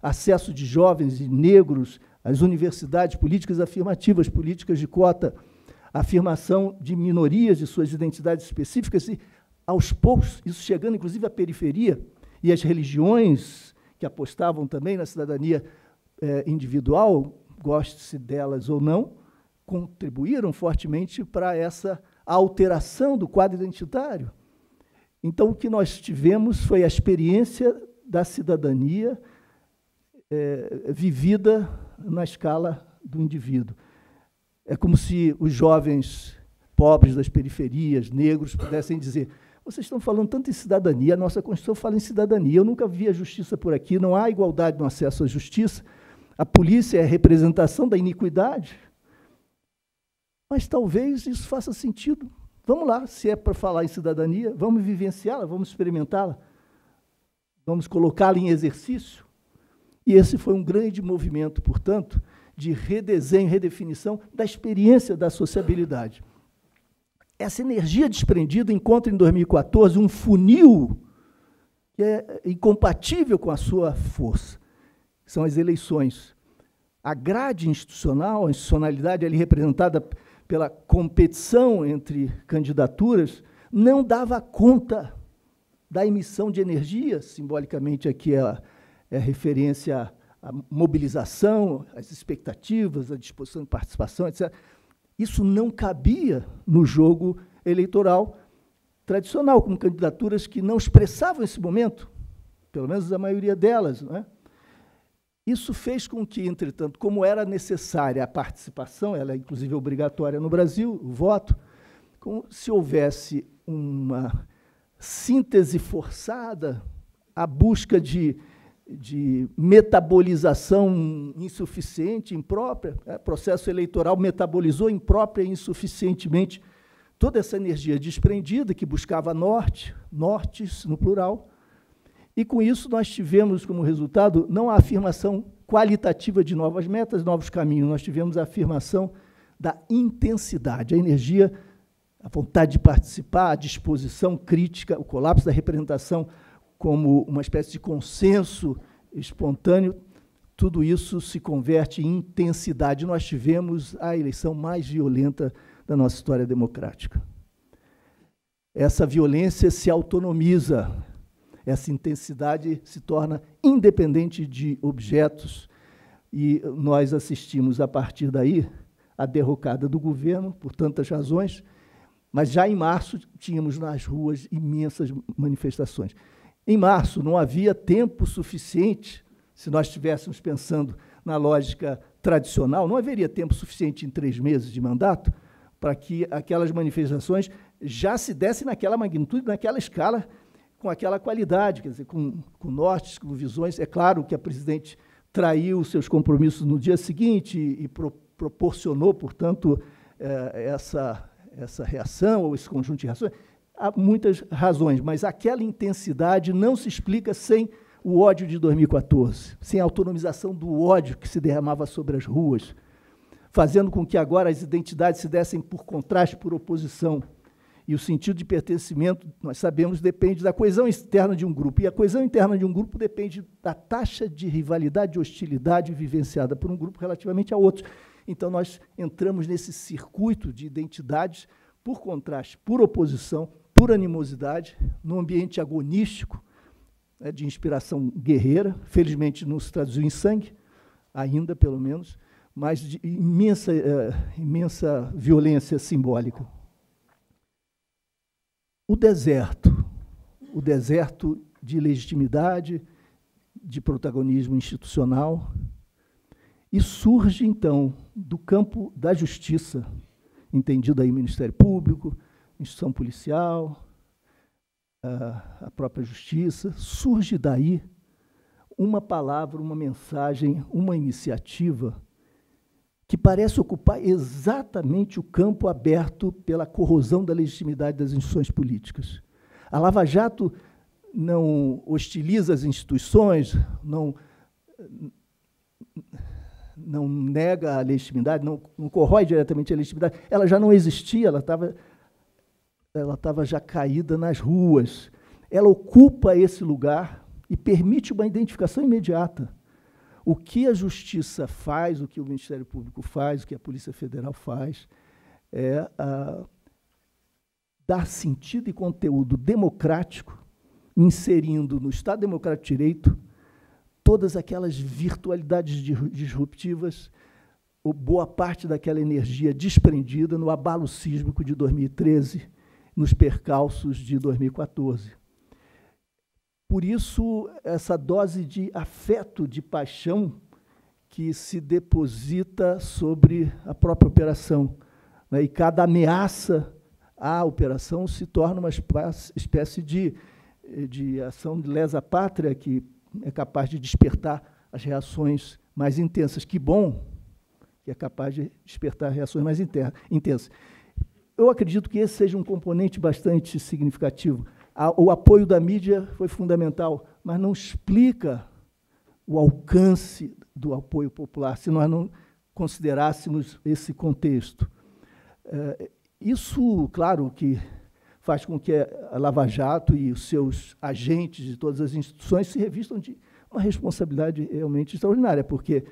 acesso de jovens e negros às universidades, políticas afirmativas, políticas de cota, afirmação de minorias, de suas identidades específicas, e aos poucos, isso chegando inclusive à periferia, e as religiões que apostavam também na cidadania eh, individual, goste-se delas ou não, contribuíram fortemente para essa alteração do quadro identitário. Então, o que nós tivemos foi a experiência da cidadania eh, vivida na escala do indivíduo. É como se os jovens pobres das periferias, negros, pudessem dizer: vocês estão falando tanto em cidadania, a nossa Constituição fala em cidadania. Eu nunca vi a justiça por aqui, não há igualdade no acesso à justiça. A polícia é a representação da iniquidade. Mas talvez isso faça sentido. Vamos lá, se é para falar em cidadania, vamos vivenciá-la, vamos experimentá-la, vamos colocá-la em exercício. E esse foi um grande movimento, portanto, de redesenho, redefinição da experiência da sociabilidade essa energia desprendida encontra em 2014 um funil que é incompatível com a sua força. São as eleições. A grade institucional, a institucionalidade ali representada pela competição entre candidaturas, não dava conta da emissão de energia, simbolicamente aqui é, a, é a referência à, à mobilização, às expectativas, à disposição de participação, etc isso não cabia no jogo eleitoral tradicional, com candidaturas que não expressavam esse momento, pelo menos a maioria delas. Não é? Isso fez com que, entretanto, como era necessária a participação, ela é inclusive obrigatória no Brasil, o voto, como se houvesse uma síntese forçada, a busca de de metabolização insuficiente, imprópria, né? processo eleitoral metabolizou imprópria e insuficientemente toda essa energia desprendida que buscava norte, nortes no plural, e com isso nós tivemos como resultado não a afirmação qualitativa de novas metas, novos caminhos, nós tivemos a afirmação da intensidade, a energia, a vontade de participar, a disposição crítica, o colapso da representação como uma espécie de consenso espontâneo, tudo isso se converte em intensidade. Nós tivemos a eleição mais violenta da nossa história democrática. Essa violência se autonomiza, essa intensidade se torna independente de objetos, e nós assistimos a partir daí a derrocada do governo, por tantas razões, mas já em março tínhamos nas ruas imensas manifestações. Em março, não havia tempo suficiente, se nós estivéssemos pensando na lógica tradicional, não haveria tempo suficiente em três meses de mandato para que aquelas manifestações já se dessem naquela magnitude, naquela escala, com aquela qualidade, quer dizer, com, com nortes, com visões. É claro que a presidente traiu seus compromissos no dia seguinte e, e pro, proporcionou, portanto, eh, essa, essa reação ou esse conjunto de reações há muitas razões, mas aquela intensidade não se explica sem o ódio de 2014, sem a autonomização do ódio que se derramava sobre as ruas, fazendo com que agora as identidades se dessem por contraste, por oposição. E o sentido de pertencimento, nós sabemos, depende da coesão externa de um grupo. E a coesão interna de um grupo depende da taxa de rivalidade e hostilidade vivenciada por um grupo relativamente a outro. Então, nós entramos nesse circuito de identidades por contraste, por oposição, pura animosidade, num ambiente agonístico, né, de inspiração guerreira, felizmente não se traduziu em sangue, ainda pelo menos, mas de imensa, uh, imensa violência simbólica. O deserto, o deserto de legitimidade, de protagonismo institucional, e surge, então, do campo da justiça, entendido aí Ministério Público, instituição policial, a, própria justiça, surge daí uma palavra, uma mensagem, uma iniciativa que parece ocupar exatamente o campo aberto pela corrosão da legitimidade das instituições políticas. A Lava Jato não hostiliza as instituições, não, não nega a legitimidade, não, não corrói diretamente a legitimidade. Ela já não existia, ela estava ela estava já caída nas ruas. Ela ocupa esse lugar e permite uma identificação imediata. O que a justiça faz, o que o Ministério Público faz, o que a Polícia Federal faz, é a, ah, dar sentido e conteúdo democrático, inserindo no Estado Democrático de Direito todas aquelas virtualidades disruptivas, boa parte daquela energia desprendida no abalo sísmico de 2013 nos percalços de 2014. Por isso, essa dose de afeto, de paixão, que se deposita sobre a própria operação. Né? E cada ameaça à operação se torna uma espécie de, de ação de lesa-pátria que é capaz de despertar as reações mais intensas. Que bom que é capaz de despertar reações mais intensas eu acredito que esse seja um componente bastante significativo. A, o apoio da mídia foi fundamental, mas não explica o alcance do apoio popular se nós não considerássemos esse contexto. É, isso, claro, que faz com que a Lava Jato e os seus agentes de todas as instituições se revistam de uma responsabilidade realmente extraordinária, porque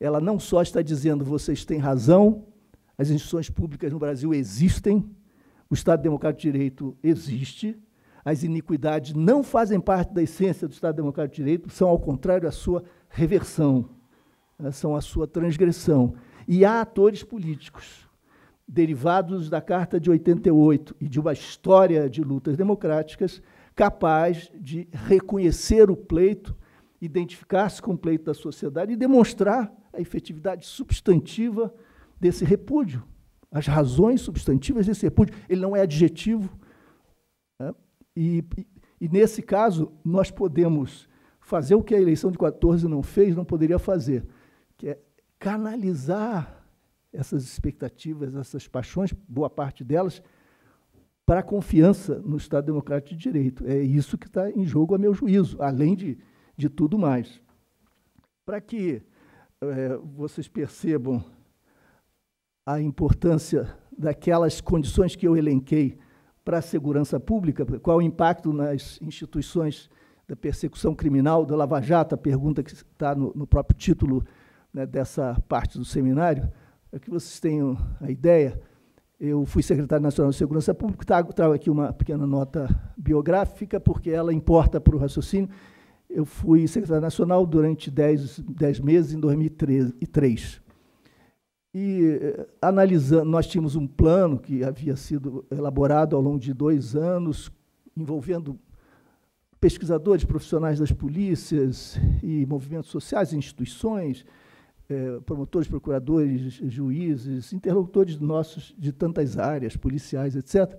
ela não só está dizendo vocês têm razão, as instituições públicas no Brasil existem, o Estado Democrático de Direito existe, as iniquidades não fazem parte da essência do Estado Democrático de Direito, são, ao contrário, a sua reversão, né, são a sua transgressão. E há atores políticos, derivados da Carta de 88 e de uma história de lutas democráticas, capaz de reconhecer o pleito, identificar-se com o pleito da sociedade e demonstrar a efetividade substantiva desse repúdio, as razões substantivas desse repúdio. Ele não é adjetivo. Né? E, e, e, nesse caso, nós podemos fazer o que a eleição de 14 não fez, não poderia fazer, que é canalizar essas expectativas, essas paixões, boa parte delas, para a confiança no Estado Democrático de Direito. É isso que está em jogo, a meu juízo, além de, de tudo mais. Para que é, vocês percebam a importância daquelas condições que eu elenquei para a segurança pública, qual o impacto nas instituições da persecução criminal, da Lava Jato, a pergunta que está no, no próprio título né, dessa parte do seminário, para que vocês tenham a ideia, eu fui secretário nacional de segurança pública, trago, tá, trago aqui uma pequena nota biográfica, porque ela importa para o raciocínio. Eu fui secretário nacional durante 10, meses, em 2003. E eh, analisando, nós tínhamos um plano que havia sido elaborado ao longo de dois anos, envolvendo pesquisadores, profissionais das polícias e movimentos sociais, instituições, eh, promotores, procuradores, juízes, interlocutores nossos de tantas áreas, policiais, etc.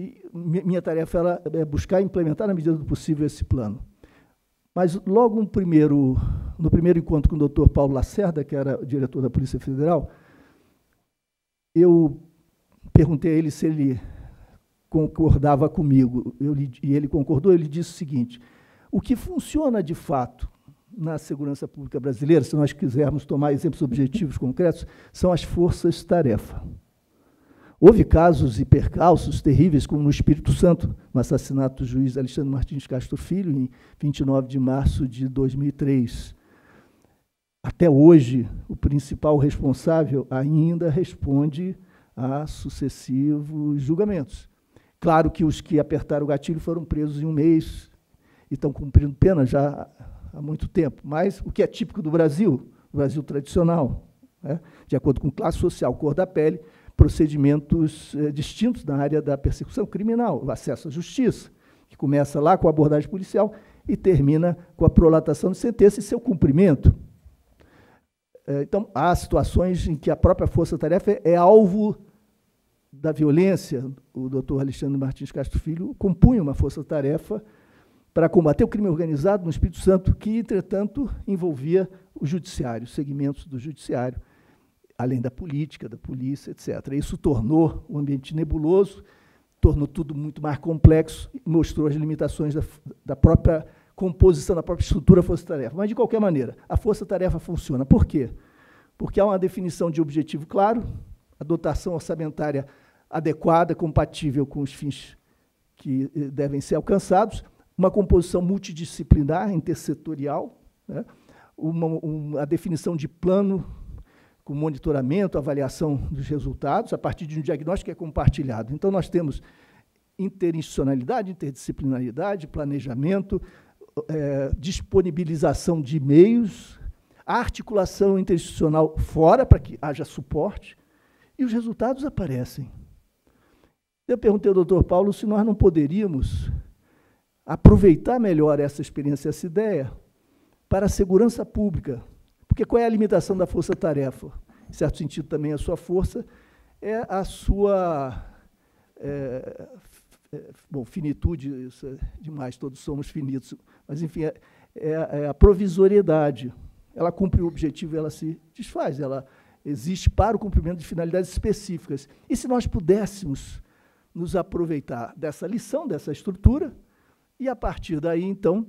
E minha tarefa era é buscar implementar, na medida do possível, esse plano. Mas logo no primeiro, no primeiro encontro com o doutor Paulo Lacerda, que era diretor da Polícia Federal, eu perguntei a ele se ele concordava comigo. Eu, e ele concordou, ele disse o seguinte: o que funciona de fato na segurança pública brasileira, se nós quisermos tomar exemplos objetivos concretos, são as forças-tarefa. Houve casos e percalços terríveis, como no Espírito Santo, no assassinato do juiz Alexandre Martins Castro Filho, em 29 de março de 2003. Até hoje, o principal responsável ainda responde a sucessivos julgamentos. Claro que os que apertaram o gatilho foram presos em um mês e estão cumprindo pena já há muito tempo. Mas o que é típico do Brasil, o Brasil tradicional, né? de acordo com classe social, cor da pele, procedimentos eh, distintos na área da persecução criminal, o acesso à justiça, que começa lá com a abordagem policial e termina com a prolatação de sentença e seu cumprimento. Eh, então, há situações em que a própria força-tarefa é alvo da violência. O doutor Alexandre Martins Castro Filho compunha uma força-tarefa para combater o crime organizado no Espírito Santo, que, entretanto, envolvia o judiciário, segmentos do judiciário, além da política, da polícia, etc. Isso tornou o ambiente nebuloso, tornou tudo muito mais complexo, mostrou as limitações da, da própria composição, da própria estrutura força-tarefa. Mas, de qualquer maneira, a força-tarefa funciona. Por quê? Porque há uma definição de objetivo claro, a dotação orçamentária adequada, compatível com os fins que eh, devem ser alcançados, uma composição multidisciplinar, intersetorial, né? uma, uma, a definição de plano com monitoramento, avaliação dos resultados, a partir de um diagnóstico que é compartilhado. Então, nós temos interinstitucionalidade, interdisciplinaridade, planejamento, é, disponibilização de meios, articulação interinstitucional fora, para que haja suporte, e os resultados aparecem. Eu perguntei ao doutor Paulo se nós não poderíamos aproveitar melhor essa experiência, essa ideia, para a segurança pública, porque qual é a limitação da força-tarefa? Em certo sentido, também a sua força é a sua. É, é bom, finitude, isso é demais, todos somos finitos, mas enfim, é, é, é, a provisoriedade. Ela cumpre o objetivo, ela se desfaz, ela existe para o cumprimento de finalidades específicas. E se nós pudéssemos nos aproveitar dessa lição, dessa estrutura, e a partir daí, então,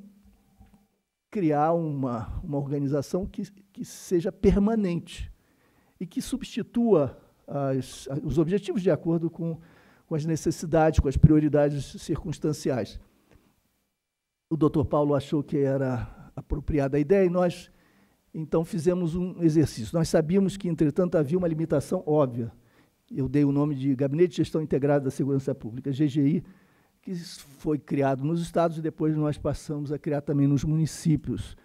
criar uma, uma organização que, que seja permanente e que substitua as, os objetivos de acordo com, com as necessidades, com as prioridades circunstanciais. O doutor Paulo achou que era apropriada a ideia e nós, então, fizemos um exercício. Nós sabíamos que, entretanto, havia uma limitação óbvia. Eu dei o nome de Gabinete de Gestão Integrada da Segurança Pública, GGI, que foi criado nos estados e depois nós passamos a criar também nos municípios.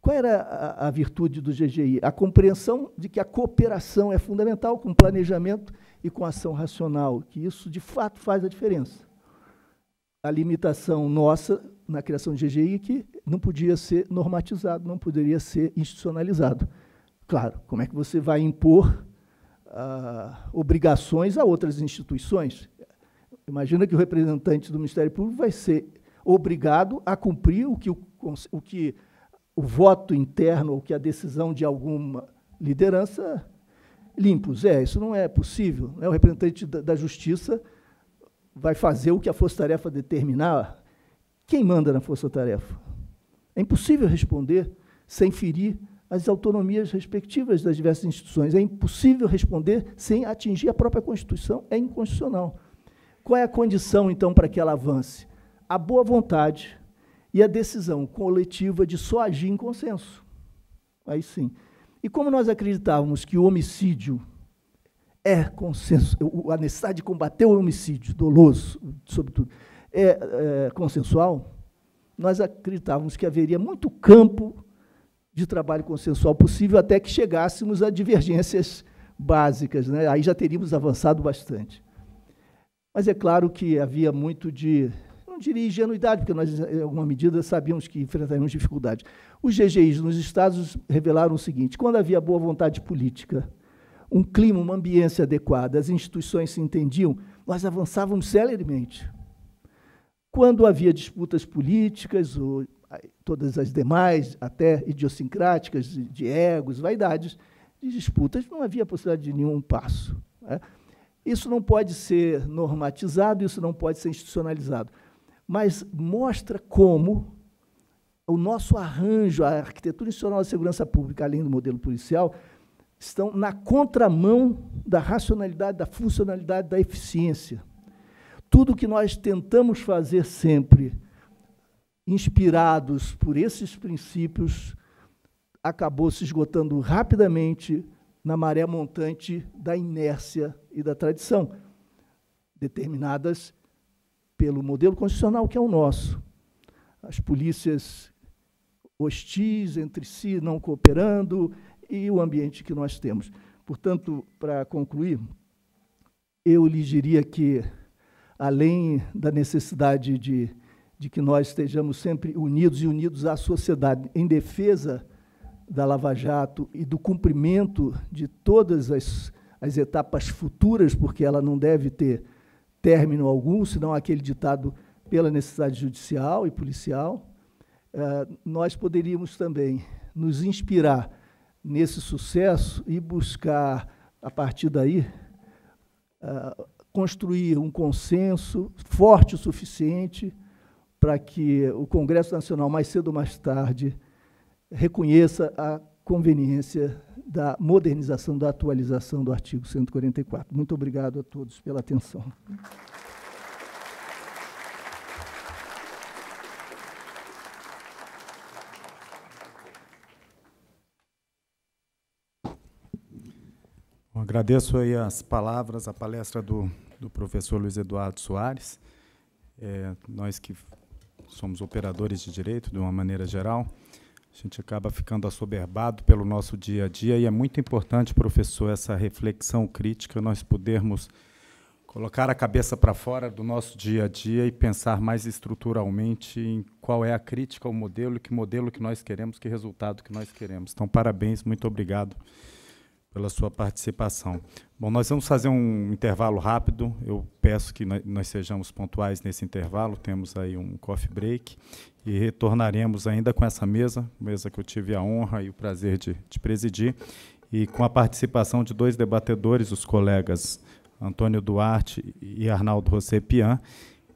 Qual era a, a virtude do GGI? A compreensão de que a cooperação é fundamental com planejamento e com ação racional, que isso de fato faz a diferença. A limitação nossa na criação do GGI é que não podia ser normatizado, não poderia ser institucionalizado. Claro, como é que você vai impor ah, obrigações a outras instituições? Imagina que o representante do Ministério Público vai ser obrigado a cumprir o que o, o, que o voto interno, o que a decisão de alguma liderança lhe impuser. É, isso não é possível. Né? O representante da, da Justiça vai fazer o que a força-tarefa determinar. Quem manda na força-tarefa? É impossível responder sem ferir as autonomias respectivas das diversas instituições. É impossível responder sem atingir a própria Constituição. É inconstitucional. Qual é a condição, então, para que ela avance? A boa vontade e a decisão coletiva de só agir em consenso. Aí sim. E como nós acreditávamos que o homicídio é consenso, a necessidade de combater o homicídio doloso, sobretudo, é, é consensual, nós acreditávamos que haveria muito campo de trabalho consensual possível até que chegássemos a divergências básicas. Né? Aí já teríamos avançado bastante. Mas é claro que havia muito de, não diria ingenuidade, porque nós, em alguma medida, sabíamos que enfrentaríamos dificuldades. Os GGIs nos Estados revelaram o seguinte: quando havia boa vontade política, um clima, uma ambiência adequada, as instituições se entendiam, nós avançávamos celeremente. Quando havia disputas políticas, ou todas as demais, até idiosincráticas, de egos, vaidades, de disputas, não havia possibilidade de nenhum passo. Né? Isso não pode ser normatizado, isso não pode ser institucionalizado, mas mostra como o nosso arranjo, a arquitetura institucional da segurança pública, além do modelo policial, estão na contramão da racionalidade, da funcionalidade, da eficiência. Tudo que nós tentamos fazer sempre, inspirados por esses princípios, acabou se esgotando rapidamente na maré montante da inércia e da tradição, determinadas pelo modelo constitucional que é o nosso. As polícias hostis entre si, não cooperando, e o ambiente que nós temos. Portanto, para concluir, eu lhe diria que, além da necessidade de, de que nós estejamos sempre unidos e unidos à sociedade em defesa da Lava Jato e do cumprimento de todas as, as etapas futuras, porque ela não deve ter término algum, senão aquele ditado pela necessidade judicial e policial, eh, nós poderíamos também nos inspirar nesse sucesso e buscar, a partir daí, eh, construir um consenso forte o suficiente para que o Congresso Nacional, mais cedo ou mais tarde, reconheça a conveniência da modernização, da atualização do artigo 144. Muito obrigado a todos pela atenção. agradeço aí as palavras, a palestra do, do professor Luiz Eduardo Soares. É, nós que somos operadores de direito, de uma maneira geral, a gente acaba ficando assoberbado pelo nosso dia a dia e é muito importante, professor, essa reflexão crítica, nós podermos colocar a cabeça para fora do nosso dia a dia e pensar mais estruturalmente em qual é a crítica ao modelo, que modelo que nós queremos, que resultado que nós queremos. Então, parabéns, muito obrigado pela sua participação. Bom, nós vamos fazer um intervalo rápido. Eu peço que nós sejamos pontuais nesse intervalo. Temos aí um coffee break e retornaremos ainda com essa mesa, mesa que eu tive a honra e o prazer de, de presidir, e com a participação de dois debatedores, os colegas Antônio Duarte e Arnaldo José Pian,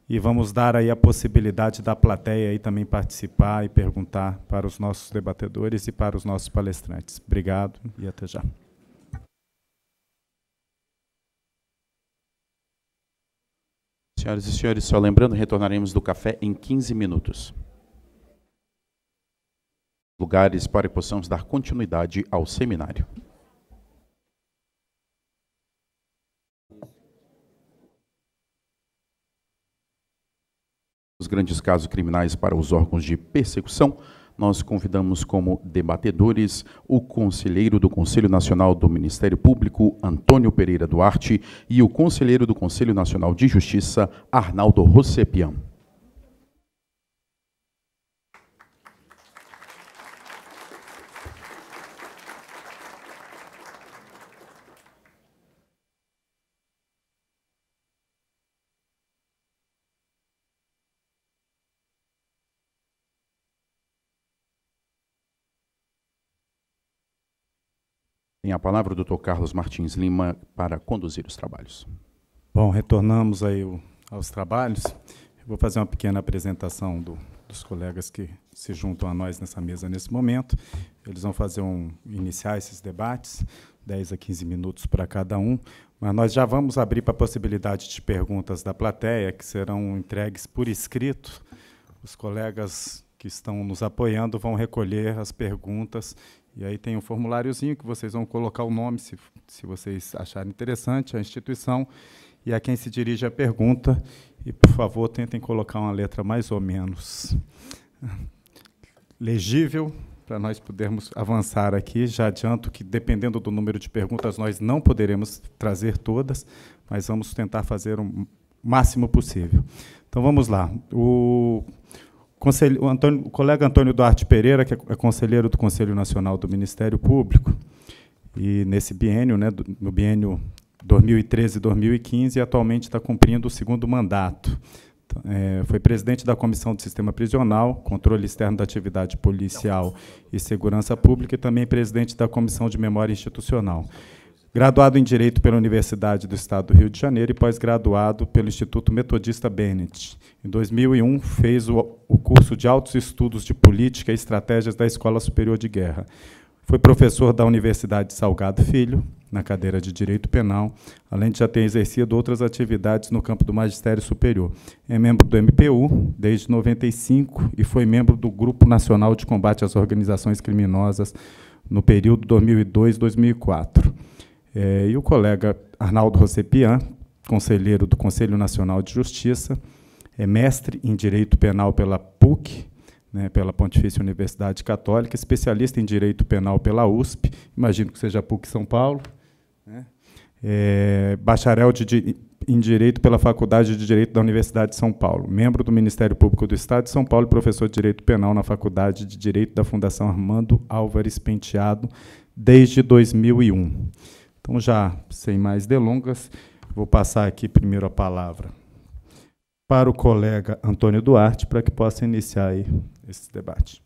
e vamos dar aí a possibilidade da plateia aí também participar e perguntar para os nossos debatedores e para os nossos palestrantes. Obrigado e até já. Senhoras e senhores, só lembrando, retornaremos do café em 15 minutos. Lugares para que possamos dar continuidade ao seminário. Os grandes casos criminais para os órgãos de persecução nós convidamos como debatedores o conselheiro do Conselho Nacional do Ministério Público, Antônio Pereira Duarte, e o conselheiro do Conselho Nacional de Justiça, Arnaldo Rossepian. Tem a palavra o doutor Carlos Martins Lima para conduzir os trabalhos. Bom, retornamos aí aos trabalhos. Eu vou fazer uma pequena apresentação do, dos colegas que se juntam a nós nessa mesa nesse momento. Eles vão fazer um iniciar esses debates, 10 a 15 minutos para cada um, mas nós já vamos abrir para a possibilidade de perguntas da plateia, que serão entregues por escrito. Os colegas que estão nos apoiando vão recolher as perguntas e aí tem um formuláriozinho que vocês vão colocar o nome, se, se vocês acharem interessante, a instituição e a quem se dirige a pergunta. E, por favor, tentem colocar uma letra mais ou menos legível para nós podermos avançar aqui. Já adianto que, dependendo do número de perguntas, nós não poderemos trazer todas, mas vamos tentar fazer o máximo possível. Então, vamos lá. O o, Antônio, o colega Antônio Duarte Pereira, que é, é conselheiro do Conselho Nacional do Ministério Público, e nesse biênio, né, no biênio 2013-2015, atualmente está cumprindo o segundo mandato. É, foi presidente da Comissão do Sistema Prisional, Controle Externo da Atividade Policial e Segurança Pública e também presidente da Comissão de Memória Institucional graduado em Direito pela Universidade do Estado do Rio de Janeiro e pós-graduado pelo Instituto Metodista Bennett. Em 2001, fez o, o curso de Altos Estudos de Política e Estratégias da Escola Superior de Guerra. Foi professor da Universidade Salgado Filho, na cadeira de Direito Penal, além de já ter exercido outras atividades no campo do Magistério Superior. É membro do MPU desde 95 e foi membro do Grupo Nacional de Combate às Organizações Criminosas no período 2002-2004. É, e o colega Arnaldo Rosepian, conselheiro do Conselho Nacional de Justiça, é mestre em Direito Penal pela PUC, né, pela Pontifícia Universidade Católica, especialista em Direito Penal pela USP, imagino que seja PUC São Paulo, né, é, bacharel de, em Direito pela Faculdade de Direito da Universidade de São Paulo, membro do Ministério Público do Estado de São Paulo e professor de Direito Penal na Faculdade de Direito da Fundação Armando Álvares Penteado desde 2001. Então, já sem mais delongas, vou passar aqui primeiro a palavra para o colega Antônio Duarte, para que possa iniciar aí esse debate.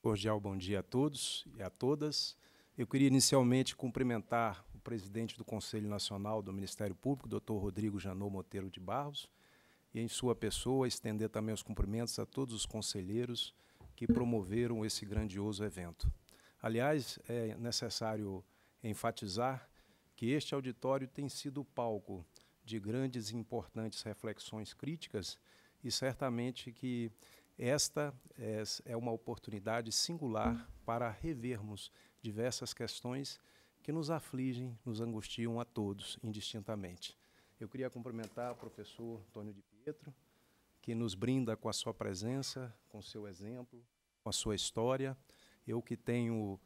Cordial bom dia a todos e a todas. Eu queria inicialmente cumprimentar o presidente do Conselho Nacional do Ministério Público, doutor Rodrigo Janô Monteiro de Barros, e em sua pessoa estender também os cumprimentos a todos os conselheiros que promoveram esse grandioso evento. Aliás, é necessário enfatizar que este auditório tem sido o palco de grandes e importantes reflexões críticas e certamente que esta é, é uma oportunidade singular para revermos diversas questões que nos afligem, nos angustiam a todos, indistintamente. Eu queria cumprimentar o professor Antônio de Pietro, que nos brinda com a sua presença, com seu exemplo, com a sua história. Eu que tenho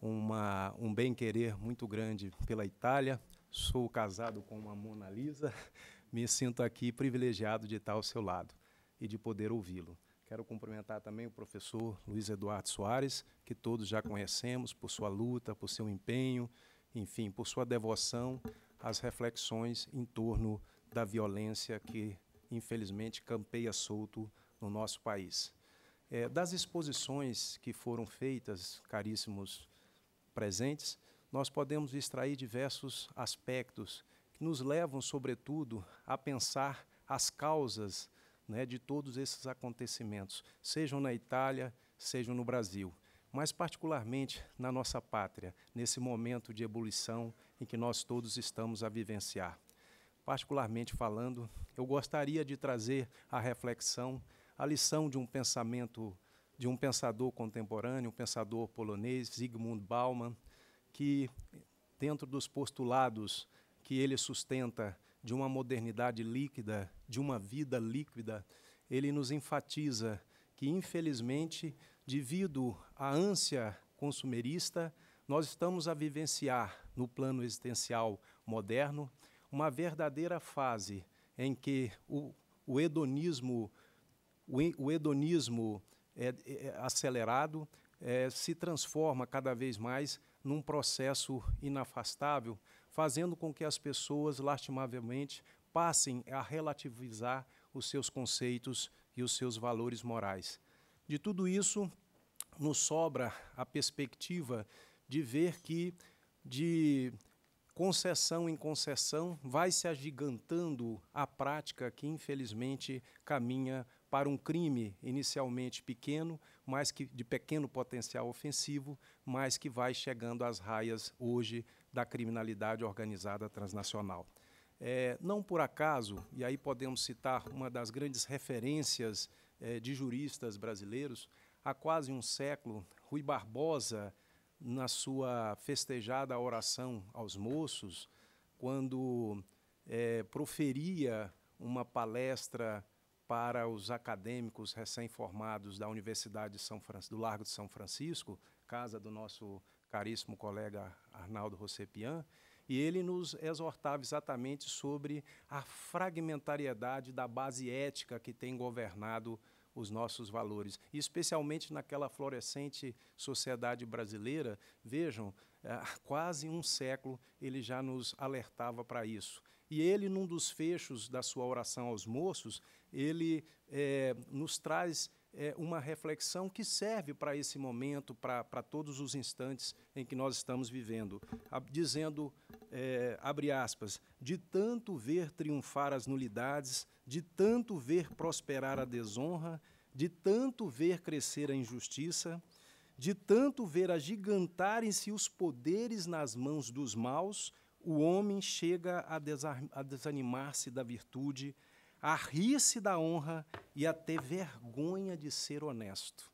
uma, um bem-querer muito grande pela Itália. Sou casado com uma Mona Lisa. Me sinto aqui privilegiado de estar ao seu lado e de poder ouvi-lo. Quero cumprimentar também o professor Luiz Eduardo Soares, que todos já conhecemos por sua luta, por seu empenho, enfim, por sua devoção às reflexões em torno da violência que, infelizmente, campeia solto no nosso país. É, das exposições que foram feitas, caríssimos presentes, nós podemos extrair diversos aspectos que nos levam, sobretudo, a pensar as causas né, de todos esses acontecimentos, sejam na Itália, sejam no Brasil, mas particularmente na nossa pátria, nesse momento de ebulição em que nós todos estamos a vivenciar. Particularmente falando, eu gostaria de trazer à reflexão a lição de um pensamento de um pensador contemporâneo, um pensador polonês, Zygmunt Bauman, que, dentro dos postulados que ele sustenta de uma modernidade líquida, de uma vida líquida, ele nos enfatiza que, infelizmente, devido à ânsia consumerista, nós estamos a vivenciar no plano existencial moderno uma verdadeira fase em que o, o hedonismo, o, o hedonismo é, é, é acelerado, é, se transforma cada vez mais num processo inafastável, fazendo com que as pessoas, lastimavelmente, passem a relativizar os seus conceitos e os seus valores morais. De tudo isso, nos sobra a perspectiva de ver que, de concessão em concessão, vai se agigantando a prática que, infelizmente, caminha para um crime inicialmente pequeno, mas que de pequeno potencial ofensivo, mas que vai chegando às raias hoje da criminalidade organizada transnacional. É, não por acaso, e aí podemos citar uma das grandes referências é, de juristas brasileiros, há quase um século, Rui Barbosa, na sua festejada oração aos moços, quando é, proferia uma palestra para os acadêmicos recém-formados da Universidade Fran... do Largo de São Francisco, casa do nosso caríssimo colega Arnaldo Rossepian, e ele nos exortava exatamente sobre a fragmentariedade da base ética que tem governado os nossos valores, e especialmente naquela florescente sociedade brasileira. Vejam, eh, há quase um século ele já nos alertava para isso. E ele, num dos fechos da sua oração aos moços, ele é, nos traz é, uma reflexão que serve para esse momento, para todos os instantes em que nós estamos vivendo, dizendo, é, abre aspas, de tanto ver triunfar as nulidades, de tanto ver prosperar a desonra, de tanto ver crescer a injustiça, de tanto ver agigantarem-se os poderes nas mãos dos maus, o homem chega a, a desanimar-se da virtude, a rir-se da honra e a ter vergonha de ser honesto.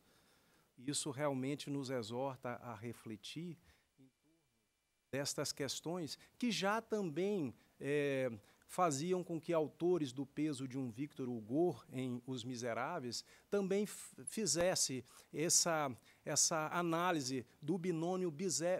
Isso realmente nos exorta a refletir destas questões que já também é, faziam com que autores do peso de um Victor Hugo em Os Miseráveis também fizesse essa, essa análise do binômio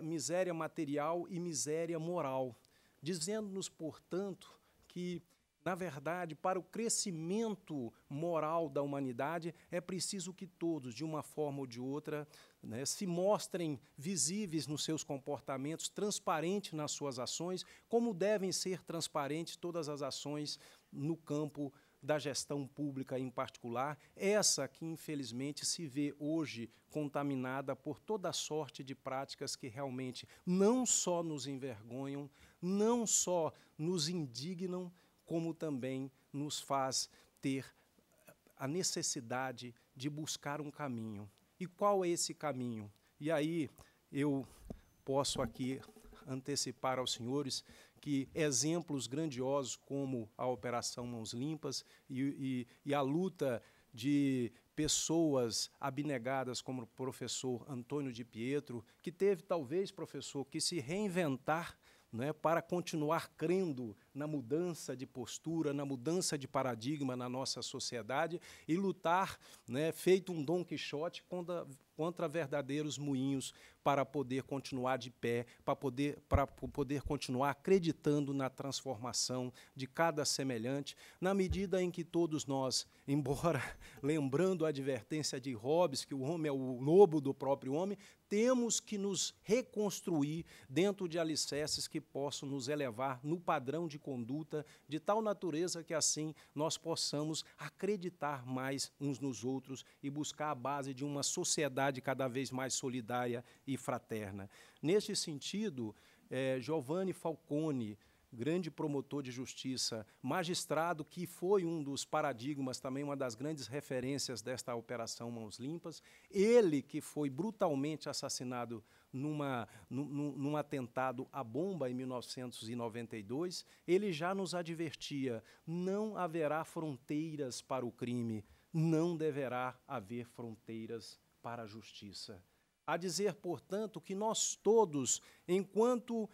miséria material e miséria moral, dizendo-nos, portanto, que na verdade, para o crescimento moral da humanidade, é preciso que todos, de uma forma ou de outra, né, se mostrem visíveis nos seus comportamentos, transparentes nas suas ações, como devem ser transparentes todas as ações no campo da gestão pública em particular, essa que infelizmente se vê hoje contaminada por toda sorte de práticas que realmente não só nos envergonham, não só nos indignam, como também nos faz ter a necessidade de buscar um caminho e qual é esse caminho? E aí eu posso aqui antecipar aos senhores que exemplos grandiosos como a Operação Mãos Limpas e, e, e a luta de pessoas abnegadas como o professor Antônio de Pietro, que teve talvez, professor, que se reinventar né, para continuar crendo na mudança de postura, na mudança de paradigma na nossa sociedade e lutar, né, feito um Dom Quixote, contra, contra verdadeiros moinhos para poder continuar de pé, para poder, para poder continuar acreditando na transformação de cada semelhante, na medida em que todos nós, embora lembrando a advertência de Hobbes, que o homem é o lobo do próprio homem, temos que nos reconstruir dentro de alicerces que possam nos elevar no padrão de conduta de tal natureza que assim nós possamos acreditar mais uns nos outros e buscar a base de uma sociedade cada vez mais solidária e fraterna. Neste sentido, é, Giovanni Falcone, grande promotor de justiça, magistrado que foi um dos paradigmas, também uma das grandes referências desta operação Mãos Limpas. Ele que foi brutalmente assassinado numa, num, num atentado à bomba em 1992, ele já nos advertia: não haverá fronteiras para o crime, não deverá haver fronteiras para a justiça. A dizer, portanto, que nós todos, enquanto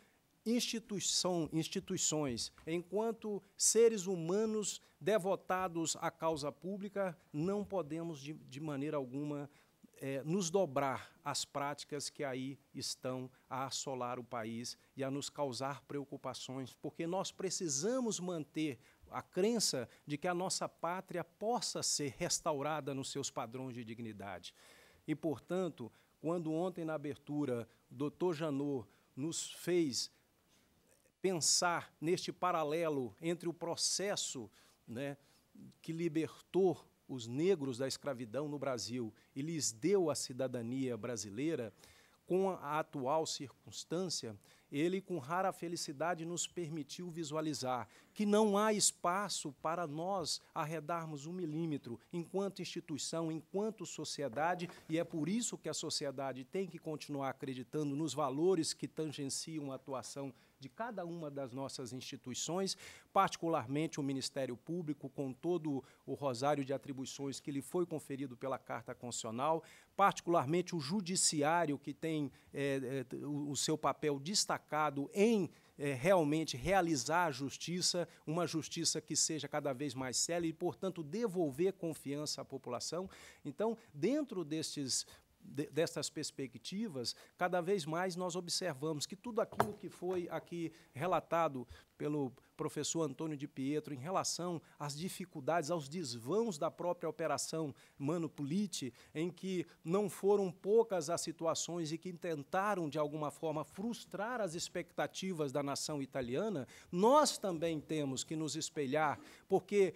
instituição, instituições, enquanto seres humanos devotados à causa pública, não podemos, de, de maneira alguma, é, nos dobrar às práticas que aí estão a assolar o país e a nos causar preocupações, porque nós precisamos manter a crença de que a nossa pátria possa ser restaurada nos seus padrões de dignidade. E, portanto, quando ontem, na abertura, o doutor Janot nos fez pensar neste paralelo entre o processo né, que libertou os negros da escravidão no Brasil e lhes deu a cidadania brasileira, com a atual circunstância, ele, com rara felicidade, nos permitiu visualizar que não há espaço para nós arredarmos um milímetro enquanto instituição, enquanto sociedade, e é por isso que a sociedade tem que continuar acreditando nos valores que tangenciam a atuação de cada uma das nossas instituições, particularmente o Ministério Público, com todo o rosário de atribuições que lhe foi conferido pela Carta Constitucional, particularmente o Judiciário, que tem eh, eh, o seu papel destacado em eh, realmente realizar a justiça, uma justiça que seja cada vez mais célere e, portanto, devolver confiança à população. Então, dentro destes destas perspectivas, cada vez mais nós observamos que tudo aquilo que foi aqui relatado pelo professor Antônio de Pietro em relação às dificuldades, aos desvãos da própria operação Manupulite, em que não foram poucas as situações e que tentaram, de alguma forma, frustrar as expectativas da nação italiana, nós também temos que nos espelhar, porque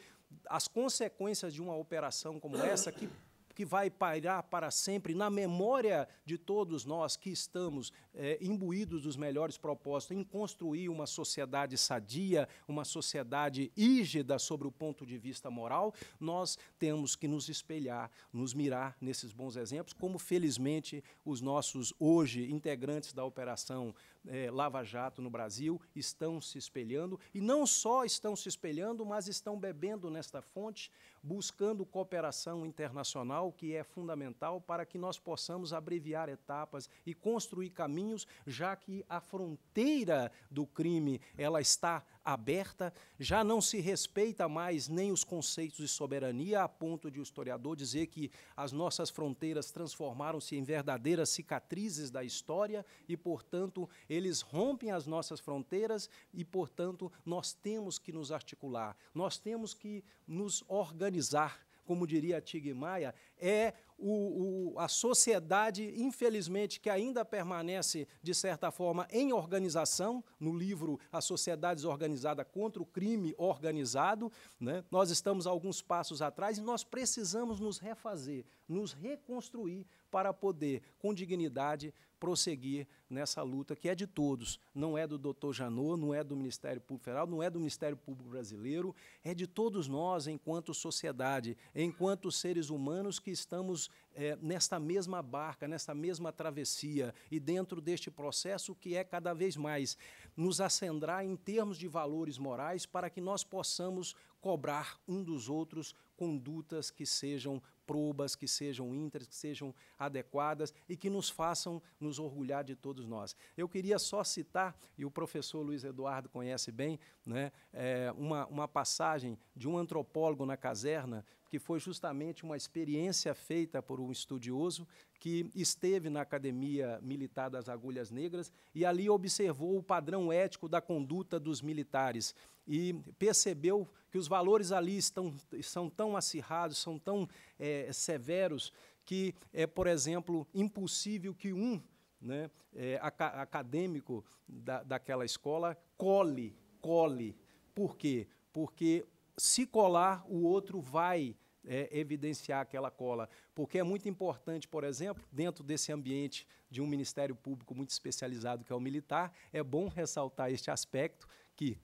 as consequências de uma operação como essa, que que vai pairar para sempre na memória de todos nós que estamos é, imbuídos dos melhores propósitos em construir uma sociedade sadia, uma sociedade rígida sobre o ponto de vista moral, nós temos que nos espelhar, nos mirar nesses bons exemplos, como felizmente os nossos hoje integrantes da operação é, Lava Jato no Brasil estão se espelhando e não só estão se espelhando, mas estão bebendo nesta fonte buscando cooperação internacional, que é fundamental para que nós possamos abreviar etapas e construir caminhos, já que a fronteira do crime ela está aberta, já não se respeita mais nem os conceitos de soberania, a ponto de o historiador dizer que as nossas fronteiras transformaram-se em verdadeiras cicatrizes da história e, portanto, eles rompem as nossas fronteiras e, portanto, nós temos que nos articular, nós temos que nos organizar organizar, como diria Tig Maia, é o, o, a sociedade, infelizmente, que ainda permanece, de certa forma, em organização, no livro A Sociedade Desorganizada contra o Crime Organizado. Né? Nós estamos alguns passos atrás e nós precisamos nos refazer, nos reconstruir, para poder, com dignidade, prosseguir nessa luta que é de todos. Não é do doutor Janot, não é do Ministério Público Federal, não é do Ministério Público Brasileiro, é de todos nós enquanto sociedade, enquanto seres humanos que estamos é, nesta mesma barca, nesta mesma travessia e dentro deste processo que é cada vez mais nos acendrar em termos de valores morais para que nós possamos cobrar um dos outros condutas que sejam probas, que sejam íntegras, que sejam adequadas e que nos façam nos orgulhar de todos nós. Eu queria só citar, e o professor Luiz Eduardo conhece bem, né, é, uma, uma passagem de um antropólogo na caserna, que foi justamente uma experiência feita por um estudioso que esteve na Academia Militar das Agulhas Negras e ali observou o padrão ético da conduta dos militares e percebeu que os valores ali estão, são tão acirrados, são tão é, severos, que é, por exemplo, impossível que um né, é, acadêmico da, daquela escola cole, cole. Por quê? Porque se colar, o outro vai é, evidenciar aquela cola. Porque é muito importante, por exemplo, dentro desse ambiente de um Ministério Público muito especializado, que é o militar, é bom ressaltar este aspecto que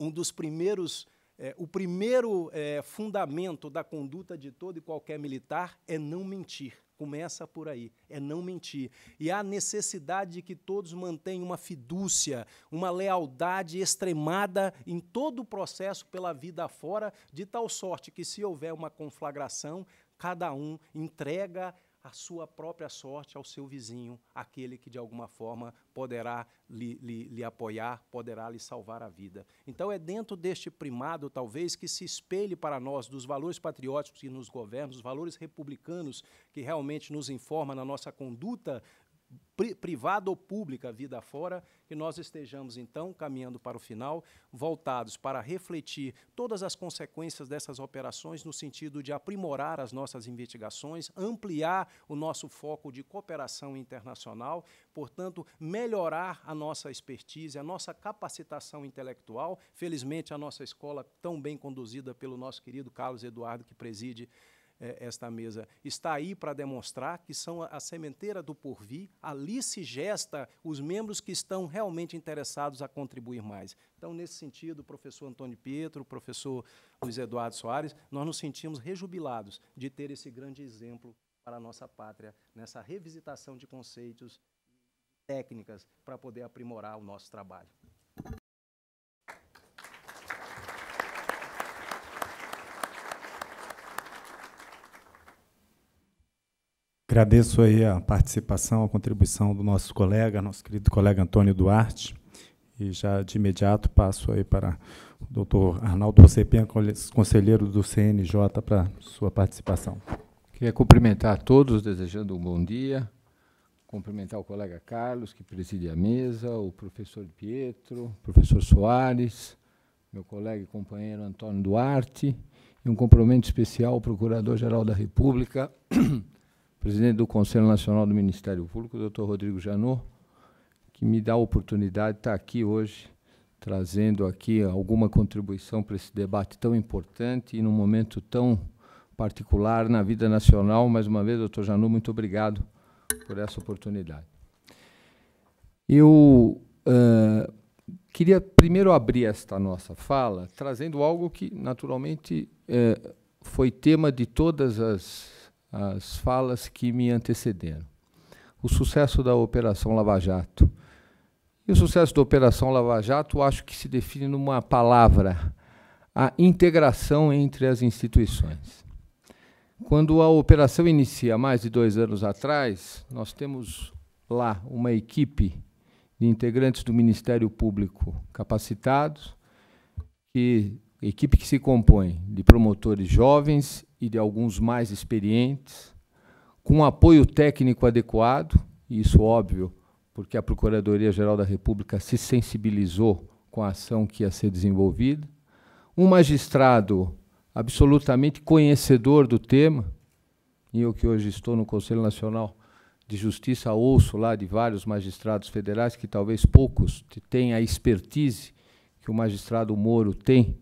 um dos primeiros é, o primeiro é, fundamento da conduta de todo e qualquer militar é não mentir. Começa por aí, é não mentir. E há necessidade de que todos mantenham uma fidúcia, uma lealdade extremada em todo o processo pela vida afora, de tal sorte que, se houver uma conflagração, cada um entrega a sua própria sorte, ao seu vizinho, aquele que de alguma forma poderá lhe, lhe, lhe apoiar, poderá lhe salvar a vida. Então é dentro deste primado, talvez, que se espelhe para nós dos valores patrióticos que nos governam, dos valores republicanos que realmente nos informam na nossa conduta privada ou pública, vida fora, que nós estejamos então caminhando para o final, voltados para refletir todas as consequências dessas operações no sentido de aprimorar as nossas investigações, ampliar o nosso foco de cooperação internacional, portanto, melhorar a nossa expertise, a nossa capacitação intelectual. Felizmente, a nossa escola tão bem conduzida pelo nosso querido Carlos Eduardo que preside é, esta mesa. Está aí para demonstrar que são a, sementeira do porvir, ali se gesta os membros que estão realmente interessados a contribuir mais. Então, nesse sentido, o professor Antônio Pietro, o professor Luiz Eduardo Soares, nós nos sentimos rejubilados de ter esse grande exemplo para a nossa pátria, nessa revisitação de conceitos técnicas para poder aprimorar o nosso trabalho. Agradeço aí a participação, a contribuição do nosso colega, nosso querido colega Antônio Duarte, e já de imediato passo aí para o doutor Arnaldo Rocepen, conselheiro do CNJ, para sua participação. Queria cumprimentar a todos, desejando um bom dia, cumprimentar o colega Carlos, que preside a mesa, o professor Pietro, o professor Soares, meu colega e companheiro Antônio Duarte, e um cumprimento especial ao Procurador-Geral da República, presidente do Conselho Nacional do Ministério Público, doutor Rodrigo Janot, que me dá a oportunidade de estar aqui hoje, trazendo aqui alguma contribuição para esse debate tão importante e num momento tão particular na vida nacional. Mais uma vez, doutor Janot, muito obrigado por essa oportunidade. Eu uh, queria primeiro abrir esta nossa fala trazendo algo que, naturalmente, uh, foi tema de todas as as falas que me antecederam. O sucesso da Operação Lava Jato. E o sucesso da Operação Lava Jato acho que se define numa palavra: a integração entre as instituições. Quando a operação inicia, mais de dois anos atrás, nós temos lá uma equipe de integrantes do Ministério Público capacitados, que Equipe que se compõe de promotores jovens e de alguns mais experientes, com apoio técnico adequado, e isso óbvio, porque a Procuradoria-Geral da República se sensibilizou com a ação que ia ser desenvolvida, um magistrado absolutamente conhecedor do tema, e eu que hoje estou no Conselho Nacional de Justiça ouço lá de vários magistrados federais que talvez poucos tenham a expertise que o magistrado Moro tem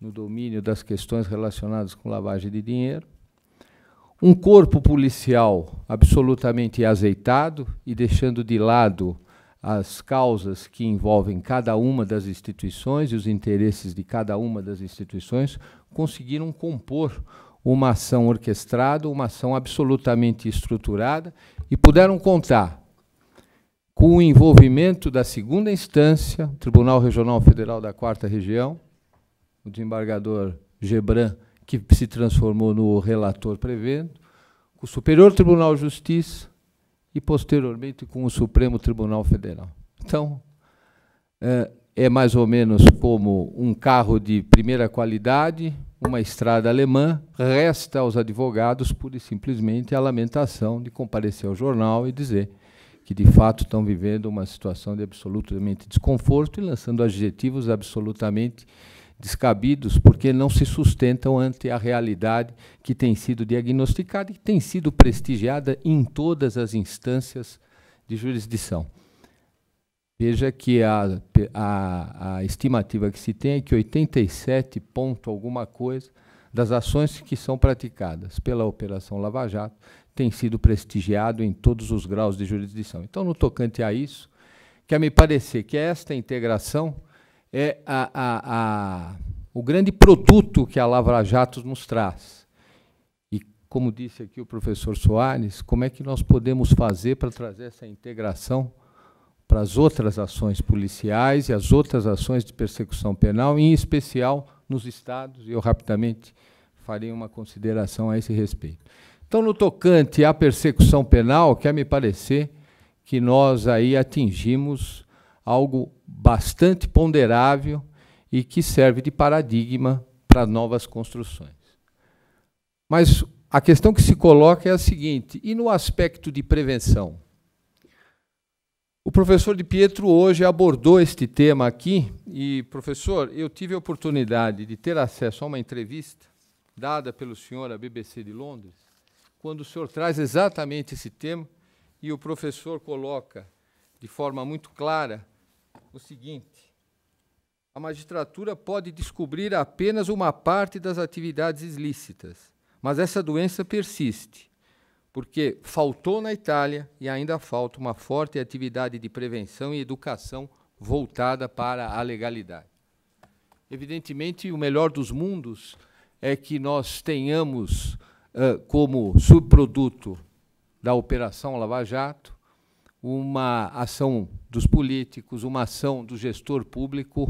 no domínio das questões relacionadas com lavagem de dinheiro, um corpo policial absolutamente azeitado e deixando de lado as causas que envolvem cada uma das instituições e os interesses de cada uma das instituições, conseguiram compor uma ação orquestrada, uma ação absolutamente estruturada e puderam contar com o envolvimento da segunda instância, Tribunal Regional Federal da Quarta Região, o desembargador Gebran, que se transformou no relator prevendo, com o Superior Tribunal de Justiça e, posteriormente, com o Supremo Tribunal Federal. Então, é, é mais ou menos como um carro de primeira qualidade, uma estrada alemã, resta aos advogados, pura e simplesmente, a lamentação de comparecer ao jornal e dizer que de fato estão vivendo uma situação de absolutamente desconforto e lançando adjetivos absolutamente descabidos porque não se sustentam ante a realidade que tem sido diagnosticada e que tem sido prestigiada em todas as instâncias de jurisdição. Veja que a, a, a estimativa que se tem é que 87 ponto alguma coisa das ações que são praticadas pela Operação Lava Jato tem sido prestigiado em todos os graus de jurisdição. Então, no tocante a isso, quer me parecer que esta integração é a, a, a, o grande produto que a Lavra Jato nos traz. E, como disse aqui o professor Soares, como é que nós podemos fazer para trazer essa integração para as outras ações policiais e as outras ações de persecução penal, em especial nos estados, e eu rapidamente farei uma consideração a esse respeito. Então, no tocante à persecução penal, quer me parecer que nós aí atingimos algo bastante ponderável e que serve de paradigma para novas construções. Mas a questão que se coloca é a seguinte: e no aspecto de prevenção? O professor de Pietro hoje abordou este tema aqui e, professor, eu tive a oportunidade de ter acesso a uma entrevista dada pelo senhor à BBC de Londres, quando o senhor traz exatamente esse tema e o professor coloca de forma muito clara o seguinte: a magistratura pode descobrir apenas uma parte das atividades ilícitas, mas essa doença persiste, porque faltou na Itália e ainda falta uma forte atividade de prevenção e educação voltada para a legalidade. Evidentemente, o melhor dos mundos é que nós tenhamos uh, como subproduto da Operação Lava Jato uma ação dos políticos, uma ação do gestor público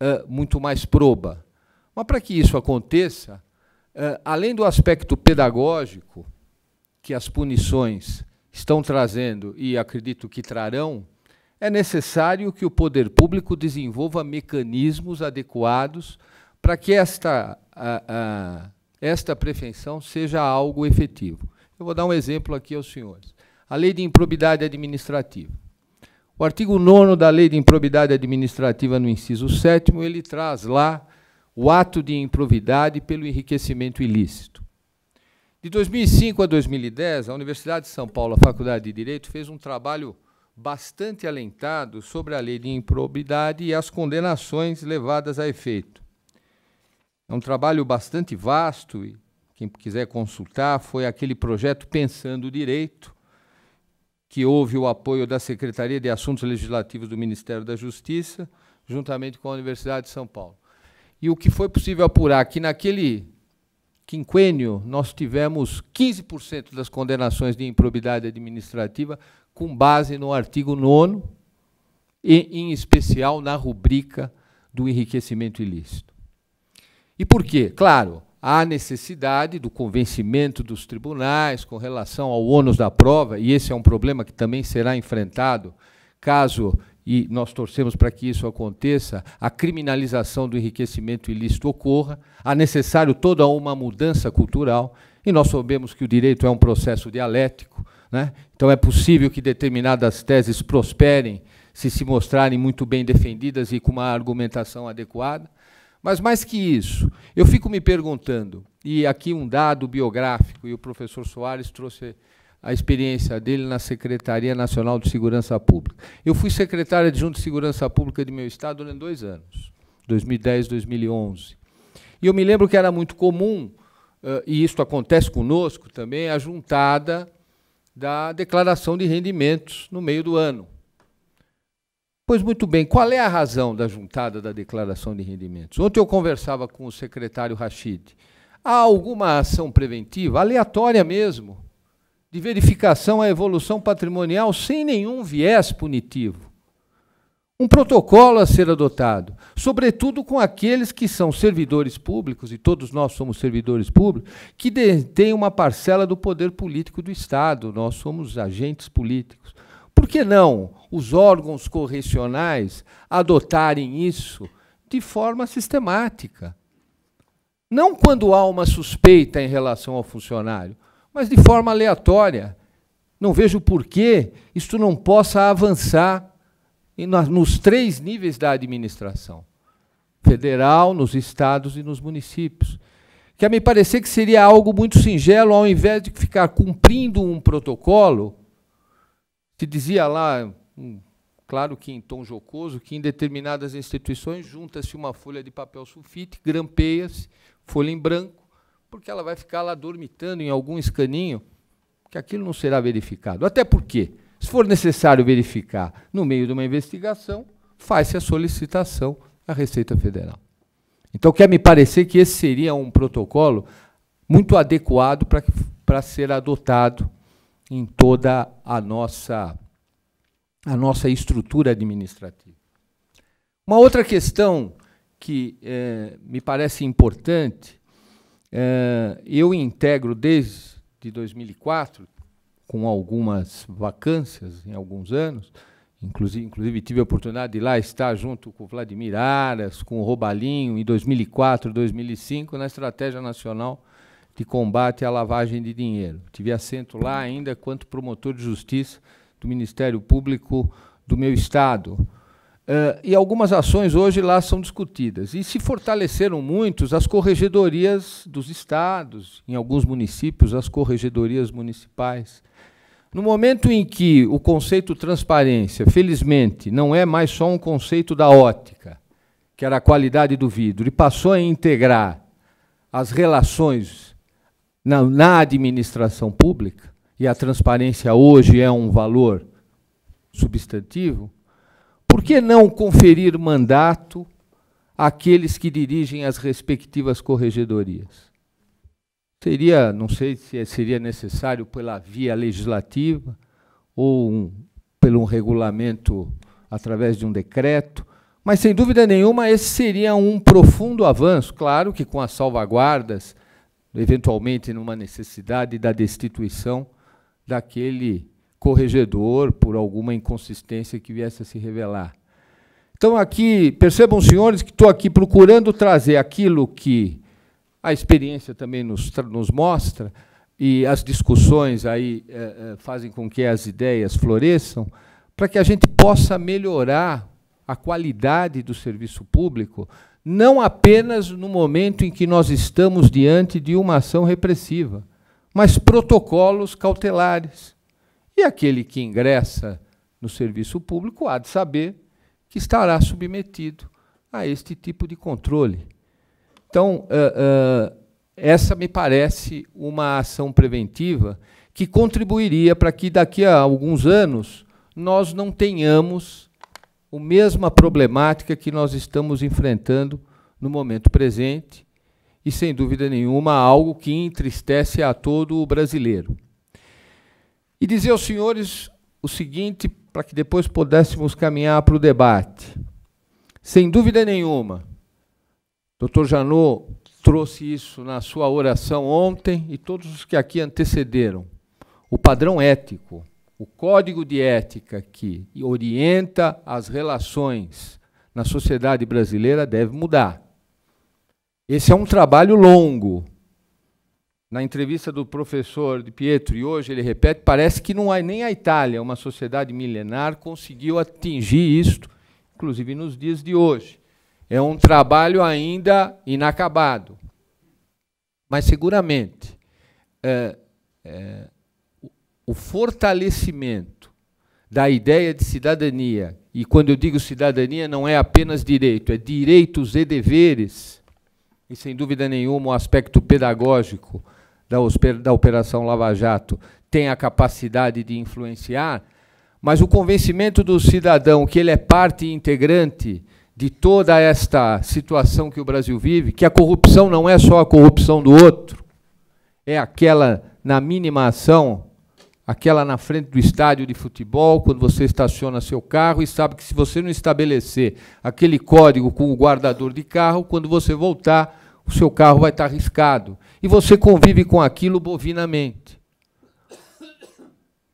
uh, muito mais proba. Mas para que isso aconteça, uh, além do aspecto pedagógico que as punições estão trazendo e acredito que trarão, é necessário que o poder público desenvolva mecanismos adequados para que esta, uh, esta prevenção seja algo efetivo. Eu vou dar um exemplo aqui aos senhores a Lei de Improbidade Administrativa. O artigo 9 da Lei de Improbidade Administrativa, no inciso 7, ele traz lá o ato de improvidade pelo enriquecimento ilícito. De 2005 a 2010, a Universidade de São Paulo, a Faculdade de Direito, fez um trabalho bastante alentado sobre a lei de improbidade e as condenações levadas a efeito. É um trabalho bastante vasto e quem quiser consultar foi aquele projeto Pensando o Direito, que houve o apoio da Secretaria de Assuntos Legislativos do Ministério da Justiça, juntamente com a Universidade de São Paulo. E o que foi possível apurar que naquele quinquênio nós tivemos 15% das condenações de improbidade administrativa com base no artigo 9 e em especial na rubrica do enriquecimento ilícito. E por quê? Claro, há necessidade do convencimento dos tribunais com relação ao ônus da prova, e esse é um problema que também será enfrentado caso e nós torcemos para que isso aconteça, a criminalização do enriquecimento ilícito ocorra, há necessário toda uma mudança cultural, e nós sabemos que o direito é um processo dialético, né? então é possível que determinadas teses prosperem se se mostrarem muito bem defendidas e com uma argumentação adequada. Mas mais que isso, eu fico me perguntando, e aqui um dado biográfico, e o professor Soares trouxe a experiência dele na Secretaria Nacional de Segurança Pública. Eu fui secretário adjunto de Segurança Pública de meu estado durante dois anos, 2010 2011. E eu me lembro que era muito comum, eh, e isso acontece conosco também, a juntada da declaração de rendimentos no meio do ano. Pois muito bem, qual é a razão da juntada da declaração de rendimentos? Ontem eu conversava com o secretário Rachid. Há alguma ação preventiva, aleatória mesmo, de verificação à evolução patrimonial sem nenhum viés punitivo? Um protocolo a ser adotado, sobretudo com aqueles que são servidores públicos, e todos nós somos servidores públicos, que detêm uma parcela do poder político do Estado, nós somos agentes políticos. Por que não os órgãos correcionais adotarem isso de forma sistemática? Não quando há uma suspeita em relação ao funcionário, mas de forma aleatória. Não vejo por que isto não possa avançar nos três níveis da administração: federal, nos estados e nos municípios. Que a me parecer que seria algo muito singelo, ao invés de ficar cumprindo um protocolo se dizia lá, hum, claro que em tom jocoso, que em determinadas instituições junta-se uma folha de papel sulfite, grampeia-se, folha em branco, porque ela vai ficar lá dormitando em algum escaninho, que aquilo não será verificado. Até porque, se for necessário verificar no meio de uma investigação, faz-se a solicitação à Receita Federal. Então, quer me parecer que esse seria um protocolo muito adequado para, para ser adotado em toda a nossa, a nossa estrutura administrativa. Uma outra questão que eh, me parece importante, eh, eu integro desde 2004, com algumas vacâncias em alguns anos, inclusive, inclusive tive a oportunidade de lá estar junto com o Vladimir Aras, com o Robalinho, em 2004, 2005, na Estratégia Nacional de combate à lavagem de dinheiro. Tive assento lá ainda quanto promotor de justiça do Ministério Público do meu Estado. Uh, e algumas ações hoje lá são discutidas. E se fortaleceram muitos as corregedorias dos estados, em alguns municípios, as corregedorias municipais. No momento em que o conceito transparência, felizmente, não é mais só um conceito da ótica, que era a qualidade do vidro, e passou a integrar as relações na, na administração pública, e a transparência hoje é um valor substantivo, por que não conferir mandato àqueles que dirigem as respectivas corregedorias? Seria, não sei se é, seria necessário pela via legislativa ou um, pelo um regulamento através de um decreto, mas sem dúvida nenhuma esse seria um profundo avanço, claro que com as salvaguardas eventualmente numa necessidade da destituição daquele corregedor por alguma inconsistência que viesse a se revelar. Então, aqui, percebam, senhores, que estou aqui procurando trazer aquilo que a experiência também nos, nos mostra, e as discussões aí eh, eh, fazem com que as ideias floresçam, para que a gente possa melhorar a qualidade do serviço público, não apenas no momento em que nós estamos diante de uma ação repressiva, mas protocolos cautelares. E aquele que ingressa no serviço público há de saber que estará submetido a este tipo de controle. Então, uh, uh, essa me parece uma ação preventiva que contribuiria para que daqui a alguns anos nós não tenhamos a mesma problemática que nós estamos enfrentando no momento presente e, sem dúvida nenhuma, algo que entristece a todo o brasileiro. E dizer aos senhores o seguinte, para que depois pudéssemos caminhar para o debate. Sem dúvida nenhuma, doutor Janot trouxe isso na sua oração ontem e todos os que aqui antecederam. O padrão ético o código de ética que orienta as relações na sociedade brasileira deve mudar. Esse é um trabalho longo. Na entrevista do professor de Pietro, e hoje ele repete, parece que não há nem a Itália, uma sociedade milenar, conseguiu atingir isto, inclusive nos dias de hoje. É um trabalho ainda inacabado. Mas seguramente é, é, o fortalecimento da ideia de cidadania, e quando eu digo cidadania, não é apenas direito, é direitos e deveres, e sem dúvida nenhuma o aspecto pedagógico da, da Operação Lava Jato tem a capacidade de influenciar, mas o convencimento do cidadão que ele é parte integrante de toda esta situação que o Brasil vive, que a corrupção não é só a corrupção do outro, é aquela na mínima ação aquela na frente do estádio de futebol, quando você estaciona seu carro e sabe que se você não estabelecer aquele código com o guardador de carro, quando você voltar, o seu carro vai estar riscado. E você convive com aquilo bovinamente.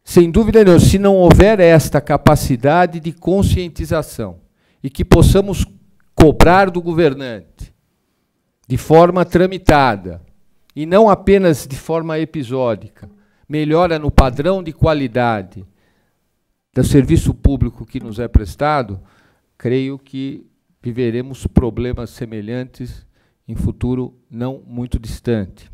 Sem dúvida nenhuma, se não houver esta capacidade de conscientização e que possamos cobrar do governante de forma tramitada e não apenas de forma episódica, melhora no padrão de qualidade do serviço público que nos é prestado, creio que viveremos problemas semelhantes em futuro não muito distante.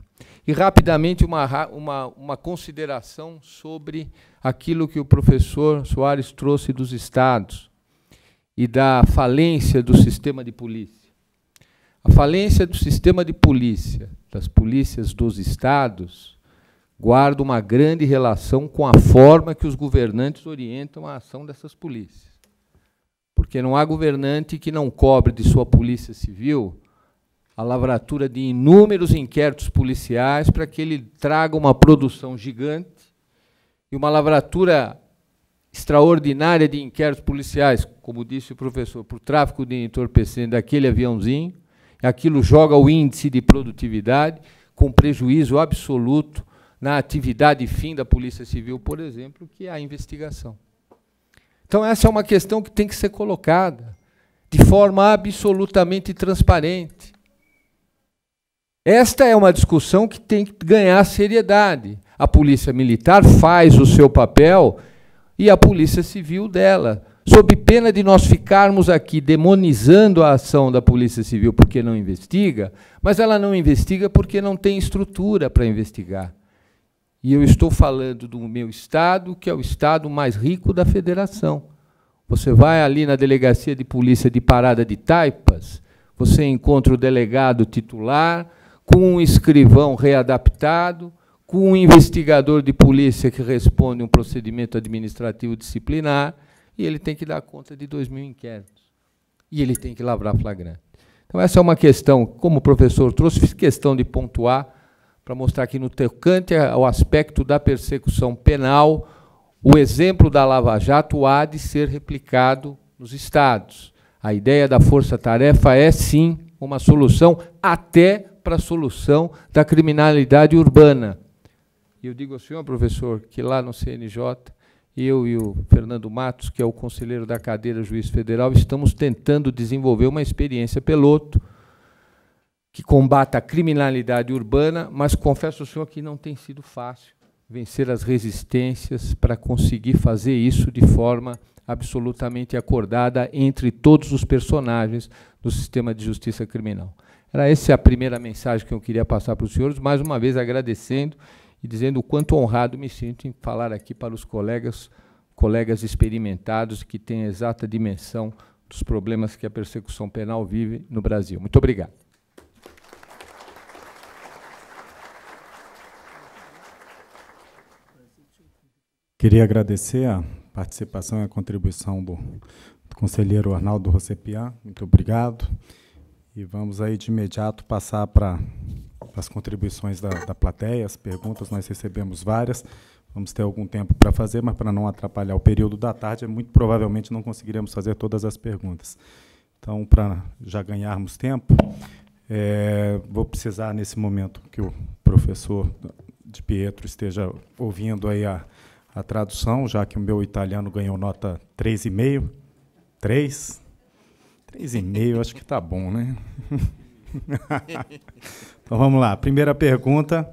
E rapidamente uma, uma, uma consideração sobre aquilo que o professor Soares trouxe dos estados e da falência do sistema de polícia. A falência do sistema de polícia, das polícias dos estados, guarda uma grande relação com a forma que os governantes orientam a ação dessas polícias. Porque não há governante que não cobre de sua polícia civil a lavratura de inúmeros inquéritos policiais para que ele traga uma produção gigante e uma lavratura extraordinária de inquéritos policiais, como disse o professor, por tráfico de entorpecente daquele aviãozinho, aquilo joga o índice de produtividade com prejuízo absoluto na atividade fim da Polícia Civil, por exemplo, que é a investigação. Então, essa é uma questão que tem que ser colocada de forma absolutamente transparente. Esta é uma discussão que tem que ganhar seriedade. A Polícia Militar faz o seu papel e a Polícia Civil dela, sob pena de nós ficarmos aqui demonizando a ação da Polícia Civil porque não investiga, mas ela não investiga porque não tem estrutura para investigar. E eu estou falando do meu estado, que é o estado mais rico da federação. Você vai ali na delegacia de polícia de Parada de Taipas, você encontra o delegado titular com um escrivão readaptado, com um investigador de polícia que responde um procedimento administrativo disciplinar, e ele tem que dar conta de 2 mil inquéritos. E ele tem que lavrar flagrante. Então, essa é uma questão, como o professor trouxe, fiz questão de pontuar, para mostrar que no tocante ao aspecto da persecução penal, o exemplo da Lava Jato há de ser replicado nos estados. A ideia da força-tarefa é sim uma solução até para a solução da criminalidade urbana. E eu digo ao senhor professor que lá no CNJ eu e o Fernando Matos, que é o conselheiro da cadeira juiz federal, estamos tentando desenvolver uma experiência piloto que combata a criminalidade urbana, mas confesso ao senhor que não tem sido fácil vencer as resistências para conseguir fazer isso de forma absolutamente acordada entre todos os personagens do sistema de justiça criminal. Era essa a primeira mensagem que eu queria passar para os senhores, mais uma vez agradecendo e dizendo o quanto honrado me sinto em falar aqui para os colegas, colegas experimentados que têm a exata dimensão dos problemas que a persecução penal vive no Brasil. Muito obrigado. Queria agradecer a participação e a contribuição do, conselheiro Arnaldo Rosepiá. Muito obrigado. E vamos aí de imediato passar para as contribuições da, da plateia, as perguntas, nós recebemos várias. Vamos ter algum tempo para fazer, mas para não atrapalhar o período da tarde, é muito provavelmente não conseguiremos fazer todas as perguntas. Então, para já ganharmos tempo, é, vou precisar, nesse momento, que o professor de Pietro esteja ouvindo aí a, a tradução, já que o meu italiano ganhou nota 3,5. 3? 3,5, acho que está bom, né? então vamos lá. Primeira pergunta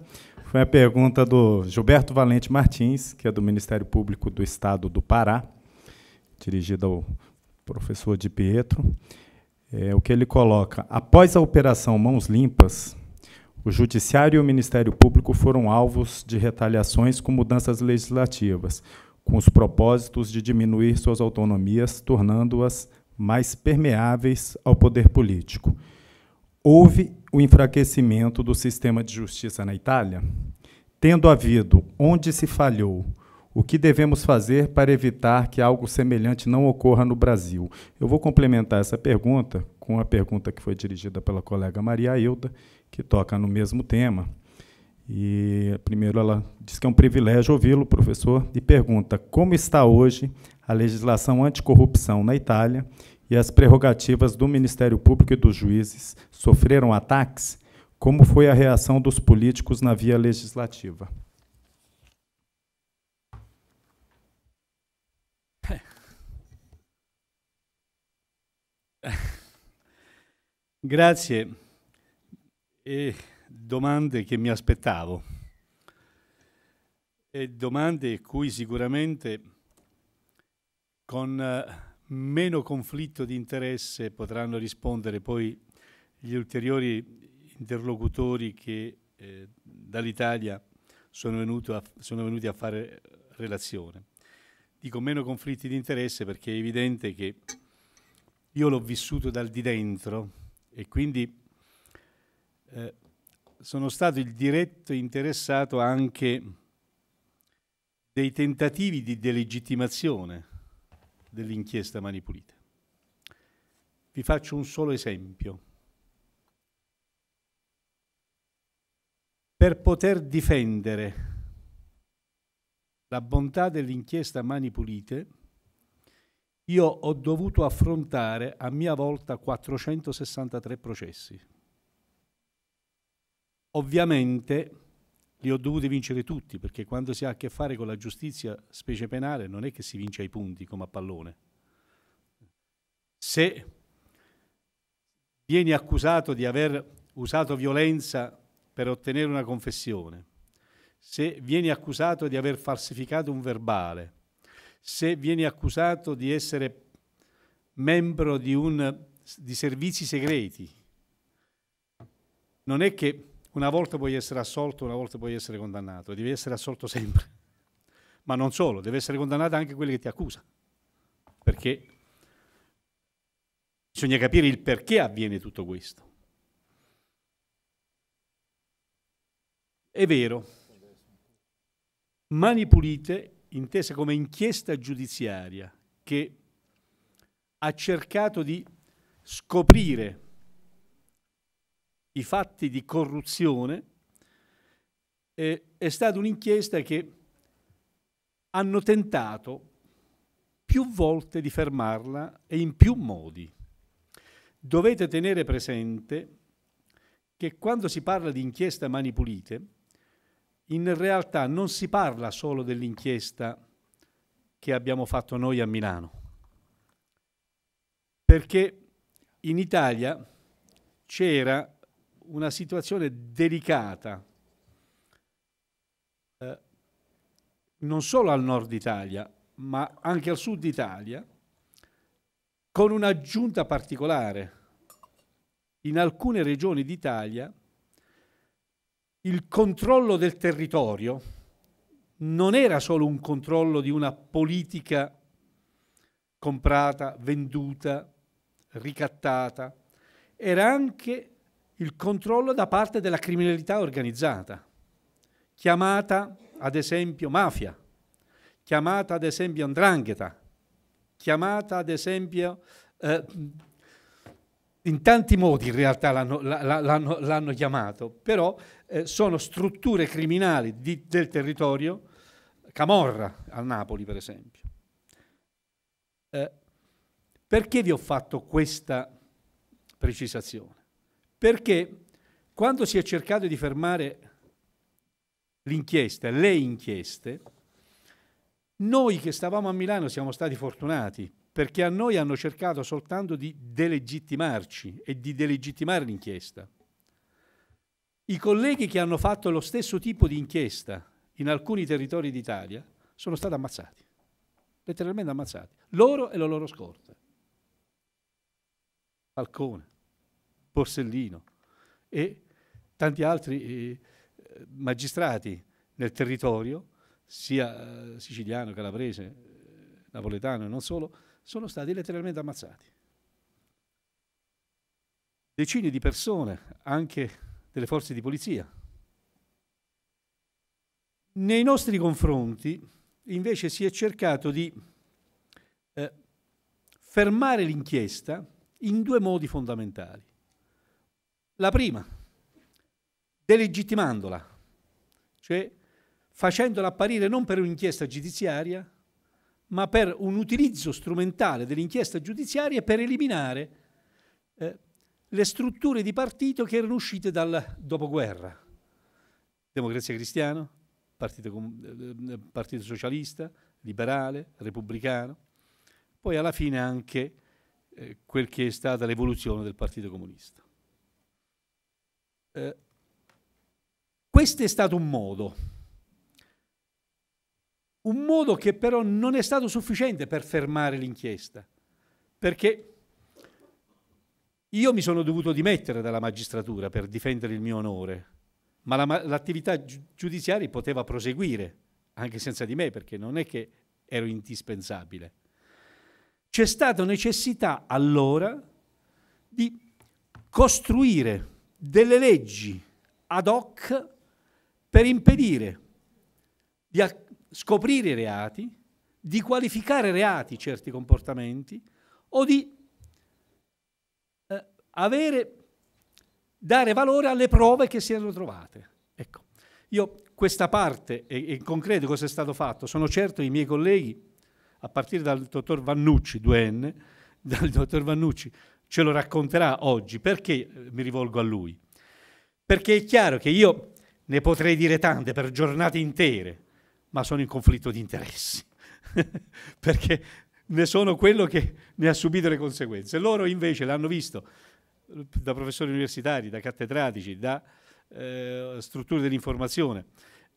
foi a pergunta do Gilberto Valente Martins, que é do Ministério Público do Estado do Pará, dirigida ao professor Di Pietro. É, o que ele coloca: após a operação Mãos Limpas, o Judiciário e o Ministério Público foram alvos de retaliações com mudanças legislativas, com os propósitos de diminuir suas autonomias, tornando-as mais permeáveis ao poder político. Houve o enfraquecimento do sistema de justiça na Itália? Tendo havido onde se falhou, o que devemos fazer para evitar que algo semelhante não ocorra no Brasil? Eu vou complementar essa pergunta com a pergunta que foi dirigida pela colega Maria Hilda que toca no mesmo tema. E primeiro ela diz que é um privilégio ouvi-lo, professor, e pergunta como está hoje a legislação anticorrupção na Itália e as prerrogativas do Ministério Público e dos juízes sofreram ataques? Como foi a reação dos políticos na via legislativa? Grazie. e domande che mi aspettavo e domande cui sicuramente con eh, meno conflitto di interesse potranno rispondere poi gli ulteriori interlocutori che eh, dall'Italia sono, sono venuti a fare relazione. Dico meno conflitti di interesse perché è evidente che io l'ho vissuto dal di dentro e quindi eh, sono stato il diretto interessato anche dei tentativi di delegittimazione dell'inchiesta Mani Pulite. Vi faccio un solo esempio. Per poter difendere la bontà dell'inchiesta Mani Pulite, io ho dovuto affrontare a mia volta 463 processi. Ovviamente li ho dovuti vincere tutti, perché quando si ha a che fare con la giustizia, specie penale, non è che si vince ai punti come a pallone. Se vieni accusato di aver usato violenza per ottenere una confessione, se vieni accusato di aver falsificato un verbale, se vieni accusato di essere membro di, un, di servizi segreti, non è che una volta puoi essere assolto, una volta puoi essere condannato, devi essere assolto sempre. Ma non solo, deve essere condannato anche quello che ti accusa. Perché bisogna capire il perché avviene tutto questo. È vero, mani pulite, intesa come inchiesta giudiziaria, che ha cercato di scoprire i fatti di corruzione, eh, è stata un'inchiesta che hanno tentato più volte di fermarla e in più modi. Dovete tenere presente che quando si parla di inchiesta a mani pulite, in realtà non si parla solo dell'inchiesta che abbiamo fatto noi a Milano, perché in Italia c'era una situazione delicata, eh, non solo al nord Italia, ma anche al sud Italia, con un'aggiunta particolare. In alcune regioni d'Italia il controllo del territorio non era solo un controllo di una politica comprata, venduta, ricattata, era anche il controllo da parte della criminalità organizzata, chiamata ad esempio mafia, chiamata ad esempio andrangheta, chiamata ad esempio... Eh, in tanti modi in realtà l'hanno, chiamato, però eh, sono strutture criminali di, del territorio, Camorra a Napoli per esempio. Eh, perché vi ho fatto questa precisazione? Perché quando si è cercato di fermare l'inchiesta, le inchieste, noi che stavamo a Milano siamo stati fortunati perché a noi hanno cercato soltanto di delegittimarci e di delegittimare l'inchiesta. I colleghi che hanno fatto lo stesso tipo di inchiesta in alcuni territori d'Italia sono stati ammazzati, letteralmente ammazzati, loro e la loro scorta. Falcone, Borsellino e tanti altri eh, magistrati nel territorio, sia eh, siciliano, calabrese, napoletano e non solo, sono stati letteralmente ammazzati. Decine di persone, anche delle forze di polizia. Nei nostri confronti invece si è cercato di eh, fermare l'inchiesta in due modi fondamentali. La prima, delegittimandola, cioè facendola apparire non per un'inchiesta giudiziaria, ma per un utilizzo strumentale dell'inchiesta giudiziaria per eliminare eh, le strutture di partito che erano uscite dal dopoguerra. Democrazia cristiana, partito, eh, eh, partito socialista, liberale, repubblicano, poi alla fine anche eh, quel che è stata l'evoluzione del Partito Comunista questo è stato un modo, un modo che però non è stato sufficiente per fermare l'inchiesta, perché io mi sono dovuto dimettere dalla magistratura per difendere il mio onore, ma la, l'attività giudiziaria poteva proseguire anche senza di me, perché non è che ero indispensabile. C'è stata necessità allora di costruire delle leggi ad hoc per impedire di scoprire i reati, di qualificare reati certi comportamenti o di eh, avere, dare valore alle prove che si erano trovate. Ecco, io questa parte, e in concreto cosa è stato fatto, sono certo i miei colleghi, a partire dal dottor Vannucci, 2N, dal dottor Vannucci, ce lo racconterà oggi. Perché eh, mi rivolgo a lui? Perché è chiaro che io ne potrei dire tante per giornate intere, ma sono in conflitto di interessi, perché ne sono quello che ne ha subito le conseguenze. Loro invece l'hanno visto eh, da professori universitari, da cattedratici, da eh, strutture dell'informazione,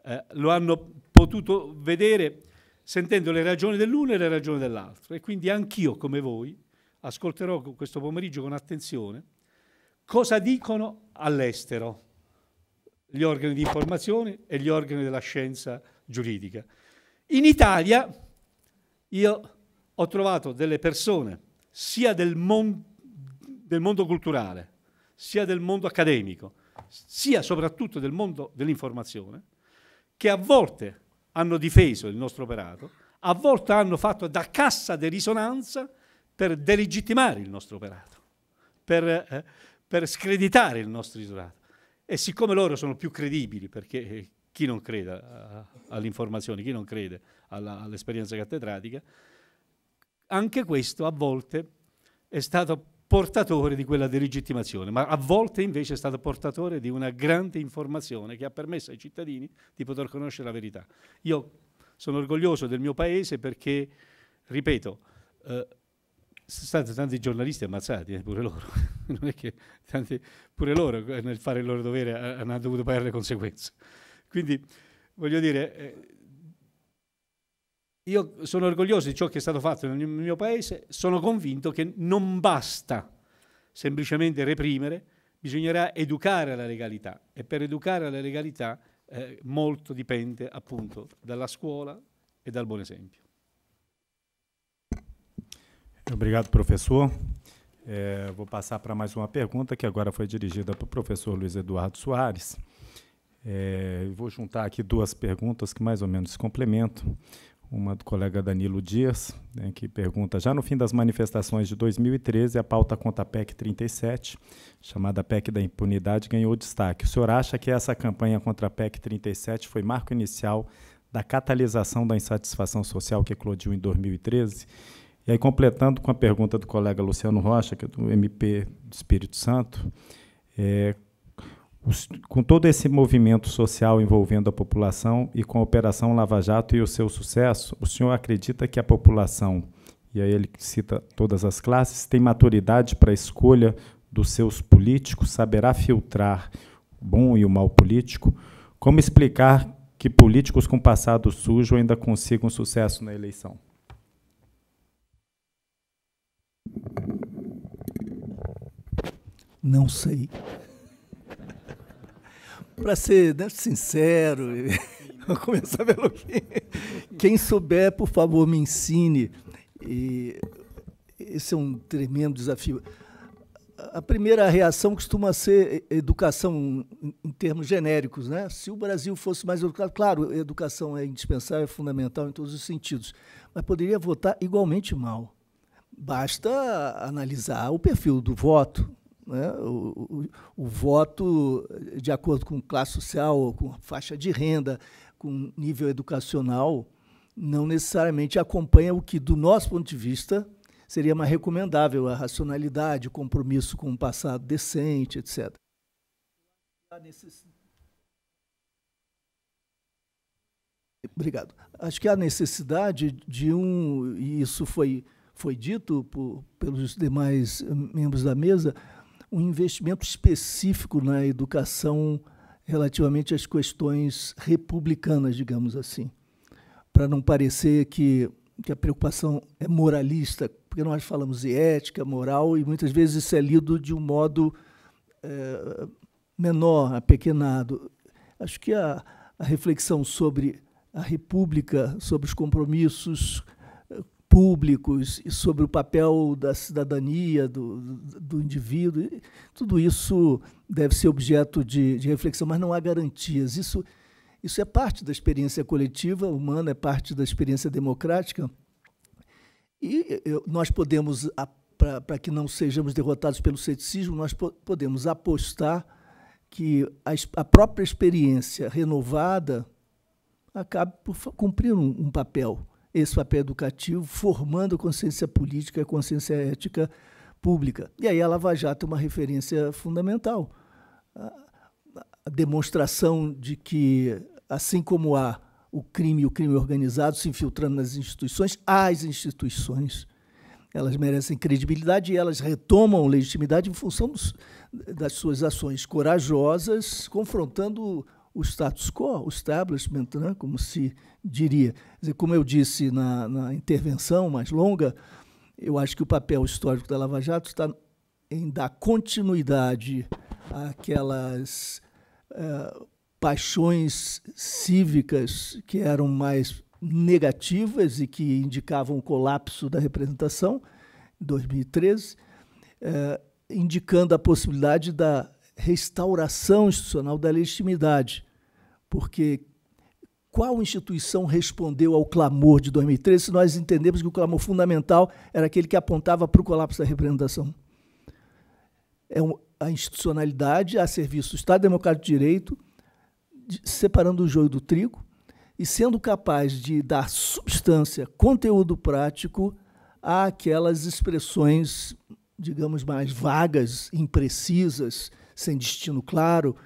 eh, lo hanno potuto vedere sentendo le ragioni dell'uno e le ragioni dell'altro. E quindi anch'io, come voi, ascolterò questo pomeriggio con attenzione cosa dicono all'estero gli organi di informazione e gli organi della scienza giuridica. In Italia io ho trovato delle persone sia del, mon del mondo culturale, sia del mondo accademico, sia soprattutto del mondo dell'informazione, che a volte hanno difeso il nostro operato, a volte hanno fatto da cassa di risonanza per delegittimare il nostro operato, per, eh, per screditare il nostro isolato. E siccome loro sono più credibili, perché eh, chi non crede eh, all'informazione, chi non crede all'esperienza cattedratica, anche questo a volte è stato portatore di quella delegittimazione, ma a volte invece è stato portatore di una grande informazione che ha permesso ai cittadini di poter conoscere la verità. Io sono orgoglioso del mio paese perché, ripeto, eh, sono stati tanti giornalisti ammazzati, eh, pure loro, non è che tanti, pure loro eh, nel fare il loro dovere hanno dovuto pagare le conseguenze. Quindi voglio dire, eh, io sono orgoglioso di ciò che è stato fatto nel mio paese, sono convinto che non basta semplicemente reprimere, bisognerà educare alla legalità e per educare alla legalità eh, molto dipende appunto dalla scuola e dal buon esempio. Obrigado, professor. É, vou passar para mais uma pergunta, que agora foi dirigida para o professor Luiz Eduardo Soares. É, vou juntar aqui duas perguntas que mais ou menos se complementam. Uma do colega Danilo Dias, né, que pergunta: já no fim das manifestações de 2013, a pauta contra a PEC 37, chamada PEC da impunidade, ganhou destaque. O senhor acha que essa campanha contra a PEC 37 foi marco inicial da catalisação da insatisfação social que eclodiu em 2013? E aí, completando com a pergunta do colega Luciano Rocha, que é do MP do Espírito Santo, é, os, com todo esse movimento social envolvendo a população e com a Operação Lava Jato e o seu sucesso, o senhor acredita que a população, e aí ele cita todas as classes, tem maturidade para a escolha dos seus políticos, saberá filtrar o bom e o mau político? Como explicar que políticos com passado sujo ainda consigam sucesso na eleição? Não sei. Para ser né, sincero, vou começar pelo fim. Quem souber, por favor, me ensine. E esse é um tremendo desafio. A primeira reação costuma ser educação em termos genéricos, né? Se o Brasil fosse mais educado, claro, educação é indispensável, é fundamental em todos os sentidos, mas poderia votar igualmente mal. Basta analisar o perfil do voto. Né? O, o, o voto de acordo com classe social, com faixa de renda, com nível educacional, não necessariamente acompanha o que, do nosso ponto de vista, seria mais recomendável a racionalidade, o compromisso com um passado decente, etc. Obrigado. Acho que há necessidade de um, e isso foi foi dito por, pelos demais eh, membros da mesa, um investimento específico na educação relativamente às questões republicanas, digamos assim, para não parecer que, que a preocupação é moralista, porque nós falamos de ética, moral, e muitas vezes isso é lido de um modo é, menor, apequenado. Acho que a, a reflexão sobre a república, sobre os compromissos públicos e sobre o papel da cidadania, do, do indivíduo, tudo isso deve ser objeto de, de reflexão, mas não há garantias. Isso, isso é parte da experiência coletiva humana, é parte da experiência democrática. E eu, nós podemos, para que não sejamos derrotados pelo ceticismo, nós po podemos apostar que a, a, própria experiência renovada acabe por cumprir um, um papel esse papel educativo, formando consciência política, consciência ética pública. E aí a Lava Jato é uma referência fundamental. A demonstração de que, assim como há o crime e o crime organizado se infiltrando nas instituições, as instituições elas merecem credibilidade e elas retomam legitimidade em função dos, das suas ações corajosas, confrontando o status quo, o establishment, né, como se diria. Dizer, como eu disse na, na, intervenção mais longa, eu acho que o papel histórico da Lava Jato está em dar continuidade àquelas é, paixões cívicas que eram mais negativas e que indicavam o colapso da representação, em 2013, é, eh, indicando a possibilidade da restauração institucional da legitimidade, porque qual instituição respondeu ao clamor de 2013 se nós entendemos que o clamor fundamental era aquele que apontava para o colapso da representação? É um, a institucionalidade a serviço do Estado Democrático de Direito, de, separando o joio do trigo e sendo capaz de dar substância, conteúdo prático àquelas expressões, digamos, mais vagas, imprecisas, sem destino claro,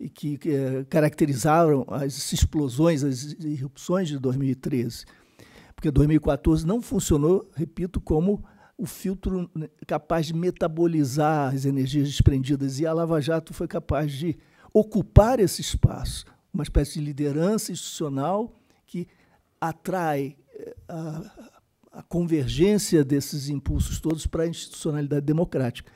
e que é, caracterizaram as explosões, as irrupções de 2013. Porque 2014 não funcionou, repito, como o filtro né, capaz de metabolizar as energias desprendidas. E a Lava Jato foi capaz de ocupar esse espaço, uma espécie de liderança institucional que atrai eh, a, a convergência desses impulsos todos para a institucionalidade democrática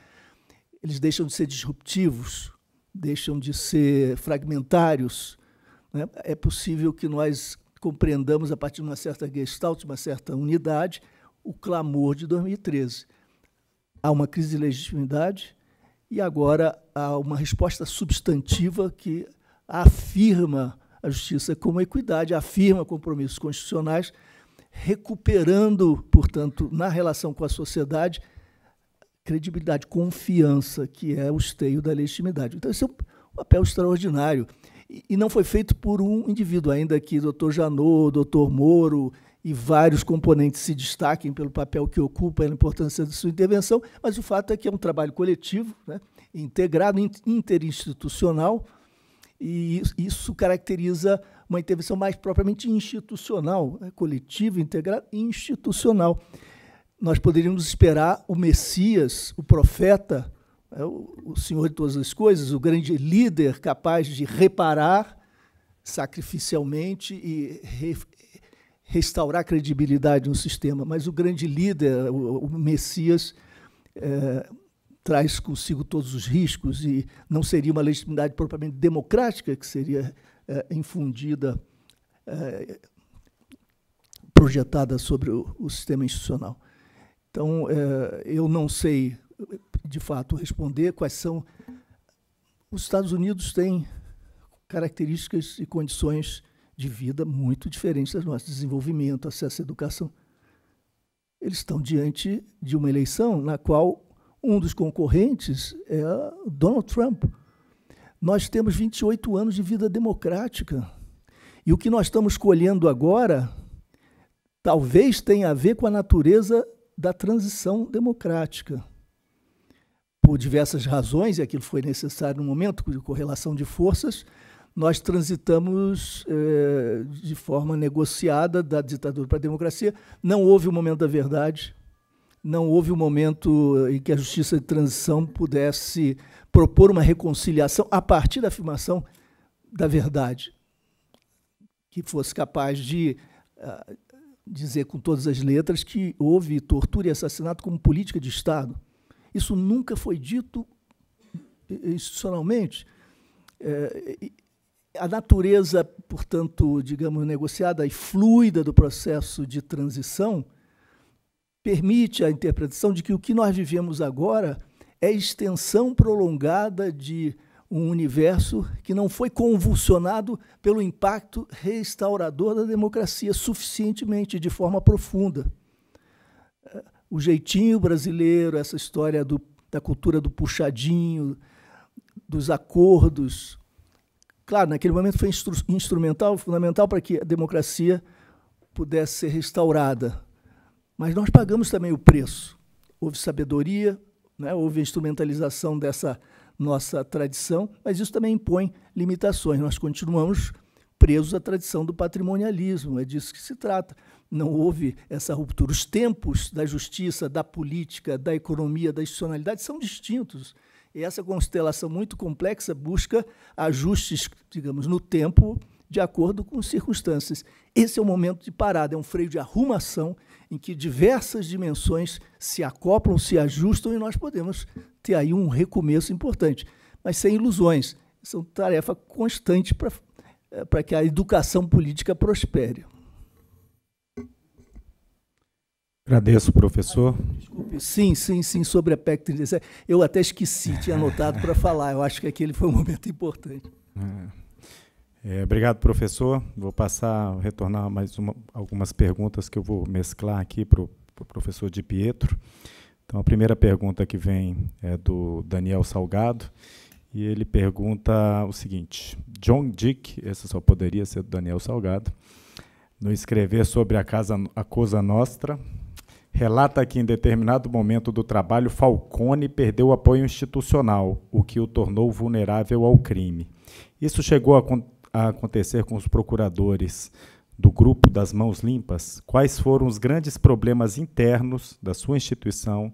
eles deixam de ser disruptivos, deixam de ser fragmentários. Né? É possível que nós compreendamos, a partir de uma certa gestalt, uma certa unidade, o clamor de 2013. Há uma crise de legitimidade e agora há uma resposta substantiva que afirma a justiça como equidade, afirma compromissos constitucionais, recuperando, portanto, na relação com a sociedade, credibilidade, confiança, que é o esteio da legitimidade. Então, esse é um papel extraordinário. E, não foi feito por um indivíduo, ainda que doutor Janot, doutor Moro e vários componentes se destaquem pelo papel que ocupa e a importância de sua intervenção, mas o fato é que é um trabalho coletivo, né, integrado, interinstitucional, e isso caracteriza uma intervenção mais propriamente institucional, né, coletiva, integrada e institucional nós poderíamos esperar o Messias, o profeta, né, o Senhor de todas as coisas, o grande líder capaz de reparar sacrificialmente e re, restaurar a credibilidade no sistema. Mas o grande líder, o, o Messias, é, traz consigo todos os riscos e não seria uma legitimidade propriamente democrática que seria é, infundida, é, projetada sobre o, o sistema institucional. Então, é, eu não sei, de fato, responder quais são. Os Estados Unidos têm características e condições de vida muito diferentes das nossas desenvolvimento, acesso à educação. Eles estão diante de uma eleição na qual um dos concorrentes é Donald Trump. Nós temos 28 anos de vida democrática. E o que nós estamos colhendo agora talvez tenha a ver com a natureza da transição democrática. Por diversas razões, e aquilo foi necessário no momento de correlação de forças, nós transitamos eh, de forma negociada da ditadura para a democracia. Não houve o momento da verdade, não houve o momento eh, em que a justiça de transição pudesse propor uma reconciliação a partir da afirmação da verdade, que fosse capaz de ah, dizer com todas as letras que houve tortura e assassinato como política de Estado. Isso nunca foi dito eh, eh, institucionalmente. É, a natureza, portanto, digamos, negociada e fluida do processo de transição permite a interpretação de que o que nós vivemos agora é extensão prolongada de um universo que não foi convulsionado pelo impacto restaurador da democracia suficientemente, de forma profunda. O jeitinho brasileiro, essa história do, da cultura do puxadinho, dos acordos. Claro, naquele momento foi instru instrumental, fundamental para que a democracia pudesse ser restaurada. Mas nós pagamos também o preço. Houve sabedoria, né? houve a instrumentalização dessa nossa tradição, mas isso também impõe limitações. Nós continuamos presos à tradição do patrimonialismo, é disso que se trata. Não houve essa ruptura. Os tempos da justiça, da política, da economia, da institucionalidade são distintos. E essa constelação muito complexa busca ajustes, digamos, no tempo, de acordo com circunstâncias. Esse é o momento de parada, é um freio de arrumação em que diversas dimensões se acoplam, se ajustam e nós podemos ter aí um recomeço importante. Mas sem ilusões, são é tarefa constante para eh, para que a educação política prospere. Agradeço, professor. Desculpe. Sim, sim, sim, sobre a PEC 37. Eu até esqueci, tinha anotado para falar. Eu acho que aquele foi um momento importante. É. É, obrigado, professor. Vou passar, retornar mais uma, algumas perguntas que eu vou mesclar aqui para o pro professor Di Pietro. Então, a primeira pergunta que vem é do Daniel Salgado, e ele pergunta o seguinte: John Dick, esse só poderia ser do Daniel Salgado, no escrever sobre a, casa, a Cosa Nostra, relata que em determinado momento do trabalho Falcone perdeu apoio institucional, o que o tornou vulnerável ao crime. Isso chegou a a acontecer com os procuradores do grupo das mãos limpas, quais foram os grandes problemas internos da sua instituição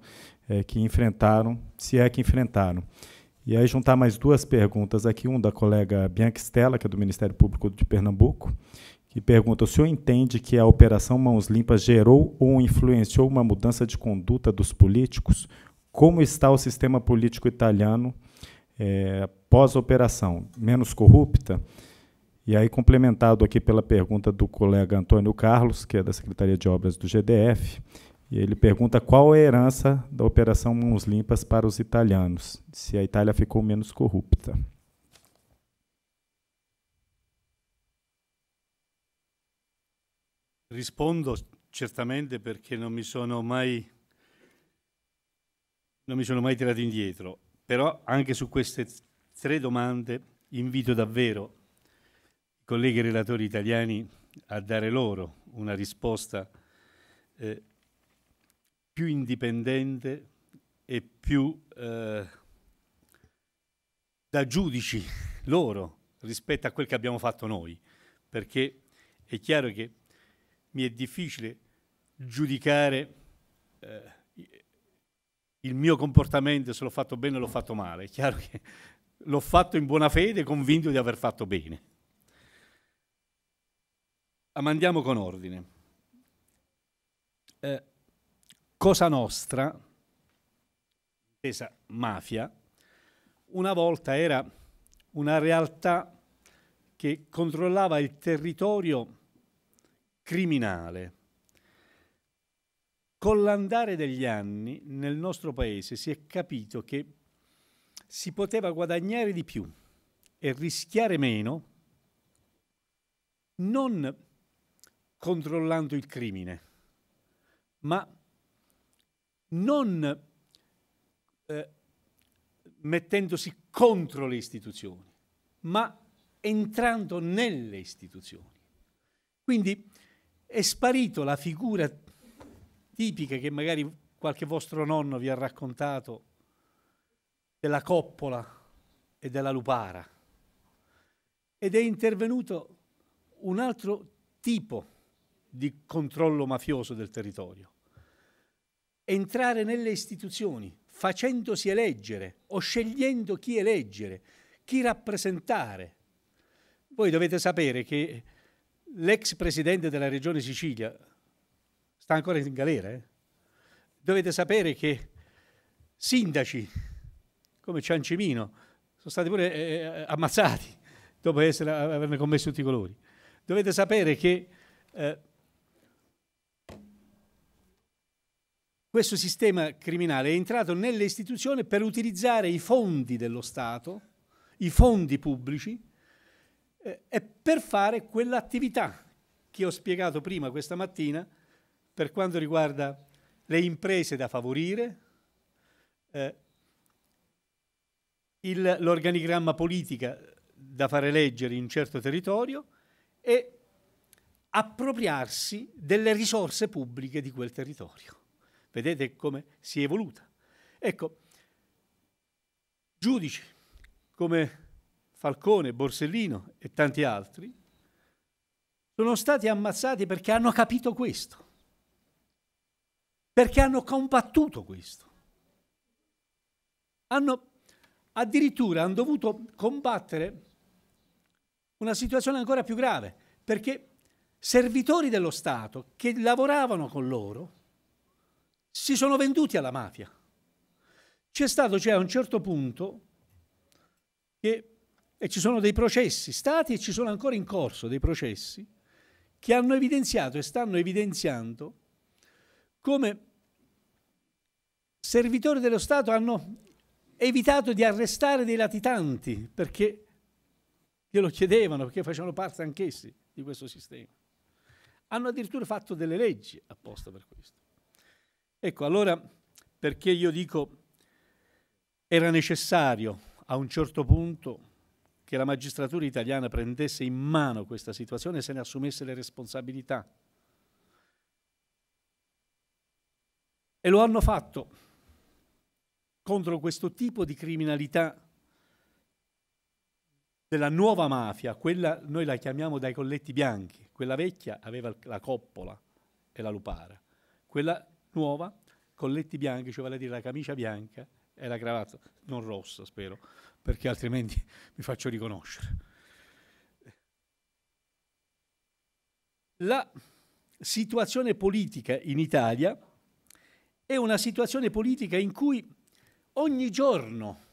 é, que enfrentaram, se é que enfrentaram. E aí juntar mais duas perguntas aqui, um da colega Bianca Stella, que é do Ministério Público de Pernambuco, que pergunta: o senhor entende que a Operação Mãos Limpas gerou ou influenciou uma mudança de conduta dos políticos? Como está o sistema político italiano é, pós-operação? Menos corrupta? E aí, complementado aqui pela pergunta do colega Antônio Carlos, que é da Secretaria de Obras do GDF, e ele pergunta qual é a herança da Operação Mãos Limpas para os italianos, se a Itália ficou menos corrupta. Rispondo certamente perché non mi sono mai, non mi sono mai tirato indietro, però anche su queste tre domande invito davvero colleghi relatori italiani a dare loro una risposta eh, più indipendente e più eh, da giudici loro rispetto a quel che abbiamo fatto noi, perché è chiaro che mi è difficile giudicare eh, il mio comportamento se l'ho fatto bene o l'ho fatto male, è chiaro che l'ho fatto in buona fede convinto di aver fatto bene. Ah, ma andiamo con ordine. Eh, Cosa Nostra, intesa mafia, una volta era una realtà che controllava il territorio criminale. Con l'andare degli anni nel nostro paese si è capito che si poteva guadagnare di più e rischiare meno non controllando il crimine, ma non eh, mettendosi contro le istituzioni, ma entrando nelle istituzioni. Quindi è sparito la figura tipica che magari qualche vostro nonno vi ha raccontato della coppola e della lupara. Ed è intervenuto un altro tipo di controllo mafioso del territorio. Entrare nelle istituzioni facendosi eleggere o scegliendo chi eleggere, chi rappresentare. Voi dovete sapere che l'ex presidente della regione Sicilia sta ancora in galera. Eh? Dovete sapere che sindaci come Ciancimino sono stati pure eh, eh ammazzati dopo essere, averne commesso tutti i colori. Dovete sapere che eh, questo sistema criminale è entrato nelle istituzioni per utilizzare i fondi dello Stato, i fondi pubblici, eh, e per fare quell'attività che ho spiegato prima questa mattina per quanto riguarda le imprese da favorire, eh, l'organigramma politica da fare leggere in un certo territorio e appropriarsi delle risorse pubbliche di quel territorio. Vedete come si è evoluta. Ecco, giudici come Falcone, Borsellino e tanti altri sono stati ammazzati perché hanno capito questo, perché hanno combattuto questo. Hanno, addirittura hanno dovuto combattere una situazione ancora più grave, perché servitori dello Stato che lavoravano con loro si sono venduti alla mafia. C'è stato cioè a un certo punto che, e ci sono dei processi stati e ci sono ancora in corso dei processi che hanno evidenziato e stanno evidenziando come servitori dello Stato hanno evitato di arrestare dei latitanti perché glielo chiedevano, perché facevano parte anch'essi di questo sistema. Hanno addirittura fatto delle leggi apposta per questo. Ecco, allora perché io dico era necessario a un certo punto che la magistratura italiana prendesse in mano questa situazione e se ne assumesse le responsabilità. E lo hanno fatto contro questo tipo di criminalità della nuova mafia, quella noi la chiamiamo dai colletti bianchi, quella vecchia aveva la coppola e la lupara, quella nuova, colletti bianchi, cioè vale a dire la camicia bianca e la cravatta, non rossa spero, perché altrimenti mi faccio riconoscere. La situazione politica in Italia è una situazione politica in cui ogni giorno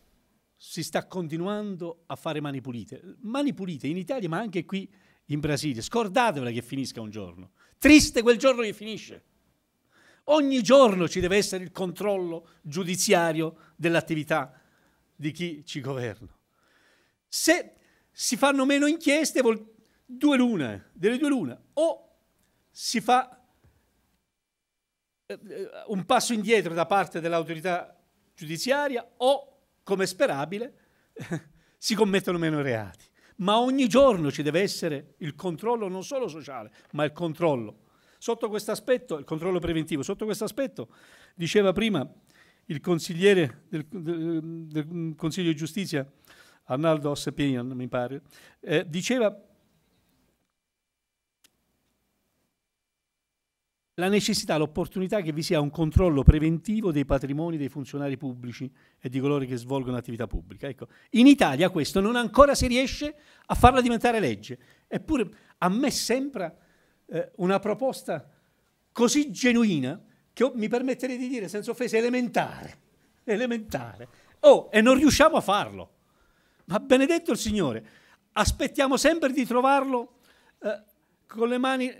si sta continuando a fare mani pulite. Mani pulite in Italia ma anche qui in Brasile. Scordatevela che finisca un giorno. Triste quel giorno che finisce. Ogni giorno ci deve essere il controllo giudiziario dell'attività di chi ci governa. Se si fanno meno inchieste, due lune, delle due lune, o si fa eh, eh, un passo indietro da parte dell'autorità giudiziaria o, come sperabile, si commettono meno reati. Ma ogni giorno ci deve essere il controllo non solo sociale, ma il controllo Sotto questo aspetto, il controllo preventivo, sotto questo aspetto, diceva prima il consigliere del, del, del mm, Consiglio di Giustizia, Arnaldo Ossepinian, mi pare, eh, diceva la necessità, l'opportunità che vi sia un controllo preventivo dei patrimoni dei funzionari pubblici e di coloro che svolgono attività pubblica. Ecco, in Italia questo non ancora si riesce a farla diventare legge, eppure a me sembra eh, una proposta così genuina che mi permetterei di dire, senza offesa, elementare, elementare. Oh, e non riusciamo a farlo. Ma benedetto il Signore, aspettiamo sempre di trovarlo eh, con le mani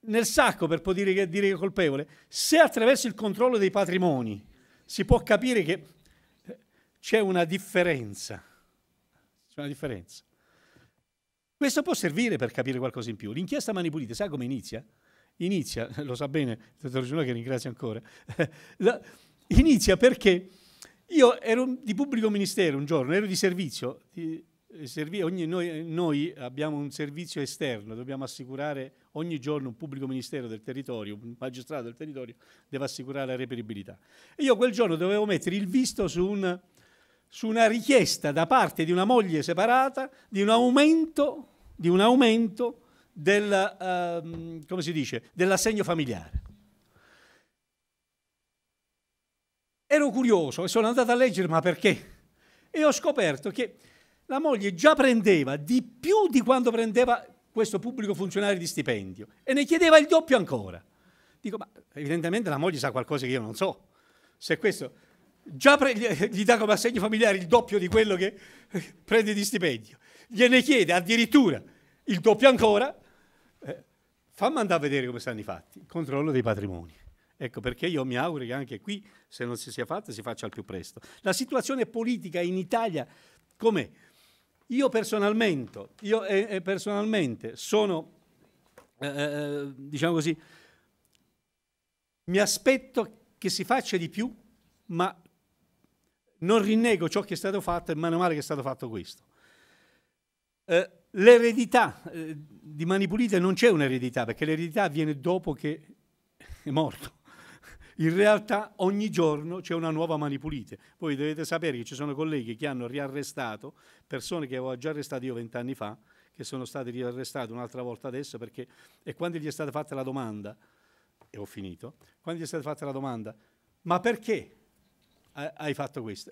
nel sacco per poter dire che, dire che è colpevole. Se attraverso il controllo dei patrimoni si può capire che eh, c'è una differenza, c'è una differenza. Questo può servire per capire qualcosa in più. L'inchiesta Mani Pulite, sa come inizia? Inizia, lo sa bene il dottor Giuliano che ringrazio ancora, inizia perché io ero di pubblico ministero un giorno, ero di servizio, eh, ogni, noi, noi, abbiamo un servizio esterno, dobbiamo assicurare ogni giorno un pubblico ministero del territorio, un magistrato del territorio deve assicurare la reperibilità. E io quel giorno dovevo mettere il visto su un su una richiesta da parte di una moglie separata di un aumento, di un aumento del, uh, come si dice, dell'assegno familiare. Ero curioso e sono andato a leggere ma perché? E ho scoperto che la moglie già prendeva di più di quanto prendeva questo pubblico funzionario di stipendio e ne chiedeva il doppio ancora. Dico, ma evidentemente la moglie sa qualcosa che io non so. Se questo, già pre- eh, gli dà come assegno familiare il doppio di quello che eh, prende di stipendio, gliene chiede addirittura il doppio ancora, eh, fammi andare a vedere come stanno i fatti, controllo dei patrimoni. Ecco perché io mi auguro che anche qui, se non si sia fatta, si faccia al più presto. La situazione politica in Italia com'è? Io personalmente, io, eh, eh personalmente sono, eh, diciamo così, mi aspetto che si faccia di più, ma non rinnego ciò che è stato fatto e meno male che è stato fatto questo. Eh, l'eredità eh, di Mani Pulite non c'è un'eredità, perché l'eredità avviene dopo che è morto. In realtà ogni giorno c'è una nuova Mani Pulite. Voi dovete sapere che ci sono colleghi che hanno riarrestato persone che avevo già arrestato io vent'anni fa, che sono state riarrestate un'altra volta adesso, perché e quando gli è stata fatta la domanda, e ho finito, quando gli è stata fatta la domanda, ma perché? hai fatto questo,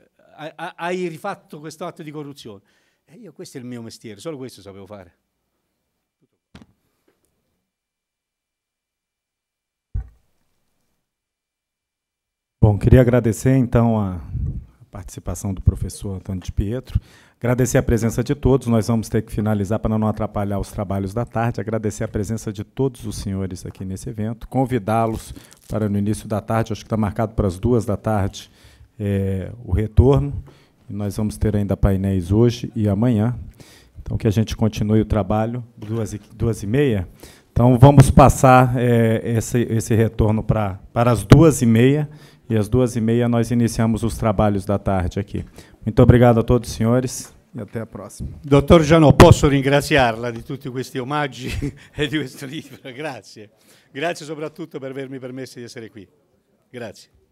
hai rifatto questo atto di corruzione. E eh, io questo è il mio mestiere, solo questo sapevo fare. Bom, queria agradecer então a participação do professor Antônio de Pietro, agradecer a presença de todos. Nós vamos ter que finalizar para não atrapalhar os trabalhos da tarde. Agradecer a presença de todos os senhores aqui nesse evento, convidá-los para no início da tarde, acho que está marcado para as duas da tarde, é, o retorno. Nós vamos ter ainda painéis hoje e amanhã. Então, que a gente continue o trabalho, duas e, duas e meia. Então, vamos passar é, esse, esse retorno pra, para as duas e meia. E às duas e meia nós iniciamos os trabalhos da tarde aqui. Muito obrigado a todos os senhores e até a próxima doutor Janot, posso ringraziarla di tutti questi omaggi e di questo libro? Grazie. Grazie soprattutto per avermi permesso di essere qui. Grazie.